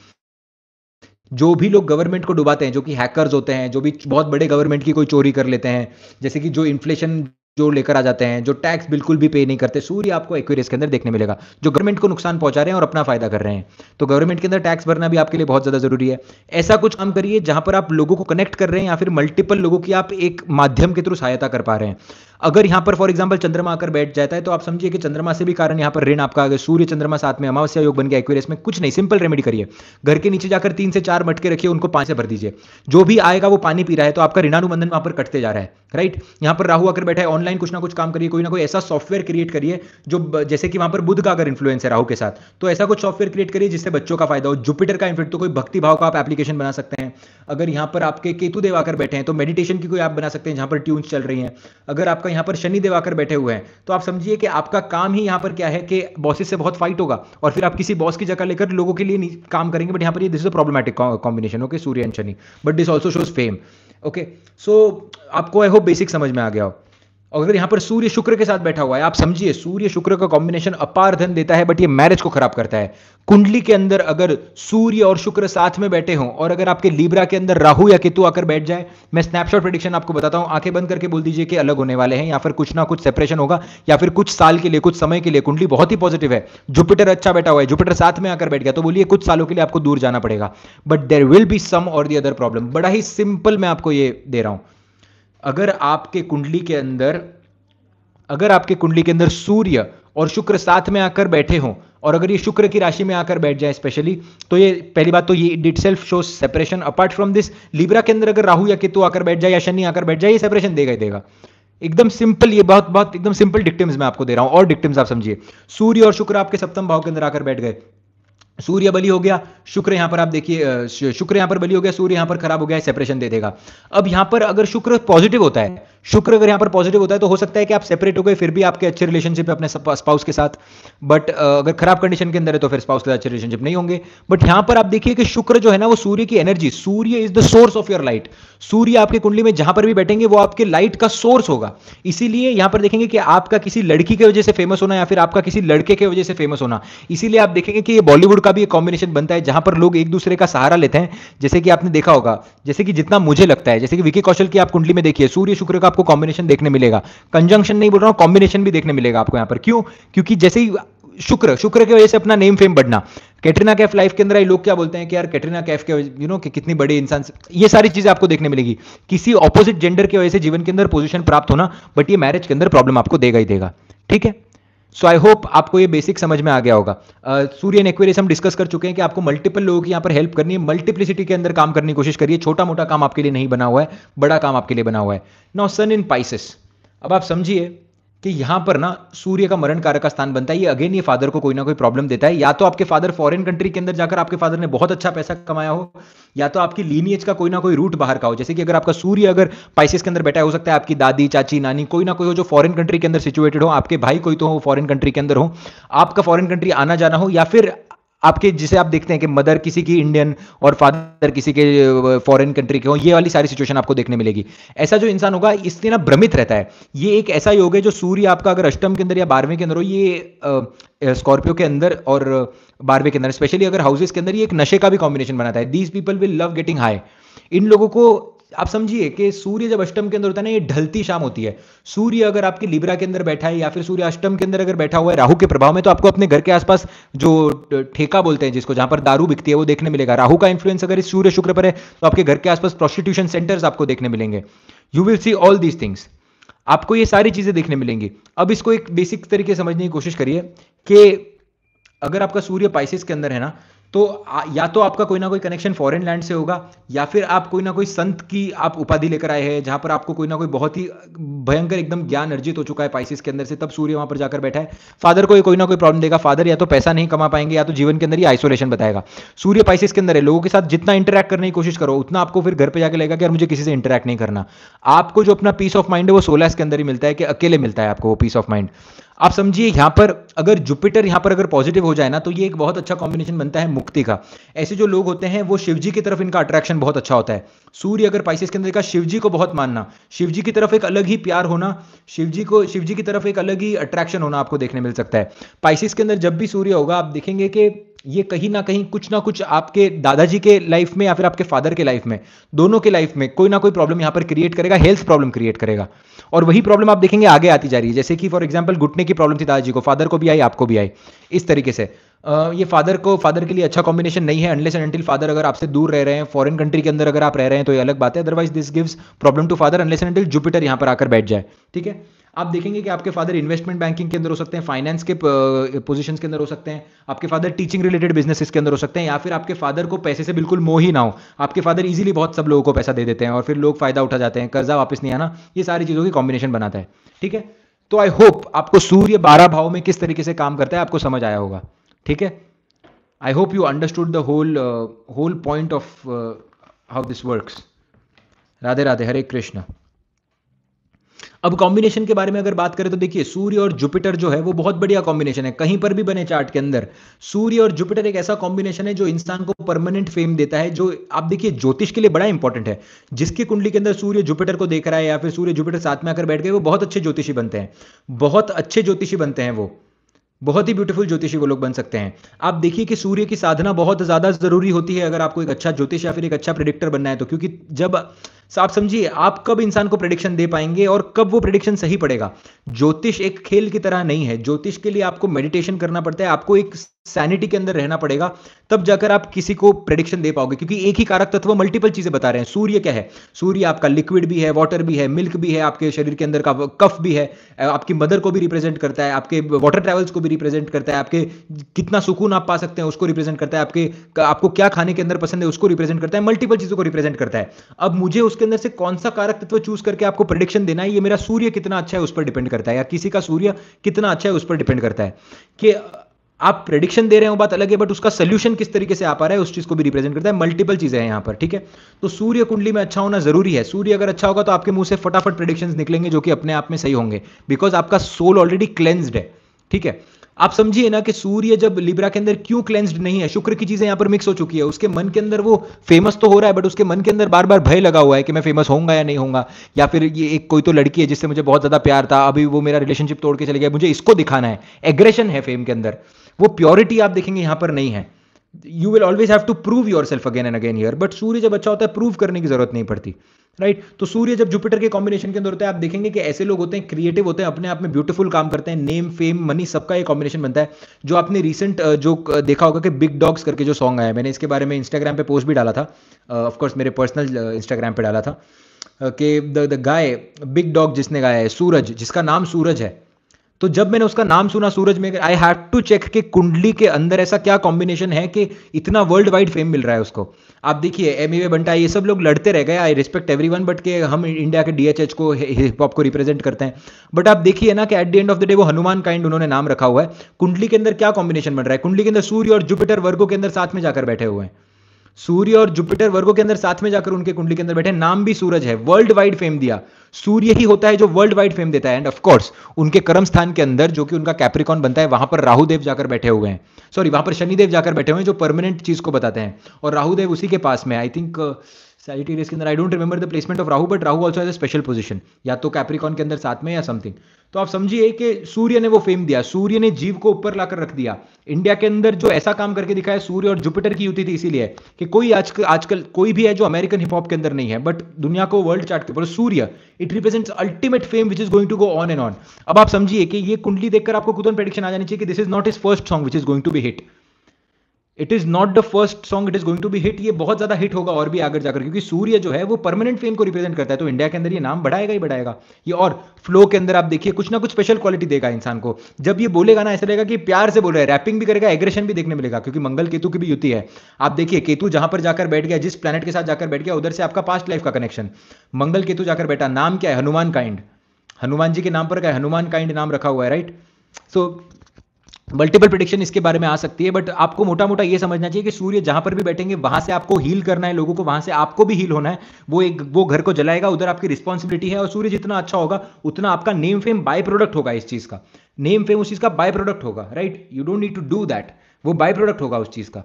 S1: जो भी लोग गवर्नमेंट को डुबाते हैं जो कि हैकर्स होते हैं जो भी बहुत बड़े गवर्नमेंट की कोई चोरी कर लेते हैं जैसे कि जो इन्फ्लेशन जो लेकर आ जाते हैं जो टैक्स बिल्कुल भी पे नहीं करते सूर्य आपको एक्वेरियस के अंदर देखने मिलेगा जो गवर्नमेंट को नुकसान पहुंचा रहे हैं और अपना फायदा कर रहे हैं तो गवर्नमेंट के अंदर टैक्स भरना भी आपके लिए बहुत ज्यादा जरूरी है ऐसा कुछ काम करिए जहां पर आप लोगों को कनेक्ट कर रहे हैं या फिर मल्टीपल लोगों की आप एक माध्यम के थ्रू सहायता कर पा रहे हैं अगर यहां पर फॉर एग्जाम्पल चंद्रमा आकर बैठ जाता है तो आप समझिए कि चंद्रमा से भी कारण यहां पर ऋण आपका आगे सूर्य चंद्रमा साथ में अमावस्या योग बन गया एक्वेरियस में कुछ नहीं सिंपल रेमेडी करिए घर के नीचे जाकर तीन से चार मटके रखिए उनको पांच से भर दीजिए जो भी आएगा वो पानी पी रहा है तो आपका ऋणानुबंधन वहां पर कटते जा रहा है राइट यहां पर राहु आकर बैठा है ऑनलाइन कुछ ना कुछ काम करिए कोई ना कोई ऐसा सॉफ्टवेयर क्रिएट करिए जो जैसे कि वहां पर बुद्ध का अगर इन्फ्लुएंस है राहु के साथ तो ऐसा कुछ सॉफ्टवेयर क्रिएट करिए जिससे जिससे बच्चों का फायदा हो जुपिटर का इनफेक्ट तो कोई भक्ति भाव का आप एप्लीकेशन बना सकते हैं अगर यहाँ पर आपके केतु देव आकर बैठे हैं तो मेडिटेशन की कोई आप बना सकते हैं जहां पर ट्यून्स चल रही हैं अगर आपका यहाँ पर शनि देव आकर बैठे हुए हैं तो आप समझिए कि आपका काम ही यहाँ पर क्या है कि बॉसेस से बहुत फाइट होगा और फिर आप किसी बॉस की जगह लेकर लोगों के लिए काम करेंगे बट यहाँ पर this is a problematic combination okay Surya and Shani but this also shows fame okay so आपको आई होप बेसिक समझ में आ गया हो और अगर यहां पर सूर्य शुक्र के साथ बैठा हुआ है आप समझिए सूर्य शुक्र का कॉम्बिनेशन अपार धन देता है बट ये मैरिज को खराब करता है कुंडली के अंदर अगर सूर्य और शुक्र साथ में बैठे हों और अगर आपके लीब्रा के अंदर राहु या केतु आकर बैठ जाए मैं स्नैपशॉट प्रडिक्शन आपको बताता हूं आंखें बंद करके बोल दीजिए कि अलग होने वाले हैं या फिर कुछ ना कुछ सेपरेशन होगा या फिर कुछ साल के लिए कुछ समय के लिए कुंडली बहुत ही पॉजिटिव है जुपिटर अच्छा बैठा हुआ है जुपिटर साथ में आकर बैठ गया तो बोलिए कुछ सालों के लिए आपको दूर जाना पड़ेगा but there will be some or the other problem बड़ा ही सिंपल मैं आपको ये दे रहा हूं अगर आपके कुंडली के अंदर अगर आपके कुंडली के अंदर सूर्य और शुक्र साथ में आकर बैठे हों और अगर ये शुक्र की राशि में आकर बैठ जाए स्पेशली तो ये पहली बात तो ये डिट self show separation apart from this Libra के अंदर अगर राहु या केतु आकर बैठ जाए या शनि आकर बैठ जाए ये सेपरेशन देगा ही देगा एकदम सिंपल ये बहुत बहुत एकदम सिंपल डिक्टिम्स मैं आपको दे रहा हूं और डिक्टिम्स आप समझिए सूर्य और शुक्र आपके सप्तम भाव के अंदर आकर बैठ गए सूर्य बलि हो गया शुक्र यहां पर आप देखिए शुक्र यहां पर बलि हो गया सूर्य यहां पर खराब हो गया सेपरेशन दे देगा अब यहां पर अगर शुक्र पॉजिटिव होता है शुक्र अगर यहां पर पॉजिटिव होता है तो हो सकता है कि आप सेपरेट हो गए फिर भी आपके अच्छे रिलेशनशिप है अपने स्पाउस के साथ बट अगर खराब कंडीशन के अंदर है तो फिर स्पाउस के साथ अच्छे रिलेशनशिप नहीं होंगे बट यहां पर आप देखिए कि शुक्र जो है ना वो सूर्य की energy Surya is the source of your light Surya आपकी कुंडली में जहां पर भी बैठेंगे वो आपके लाइट का सोर्स होगा इसीलिए यहां पर देखेंगे कि आपका किसी लड़की की वजह से फेमस होना या फिर आपका किसी लड़के की वजह से फेमस होना इसीलिए आप देखेंगे कि ये बॉलीवुड का भी एक कॉम्बिनेशन बनता है जहां पर लोग एक दूसरे का सहारा लेते हैं जैसे कि आपने देखा होगा जैसे कि जितना मुझे लगता है जैसे कि विकी कौशल की आप कुंडली में देखिए सूर्य शुक्र का आपको कॉम्बिनेशन देखने मिलेगा कंजंक्शन नहीं बोल रहा हूं कॉम्बिनेशन भी देखने मिलेगा आपको यहां पर क्यों क्योंकि जैसे ही शुक्र शुक्र की वजह से अपना नेम फेम बढ़ना कैटरीना कैफ लाइफ के अंदर लोग क्या बोलते हैं कि यार कैटरीना कैफ के यू नो कि कितनी बड़ी इंसान ये सारी चीजें आपको देखने मिलेगी किसी ऑपोजिट जेंडर की वजह से जीवन के अंदर पोजीशन प्राप्त होना बट ये मैरिज के अंदर प्रॉब्लम आपको देगा ही देगा ठीक है सो आई होप आपको ये बेसिक समझ में आ गया होगा सूर्य एंड एक्वेरियस हम डिस्कस कर चुके हैं कि आपको मल्टीपल लोगों की यहाँ पर हेल्प करनी है मल्टीप्लिसिटी के अंदर काम करने की कोशिश करिए छोटा मोटा काम आपके लिए नहीं बना हुआ है बड़ा काम आपके लिए बना हुआ है नाउ सन इन पाइसिस अब आप समझिए कि यहां पर ना सूर्य का मरण कारक का स्थान बनता है ये अगेन ये फादर को कोई ना कोई प्रॉब्लम देता है या तो आपके फादर फॉरेन कंट्री के अंदर जाकर आपके फादर ने बहुत अच्छा पैसा कमाया हो या तो आपकी लीनियज का कोई ना कोई रूट बाहर का हो जैसे कि अगर आपका सूर्य अगर पाइसिस के अंदर बैठा हो सकता है आपकी दादी चाची नानी कोई ना कोई हो जो फॉरन कंट्री के अंदर सिचुएटेड हो आपके भाई कोई तो हो फॉरन कंट्री के अंदर हो आपका फॉरन कंट्री आना जाना हो या फिर आपके जिसे आप देखते हैं कि मदर किसी की इंडियन और फादर किसी के फॉरेन कंट्री के हो ये वाली सारी सिचुएशन आपको देखने मिलेगी ऐसा जो इंसान होगा इसलिए ना भ्रमित रहता है ये एक ऐसा योग है जो सूर्य आपका अगर अष्टम के अंदर या बारहवें के अंदर हो ये स्कॉर्पियो के अंदर और बारहवें के अंदर स्पेशली अगर हाउसेस के अंदर ये एक नशे का भी कॉम्बिनेशन बनाता है these people will love getting high इन लोगों को आप समझिए कि सूर्य जब अष्टम के अंदर होता है ना ये ढलती शाम होती है सूर्य अगर आपके लिब्रा के अंदर बैठा है या फिर सूर्य अष्टम के अंदर अगर बैठा हुआ है राहु के प्रभाव में तो आपको अपने घर के आसपास जो ठेका बोलते हैं जिसको जहां पर दारू बिकती है वो देखने मिलेगा राहु का इन्फ्लुएंस अगर इस सूर्य शुक्र पर है तो आपके घर के आसपास प्रोस्टिट्यूशन सेंटर्स आपको देखने मिलेंगे you will see all these things आपको ये सारी चीजें देखने मिलेंगी अब इसको एक बेसिक तरीके समझने की कोशिश करिए कि अगर आपका सूर्य पाइसिस के अंदर है ना तो या तो आपका कोई ना कोई कनेक्शन फॉरेन लैंड से होगा या फिर आप कोई ना कोई संत की आप उपाधि लेकर आए हैं जहां पर आपको कोई ना कोई बहुत ही भयंकर एकदम ज्ञान अर्जित हो चुका है पाइसिस के अंदर से तब सूर्य वहां पर जाकर बैठा है फादर को कोई ना कोई प्रॉब्लम देगा फादर या तो पैसा नहीं कमा पाएंगे या तो जीवन के अंदर ही आइसोलेशन बताएगा सूर्य पाइसिस के अंदर है लोगों के साथ जितना इंटरेक्ट करने की कोशिश करो उतना आपको फिर घर पर जाकर लेगा कि यार मुझे किसी से इंटरेक्ट नहीं करना आपको जो अपना पीस ऑफ माइंड है वो सोलह के अंदर ही मिलता है कि अकेले मिलता है आपको वो पीस ऑफ माइंड आप समझिए यहां पर अगर जुपिटर यहां पर अगर पॉजिटिव हो जाए ना तो ये एक बहुत अच्छा कॉम्बिनेशन बनता है मुक्ति का ऐसे जो लोग होते हैं वो शिवजी की तरफ इनका अट्रैक्शन बहुत अच्छा होता है सूर्य अगर पाइसिस के अंदर का शिवजी को बहुत मानना शिवजी की तरफ एक अलग ही प्यार होना शिवजी को शिवजी की तरफ एक अलग ही अट्रैक्शन होना आपको देखने मिल सकता है पाइसिस के अंदर जब भी सूर्य होगा आप देखेंगे कि ये कहीं ना कहीं कुछ ना कुछ आपके दादाजी के लाइफ में या फिर आपके फादर के लाइफ में दोनों के लाइफ में कोई ना कोई प्रॉब्लम यहां पर क्रिएट करेगा हेल्थ प्रॉब्लम क्रिएट करेगा और वही प्रॉब्लम आप देखेंगे आगे आती जा रही है जैसे कि फॉर एग्जाम्पल घुटने की प्रॉब्लम थी दादाजी को फादर को भी आई आपको भी आई इस तरीके से ये फादर को फादर के लिए अच्छा कॉम्बिनेशन नहीं है अनलेस एंड अनटिल फादर अगर आपसे दूर रह रहे हैं फॉरन कंट्री के अंदर अगर आप रह रहे हैं तो ये अलग बात है otherwise this gives problem to father unless and until Jupiter यहाँ पर आकर बैठ जाए ठीक है आप देखेंगे कि आपके फादर इन्वेस्टमेंट बैंकिंग के अंदर हो सकते हैं फाइनेंस के पोजिशन के अंदर हो सकते हैं आपके फादर टीचिंग रिलेटेड बिजनेस के अंदर हो सकते हैं या फिर आपके फादर को पैसे से बिल्कुल मोह ही ना हो आपके फादर इजिली बहुत सब लोगों को पैसा दे देते हैं और फिर लोग फायदा उठा जाते हैं कर्जा वापस नहीं आना ये सारी चीज़ों की कॉम्बिनेशन बनाता है ठीक है तो आई होप आपको सूर्य बारह भाव में किस तरीके से काम करता है आपको समझ आया होगा ठीक है I hope you understood the whole whole point of how this works Radhe Radhe Hare Krishna अब कॉम्बिनेशन के बारे में अगर बात करें तो देखिए सूर्य और जुपिटर जो है वो बहुत बढ़िया कॉम्बिनेशन है कहीं पर भी बने चार्ट के अंदर सूर्य और जुपिटर एक ऐसा कॉम्बिनेशन है जो इंसान को परमानेंट फेम देता है जो आप देखिए ज्योतिष के लिए बड़ा इंपॉर्टेंट है जिसकी कुंडली के अंदर सूर्य जुपिटर को देख रहा है या फिर सूर्य जुपिटर साथ में आकर बैठ गए वो बहुत अच्छे ज्योतिषी बनते हैं बहुत अच्छे ज्योतिषी बनते हैं वो बहुत ही ब्यूटीफुल ज्योतिषी वो लोग बन सकते हैं आप देखिए कि सूर्य की साधना बहुत ज्यादा जरूरी होती है अगर आपको एक अच्छा ज्योतिष या फिर एक अच्छा प्रिडिक्टर बनना है तो क्योंकि जब सो आप समझिए आप कब इंसान को प्रडिक्शन दे पाएंगे और कब वो प्रडिक्शन सही पड़ेगा ज्योतिष एक खेल की तरह नहीं है ज्योतिष के लिए आपको मेडिटेशन करना पड़ता है आपको एक सैनिटी के अंदर रहना पड़ेगा तब जाकर आप किसी को प्रेडिक्शन दे पाओगे क्योंकि एक ही कारक तत्व मल्टीपल चीजें बता रहे हैं सूर्य क्या है सूर्य आपका लिक्विड भी है वाटर भी है मिल्क भी है आपके शरीर के अंदर का कफ भी है आपकी मदर को भी रिप्रेजेंट करता है आपके वाटर ट्रेवल्स को भी रिप्रेजेंट करता है आपके कितना सुकून आप पा सकते हैं उसको रिप्रेजेंट करता है आपके आपको क्या खाने के अंदर पसंद है उसको रिप्रेजेंट करता है मल्टीपल चीजों को रिप्रेजेंट करता है अब मुझे उसके अंदर से कौन सा कारक तत्व चूज करके आपको प्रडिक्शन देना है ये मेरा सूर्य कितना अच्छा है उस पर डिपेंड करता है या किसी का सूर्य कितना अच्छा है उस पर डिपेंड करता है कि आप प्रेडिक्शन दे रहे हो बात अलग है बट उसका सोल्यूशन किस तरीके से आ पा रहा है उस चीज को भी रिप्रेजेंट करता है मल्टीपल चीजें हैं यहां पर ठीक है तो सूर्य कुंडली में अच्छा होना जरूरी है सूर्य अगर अच्छा होगा तो आपके मुंह से फटाफट प्रेडिक्शन निकलेंगे जो कि अपने आप में सही होंगे बिकॉज आपका सोल ऑलरेडी क्लेंज्ड है ठीक है आप समझिए ना कि सूर्य जब लिब्रा के अंदर क्यों क्लेंस्ड नहीं है शुक्र की चीजें यहां पर मिक्स हो चुकी है उसके मन के अंदर वो फेमस तो हो रहा है बट उसके मन के अंदर बार बार भय लगा हुआ है कि मैं फेमस होऊंगा या नहीं होऊंगा या फिर ये एक कोई तो लड़की है जिससे मुझे बहुत ज्यादा प्यार था अभी वो मेरा रिलेशनशिप तोड़ के चले गया मुझे इसको दिखाना है एग्रेशन है फेम के अंदर वो प्योरिटी आप देखेंगे यहां पर नहीं है you will always have to prove yourself again and again year but Surya जब अच्छा होता है प्रूव करने की जरूरत नहीं पड़ती राइट right? तो सूर्य जब जुपिटर के कॉम्बिनेशन के अंदर होता है आप देखेंगे कि ऐसे लोग होते हैं क्रिएटिव होते हैं अपने आप में ब्यूटीफुल काम करते हैं नेम फेम मनी सबका एक कॉम्बिनेशन बनता है जो आपने रिसेंट जो देखा होगा कि बिग डॉग्स करके जो सॉन्ग आया मैंने इसके बारे में इंस्टाग्राम पे पोस्ट भी डाला था ऑफकोर्स uh, मेरे पर्सनल इंस्टाग्राम पे डाला था कि द गाय बिग डॉग जिसने गाया है सूरज जिसका नाम सूरज है तो जब मैंने उसका नाम सुना Suraj Meghar I have to check कि कुंडली के अंदर ऐसा क्या कॉम्बिनेशन है कि इतना वर्ल्ड वाइड फेम मिल रहा है उसको आप देखिए एम ए बंटा ये सब लोग लड़ते रह गए I respect everyone but के हम इंडिया के डीएचएच को हिप हॉप को रिप्रेजेंट करते हैं बट आप देखिए ना कि at the end of the day वो हनुमान काइंड उन्होंने नाम रखा हुआ है कुंडली के अंदर क्या कॉम्बिनेशन बन रहा है कुंडली के अंदर सूर्य और जुपिटर वर्गो के अंदर साथ में जाकर बैठे हुए हैं सूर्य और जुपिटर वर्गो के अंदर साथ में जाकर उनके कुंडली के अंदर बैठे नाम भी सूरज है वर्ल्ड वाइड फेम दिया सूर्य ही होता है जो वर्ल्ड वाइड फेम देता है एंड ऑफकोर्स उनके कर्म स्थान के अंदर जो कि उनका कैप्रिकॉन बनता है वहां पर राहुदेव जाकर बैठे हुए हैं सॉरी वहां पर शनिदेव जाकर बैठे हुए हैं जो परमानेंट चीज को बताते हैं और राहुदेव उसी के पास में आई थिंक uh, सैजिटेरियस के अंदर I don't remember the placement of Rahu but Rahu also has a special position या तो कैप्रिकॉन के अंदर साथ में या समथिंग तो आप समझिए कि सूर्य ने वो फेम दिया सूर्य ने जीव को ऊपर लाकर रख दिया इंडिया के अंदर जो ऐसा काम करके दिखाया सूर्य और जुपिटर की युति थी इसीलिए कि कोई आजकल आजकल कोई भी है जो अमेरिकन हिप हॉप के अंदर नहीं है बट दुनिया को वर्ल्ड चार्ट के ऊपर Surya it represents ultimate fame which is going to go on and on अब आप समझिए कि ये कुंडली देखकर आपको कुदन प्रेडिक्शन आ जानी चाहिए कि this is not is first song which is going to be hit it is not the first song it is going to be hit ये बहुत ज्यादा हिट होगा और भी आगे जाकर क्योंकि सूर्य जो है वो परमानेंट फेम को रिप्रेजेंट करता है तो इंडिया के अंदर ये नाम बढ़ाएगा ही बढ़ाएगा ये और फ्लो के अंदर आप देखिए कुछ ना कुछ स्पेशल क्वालिटी देगा इंसान को जब ये बोलेगा ना ऐसा रहेगा कि प्यार से बोल रहा है रैपिंग भी करेगा एग्रेशन भी देखने मिलेगा क्योंकि मंगल केतु की भी युति है आप देखिए केतु जहां पर जाकर बैठ गया जिस प्लानट के साथ जाकर बैठ गया उधर से आपका पास्ट लाइफ का कनेक्शन मंगल केतु जाकर बैठा नाम क्या है हनुमान काइंड हनुमान जी के नाम पर क्या हनुमान काइंड नाम रखा हुआ है राइट सो मल्टीपल प्रिडिक्शन इसके बारे में आ सकती है बट आपको मोटा मोटा ये समझना चाहिए कि सूर्य जहां पर भी बैठेंगे वहां से आपको हील करना है लोगों को वहां से आपको भी हील होना है वो एक वो घर को जलाएगा उधर आपकी रिस्पॉन्सिबिलिटी है और सूर्य जितना अच्छा होगा उतना आपका नेम फेम बाय प्रोडक्ट होगा इस चीज का नेम फेम उस चीज का बाय प्रोडक्ट होगा right you don't need to do that वो बाय प्रोडक्ट होगा उस चीज का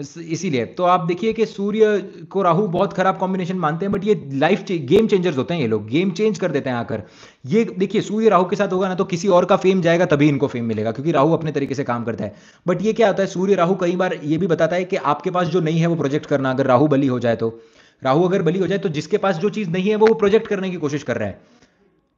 S1: इसीलिए तो आप देखिए कि सूर्य को राहु बहुत खराब कॉम्बिनेशन मानते हैं बट ये लाइफ गेम चेंजर्स होते हैं ये लोग गेम चेंज कर देते हैं आकर ये देखिए सूर्य राहु के साथ होगा ना तो किसी और का फेम जाएगा तभी इनको फेम मिलेगा क्योंकि राहु अपने तरीके से काम करता है बट ये क्या होता है सूर्य राहु कई बार ये भी बताता है कि आपके पास जो नहीं है वो प्रोजेक्ट करना अगर राहु बली हो जाए तो राहु अगर बली हो जाए तो जिसके पास जो चीज नहीं है वो प्रोजेक्ट करने की कोशिश कर रहा है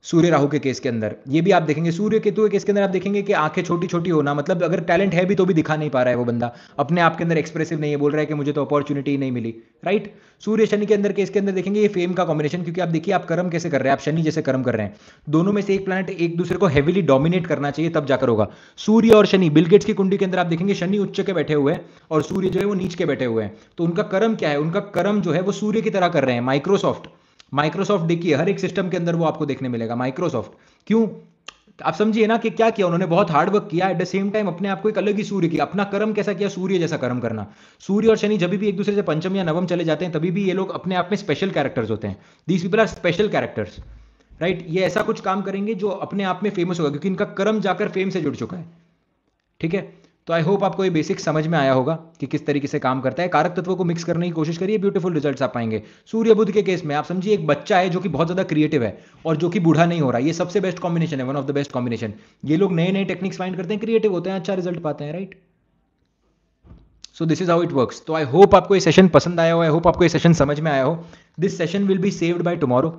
S1: सूर्य राहु के केस के अंदर ये भी आप देखेंगे सूर्य केतु के केस के अंदर आप देखेंगे कि आंखें छोटी छोटी होना मतलब अगर टैलेंट है भी तो भी दिखा नहीं पा रहा है वो बंदा अपने आप के अंदर एक्सप्रेसिव नहीं है बोल रहा है कि मुझे तो अपॉर्चुनिटी नहीं मिली राइट सूर्य शनि के अंदर केस के अंदर देखेंगे ये फेम का कॉम्बिनेशन क्योंकि आप देखिए आप कर्म कैसे कर रहे हैं आप शनि जैसे कर्म कर रहे हैं दोनों में से एक प्लानट एक दूसरे को हैविली डोमिनेट करना चाहिए तब जाकर होगा सूर्य और शनि बिलगेट्स की कुंडी के अंदर आप देखेंगे शनि उच्च के बैठे हुए हैं और सूर्य जो है वो नीच के बैठे हुए हैं तो उनका कर्म क्या है उनका कर्म जो है वो सूर्य की तरह कर रहे हैं माइक्रोसॉफ्ट माइक्रोसॉफ्ट देखिए हर एक सिस्टम के अंदर वो आपको देखने मिलेगा माइक्रोसॉफ्ट क्यों आप समझिए ना कि क्या किया उन्होंने बहुत हार्डवर्क किया एट द सेम टाइम अपने आप को एक अलग ही सूर्य किया अपना कर्म कैसा किया सूर्य जैसा कर्म करना सूर्य और शनि जब भी एक दूसरे से पंचम या नवम चले जाते हैं तभी भी ये लोग अपने आप में स्पेशल कैरेक्टर्स होते हैं these people are special characters right ये ऐसा कुछ काम करेंगे जो अपने आप में फेमस होगा क्योंकि इनका कर्म जाकर फेम से जुड़ चुका है ठीक है तो आई होप आपको ये बेसिक समझ में आया होगा कि किस तरीके से काम करता है कारक तत्व को मिक्स करने की कोशिश करिए ब्यूटीफुल रिजल्ट्स आप पाएंगे सूर्य बुद्ध के केस में आप समझिए एक बच्चा है जो कि बहुत ज्यादा क्रिएटिव है और जो कि बूढ़ा नहीं हो रहा ये सबसे बेस्ट कॉम्बिनेशन है one of the best combination ये लोग नए नए टेक्निक्स फाइंड करते हैं क्रिएटिव होते हैं अच्छा रिजल्ट पाते हैं right so this is how it works तो आई होप आपको ये सेशन पसंद आया हो आई होप आपको ये सेशन समझ में आया हो this session will be saved by tomorrow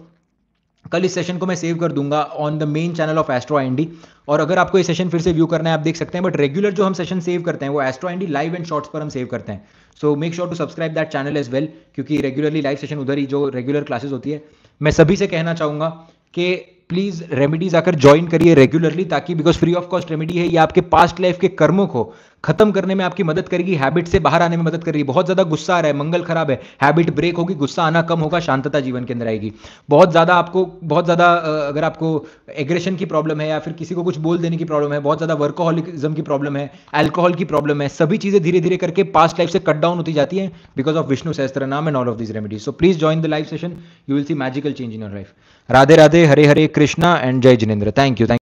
S1: कल इस सेशन को मैं सेव कर दूंगा on the main channel of Astro Andy और अगर आपको ये सेशन फिर से व्यू करना है आप देख सकते हैं बट रेगुलर जो हम सेशन सेव करते हैं वो Astro Andy live and shorts पर हम सेव करते हैं so make sure to subscribe that channel as well क्योंकि रेगुलरली लाइव सेशन उधर ही जो रेगुलर क्लासेस होती है मैं सभी से कहना चाहूंगा कि प्लीज रेमेडीज आकर ज्वाइन करिए रेगुलरली ताकि because free of cost remedy है ये आपके पास्ट लाइफ के कर्मों को खत्म करने में आपकी मदद करेगी हैबिट से बाहर आने में मदद करेगी बहुत ज्यादा गुस्सा आ रहा है मंगल खराब है हैबिट ब्रेक होगी गुस्सा आना कम होगा शांतता जीवन के अंदर आएगी बहुत ज्यादा आपको बहुत ज्यादा अगर आपको एग्रेशन की प्रॉब्लम है या फिर किसी को कुछ बोल देने की प्रॉब्लम है बहुत ज्यादा वर्कोहलिज्म की प्रॉब्लम है एल्कोहल की प्रॉब्लम है सभी चीजें धीरे धीरे करके पास्ट लाइफ से कट डाउन होती जाती है because of Vishnu Sahasranama and all of this remedies so please join the life session you will see magical change in your life Radhe Radhe Hare Hare Krishna and Jai Jinendra thank you thank